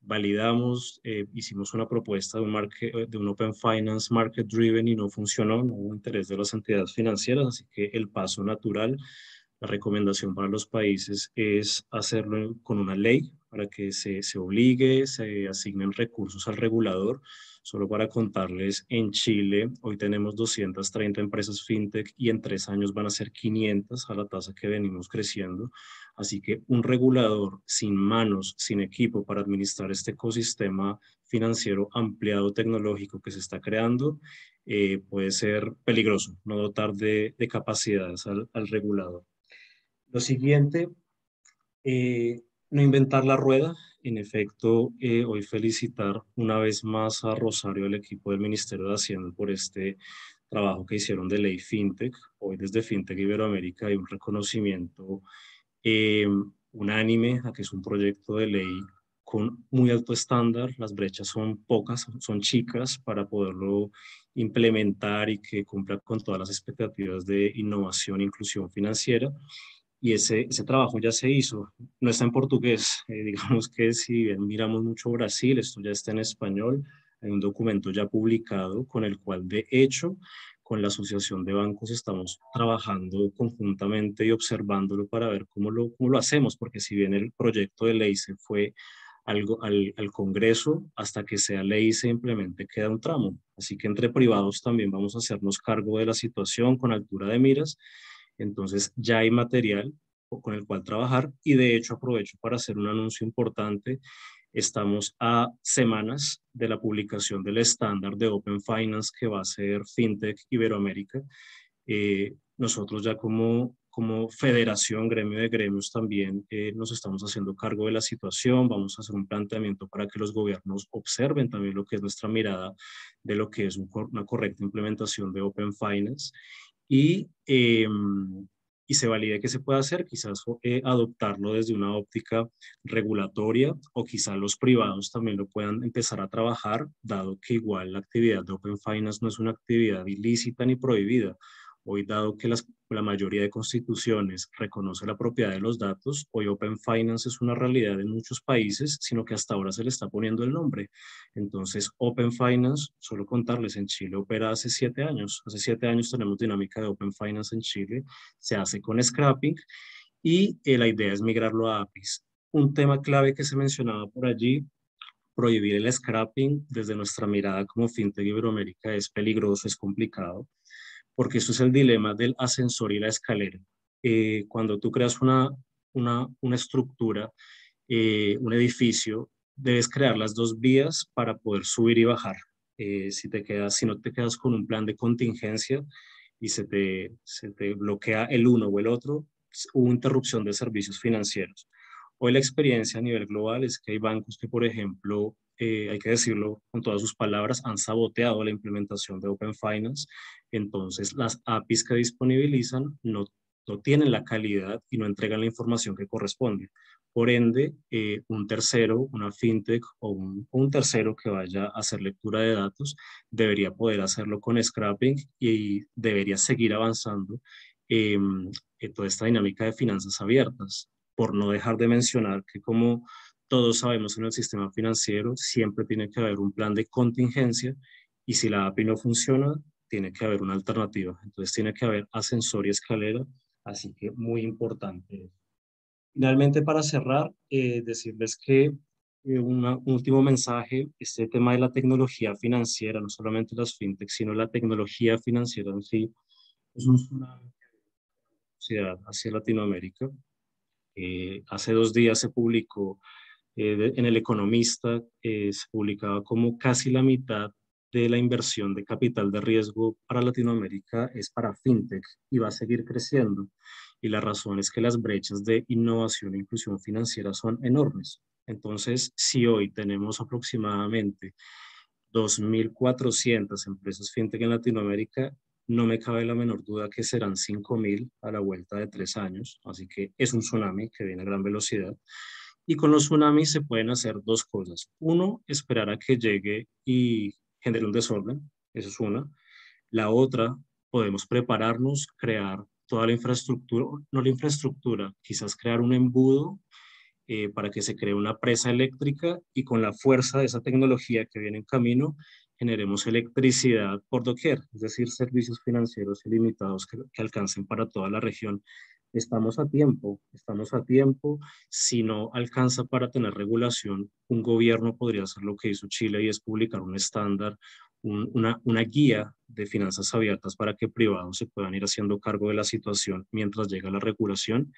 validamos, hicimos una propuesta de un, market, de un Open Finance Market Driven y no funcionó, no hubo interés de las entidades financieras, así que el paso natural, la recomendación para los países es hacerlo con una ley para que se, se obligue, se asignen recursos al regulador Solo para contarles, en Chile hoy tenemos 230 empresas fintech y en tres años van a ser 500 a la tasa que venimos creciendo. Así que un regulador sin manos, sin equipo para administrar este ecosistema financiero ampliado tecnológico que se está creando eh, puede ser peligroso, no dotar de, capacidades al, regulador. Lo siguiente, eh, no inventar la rueda, en efecto, eh, hoy felicitar una vez más a Rosario, el equipo del Ministerio de Hacienda, por este trabajo que hicieron de ley FinTech. Hoy desde FinTech Iberoamérica hay un reconocimiento eh, unánime a que es un proyecto de ley con muy alto estándar, las brechas son pocas, son chicas para poderlo implementar y que cumpla con todas las expectativas de innovación e inclusión financiera y ese, trabajo ya se hizo. No está en portugués, eh, digamos que si bien miramos mucho Brasil, esto ya está en español, hay un documento ya publicado con el cual de hecho con la Asociación de Bancos estamos trabajando conjuntamente y observándolo para ver cómo lo, cómo lo hacemos, porque si bien el proyecto de ley se fue al, al, Congreso, hasta que sea ley simplemente queda un tramo. Así que entre privados también vamos a hacernos cargo de la situación con altura de miras entonces ya hay material con el cual trabajar y de hecho aprovecho para hacer un anuncio importante. Estamos a semanas de la publicación del estándar de Open Finance que va a ser FinTech Iberoamérica. Eh, nosotros ya como, federación, gremio de gremios también eh, nos estamos haciendo cargo de la situación, vamos a hacer un planteamiento para que los gobiernos observen también lo que es nuestra mirada de lo que es una correcta implementación de Open Finance Em, y, se valide que se pueda hacer, quizás eh, adoptarlo desde una óptica regulatoria o quizás los privados también lo puedan empezar a trabajar, dado que igual la actividad de Open Finance no es una actividad ilícita ni prohibida, Hoy, dado que la mayoría de constituciones reconoce la propiedad de los datos, hoy Open Finance es una realidad en muchos países, sino que hasta ahora se le está poniendo el nombre. Entonces, Open Finance, solo contarles, en Chile opera hace siete años. Hace siete años tenemos dinámica de Open Finance en Chile. Se hace con scrapping y eh, la idea es migrarlo a APIs. Un tema clave que se mencionaba por allí prohibir el scrapping desde nuestra mirada como fintech Iberoamérica es peligroso, es complicado porque eso es el dilema del ascensor y la escalera. Eh, cuando tú creas una, una, una estructura, eh, un edificio, debes crear las dos vías para poder subir y bajar. Eh, si, te quedas, si no te quedas con un plan de contingencia y se te, se te bloquea el uno o el otro, pues, hubo interrupción de servicios financieros. Hoy la experiencia a nivel global es que hay bancos que, por ejemplo, hay que decirlo con todas sus palabras, han saboteado la implementación de Open Finance entonces las APIs que disponibilizan no, no tienen la calidad y no entregan la información que corresponde. Por ende, eh, un tercero, una fintech o un, tercero que vaya a hacer lectura de datos debería poder hacerlo con scrapping y debería seguir avanzando en toda esta dinámica de finanzas abiertas. Por no dejar de mencionar que como todos sabemos en el sistema financiero, siempre tiene que haber un plan de contingencia y si la API no funciona, tiene que haber una alternativa. Entonces tiene que haber ascensor y escalera, así que muy importante. Finalmente, para cerrar, eh, decirles que eh, un último mensaje, este tema de la tecnología financiera, no solamente las fintech, sino la tecnología financiera en sí, es un tsunami hacia Latinoamérica. Eh, hace dos días se publicó en El Economista, se publicaba como casi la mitad de la inversión de capital de riesgo para Latinoamérica es para fintech y va a seguir creciendo. Y la razón es que las brechas de innovación e inclusión financiera son enormes. Entonces, si hoy tenemos aproximadamente 2.400 empresas fintech en Latinoamérica, no me cabe la menor duda que serán 5.000 a la vuelta de tres años. Así que es un tsunami que viene a gran velocidad. Y con los tsunamis se pueden hacer dos cosas. Uno, esperar a que llegue y genera un desorden, eso es una. La otra, podemos prepararnos, crear toda la infraestructura, no la infraestructura, quizás crear un embudo eh, para que se cree una presa eléctrica y con la fuerza de esa tecnología que viene en camino, generemos electricidad por doquier, es decir, servicios financieros ilimitados que, que alcancen para toda la región Estamos a tiempo, estamos a tiempo. Si no alcanza para tener regulación, un gobierno podría hacer lo que hizo Chile y es publicar un estándar, una, una guía de finanzas abiertas para que privados se puedan ir haciendo cargo de la situación mientras llega la regulación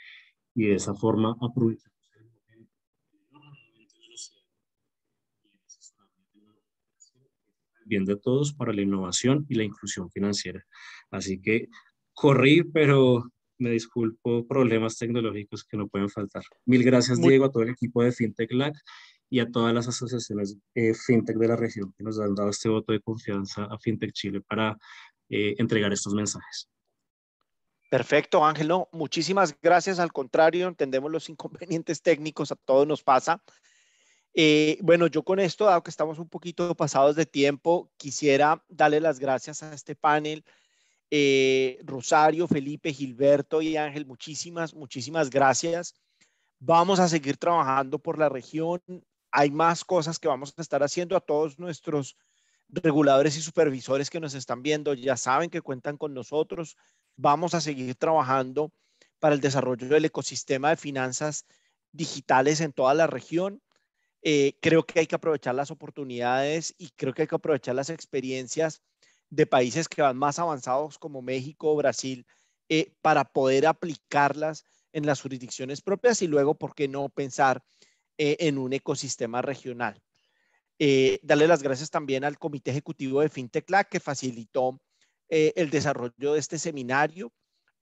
y de esa forma aprovechar bien de todos para la innovación y la inclusión financiera. Así que corrí, pero me disculpo problemas tecnológicos que no pueden faltar. Mil gracias, Diego, a todo el equipo de FinTech Lab y a todas las asociaciones eh, FinTech de la región que nos han dado este voto de confianza a FinTech Chile para eh, entregar estos mensajes. Perfecto, Ángelo. Muchísimas gracias. Al contrario, entendemos los inconvenientes técnicos, a todos nos pasa. Eh, bueno, yo con esto, dado que estamos un poquito pasados de tiempo, quisiera darle las gracias a este panel, eh, Rosario, Felipe, Gilberto y Ángel, muchísimas, muchísimas gracias. Vamos a seguir trabajando por la región. Hay más cosas que vamos a estar haciendo a todos nuestros reguladores y supervisores que nos están viendo. Ya saben que cuentan con nosotros. Vamos a seguir trabajando para el desarrollo del ecosistema de finanzas digitales en toda la región. Eh, creo que hay que aprovechar las oportunidades y creo que hay que aprovechar las experiencias de países que van más avanzados como México o Brasil eh, para poder aplicarlas en las jurisdicciones propias y luego, ¿por qué no pensar eh, en un ecosistema regional? Eh, darle las gracias también al Comité Ejecutivo de FinTechLab que facilitó eh, el desarrollo de este seminario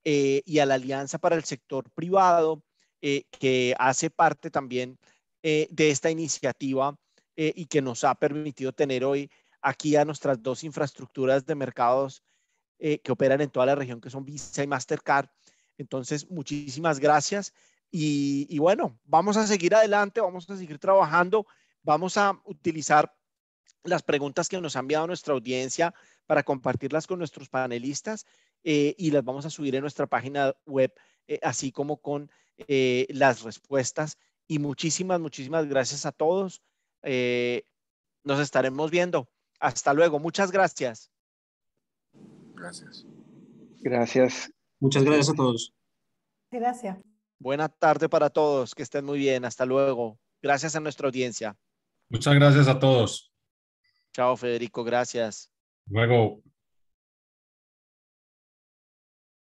y a la Alianza para el Sector Privado que hace parte también de esta iniciativa y que nos ha permitido tener hoy aquí a nuestras dos infraestructuras de mercados eh, que operan en toda la región, que son Visa y Mastercard. Entonces, muchísimas gracias. Y, bueno, vamos a seguir adelante, vamos a seguir trabajando, vamos a utilizar las preguntas que nos ha enviado nuestra audiencia para compartirlas con nuestros panelistas eh, y las vamos a subir en nuestra página web, eh, así como con las respuestas. Y muchísimas, muchísimas gracias a todos. nos estaremos viendo. Hasta luego, muchas gracias. Gracias. Gracias. Muchas gracias a todos. Gracias. Buena tarde para todos, que estén muy bien, hasta luego. Gracias a nuestra audiencia. Muchas gracias a todos. Chao, Federico, gracias. Luego.